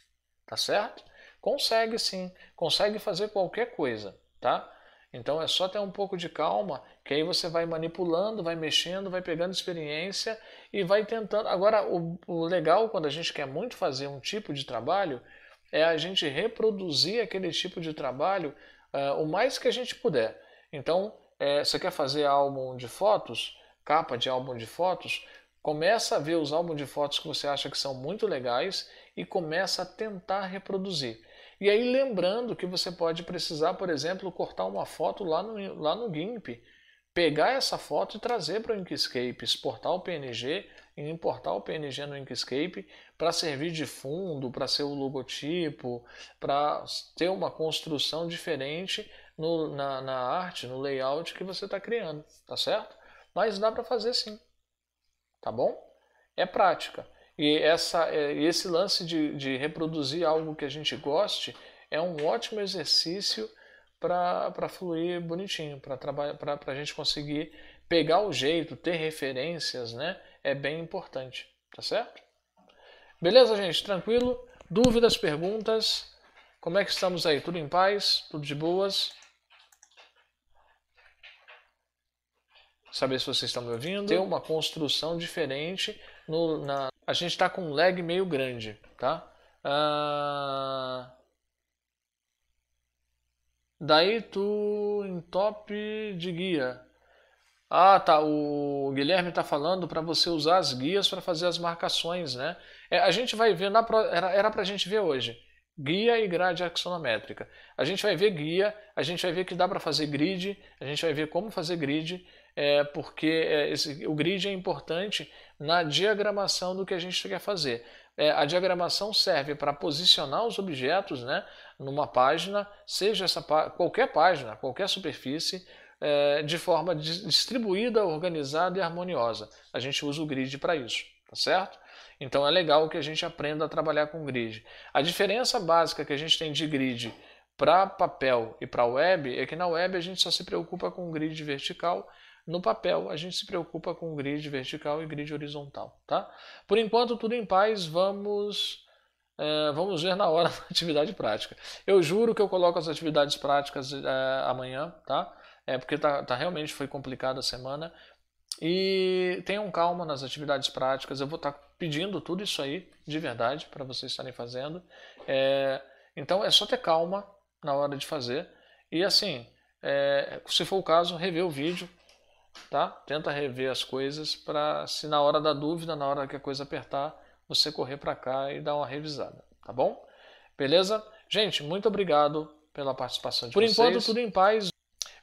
tá certo? Consegue sim, consegue fazer qualquer coisa, tá? Então é só ter um pouco de calma, que aí você vai manipulando, vai mexendo, vai pegando experiência e vai tentando. Agora, o, o legal quando a gente quer muito fazer um tipo de trabalho é a gente reproduzir aquele tipo de trabalho uh, o mais que a gente puder. Então, é, você quer fazer álbum de fotos, capa de álbum de fotos, começa a ver os álbuns de fotos que você acha que são muito legais e começa a tentar reproduzir. E aí lembrando que você pode precisar, por exemplo, cortar uma foto lá no, lá no GIMP, pegar essa foto e trazer para o Inkscape, exportar o PNG e importar o PNG no Inkscape para servir de fundo, para ser o logotipo, para ter uma construção diferente no, na, na arte, no layout que você está criando, tá certo? Mas dá para fazer sim, tá bom? É prática. E essa, é, esse lance de, de reproduzir algo que a gente goste é um ótimo exercício para fluir bonitinho, para a gente conseguir pegar o jeito, ter referências, né? É bem importante, tá certo? Beleza, gente? Tranquilo? Dúvidas, perguntas? Como é que estamos aí? Tudo em paz? Tudo de boas? Saber se vocês estão me ouvindo. Ter uma construção diferente no, na, a gente está com um lag meio grande, tá? Ah, daí tu em top de guia. Ah, tá. O Guilherme está falando para você usar as guias para fazer as marcações, né? É, a gente vai ver na era para a gente ver hoje guia e grade axonométrica. A gente vai ver guia, a gente vai ver que dá para fazer grid, a gente vai ver como fazer grid é, porque é, esse, o grid é importante na diagramação do que a gente quer fazer. É, a diagramação serve para posicionar os objetos né, numa página, seja essa qualquer página, qualquer superfície, é, de forma distribuída, organizada e harmoniosa. A gente usa o grid para isso, tá certo? Então é legal que a gente aprenda a trabalhar com grid. A diferença básica que a gente tem de grid para papel e para web é que na web a gente só se preocupa com grid vertical no papel, a gente se preocupa com grid vertical e grid horizontal, tá? Por enquanto, tudo em paz, vamos... Eh, vamos ver na hora da *laughs* atividade prática. Eu juro que eu coloco as atividades práticas eh, amanhã, tá? É porque tá, tá realmente foi complicada a semana. E tenham calma nas atividades práticas. Eu vou estar tá pedindo tudo isso aí de verdade para vocês estarem fazendo. É, então é só ter calma na hora de fazer. E assim, é, se for o caso, rever o vídeo, tá? Tenta rever as coisas para se na hora da dúvida, na hora que a coisa apertar, você correr para cá e dar uma revisada, tá bom? Beleza? Gente, muito obrigado pela participação de Por vocês. Por enquanto, tudo em paz.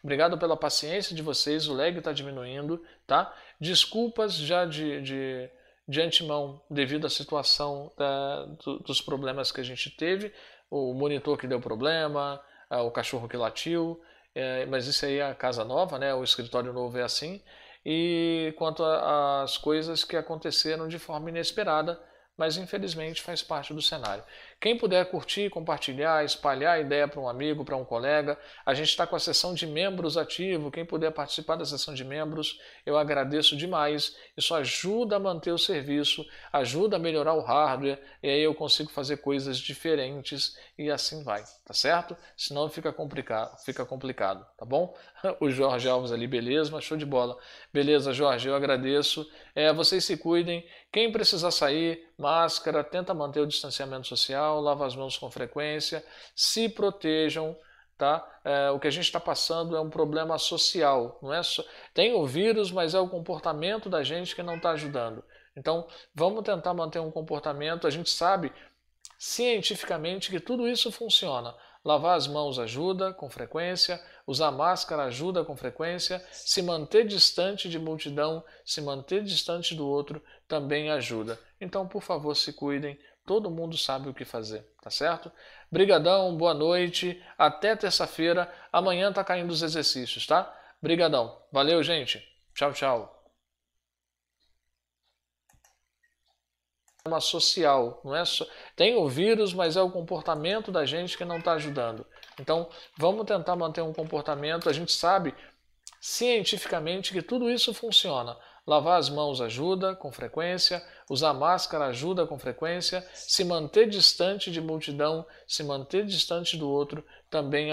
Obrigado pela paciência de vocês. O lag está diminuindo, tá? Desculpas já de, de, de antemão devido à situação da, é, do, dos problemas que a gente teve. O monitor que deu problema, o cachorro que latiu, é, mas isso aí é a casa nova, né? O escritório novo é assim. E quanto às coisas que aconteceram de forma inesperada, mas infelizmente faz parte do cenário. Quem puder curtir, compartilhar, espalhar a ideia para um amigo, para um colega. A gente está com a sessão de membros ativo. Quem puder participar da sessão de membros, eu agradeço demais. Isso ajuda a manter o serviço, ajuda a melhorar o hardware e aí eu consigo fazer coisas diferentes e assim vai, tá certo? Senão fica complicado, fica complicado, tá bom? *laughs* O Jorge Alves ali, beleza, mas show de bola. Beleza, Jorge, eu agradeço. É, vocês se cuidem. Quem precisar sair, máscara, tenta manter o distanciamento social geral, lava as mãos com frequência, se protejam, tá? É, o que a gente está passando é um problema social, não é só... tem o vírus, mas é o comportamento da gente que não está ajudando. Então, vamos tentar manter um comportamento. A gente sabe cientificamente que tudo isso funciona. Lavar as mãos ajuda com frequência, usar máscara ajuda com frequência, se manter distante de multidão, se manter distante do outro também ajuda. Então, por favor, se cuidem, Todo mundo sabe o que fazer, tá certo? Brigadão, boa noite, até terça-feira. Amanhã tá caindo os exercícios, tá? Brigadão. Valeu, gente. Tchau, tchau. Uma social, não é só... Tem o vírus, mas é o comportamento da gente que não está ajudando. Então, vamos tentar manter um comportamento. A gente sabe cientificamente que tudo isso funciona. Lavar as mãos ajuda com frequência, usar máscara ajuda com frequência, se manter distante de multidão, se manter distante do outro também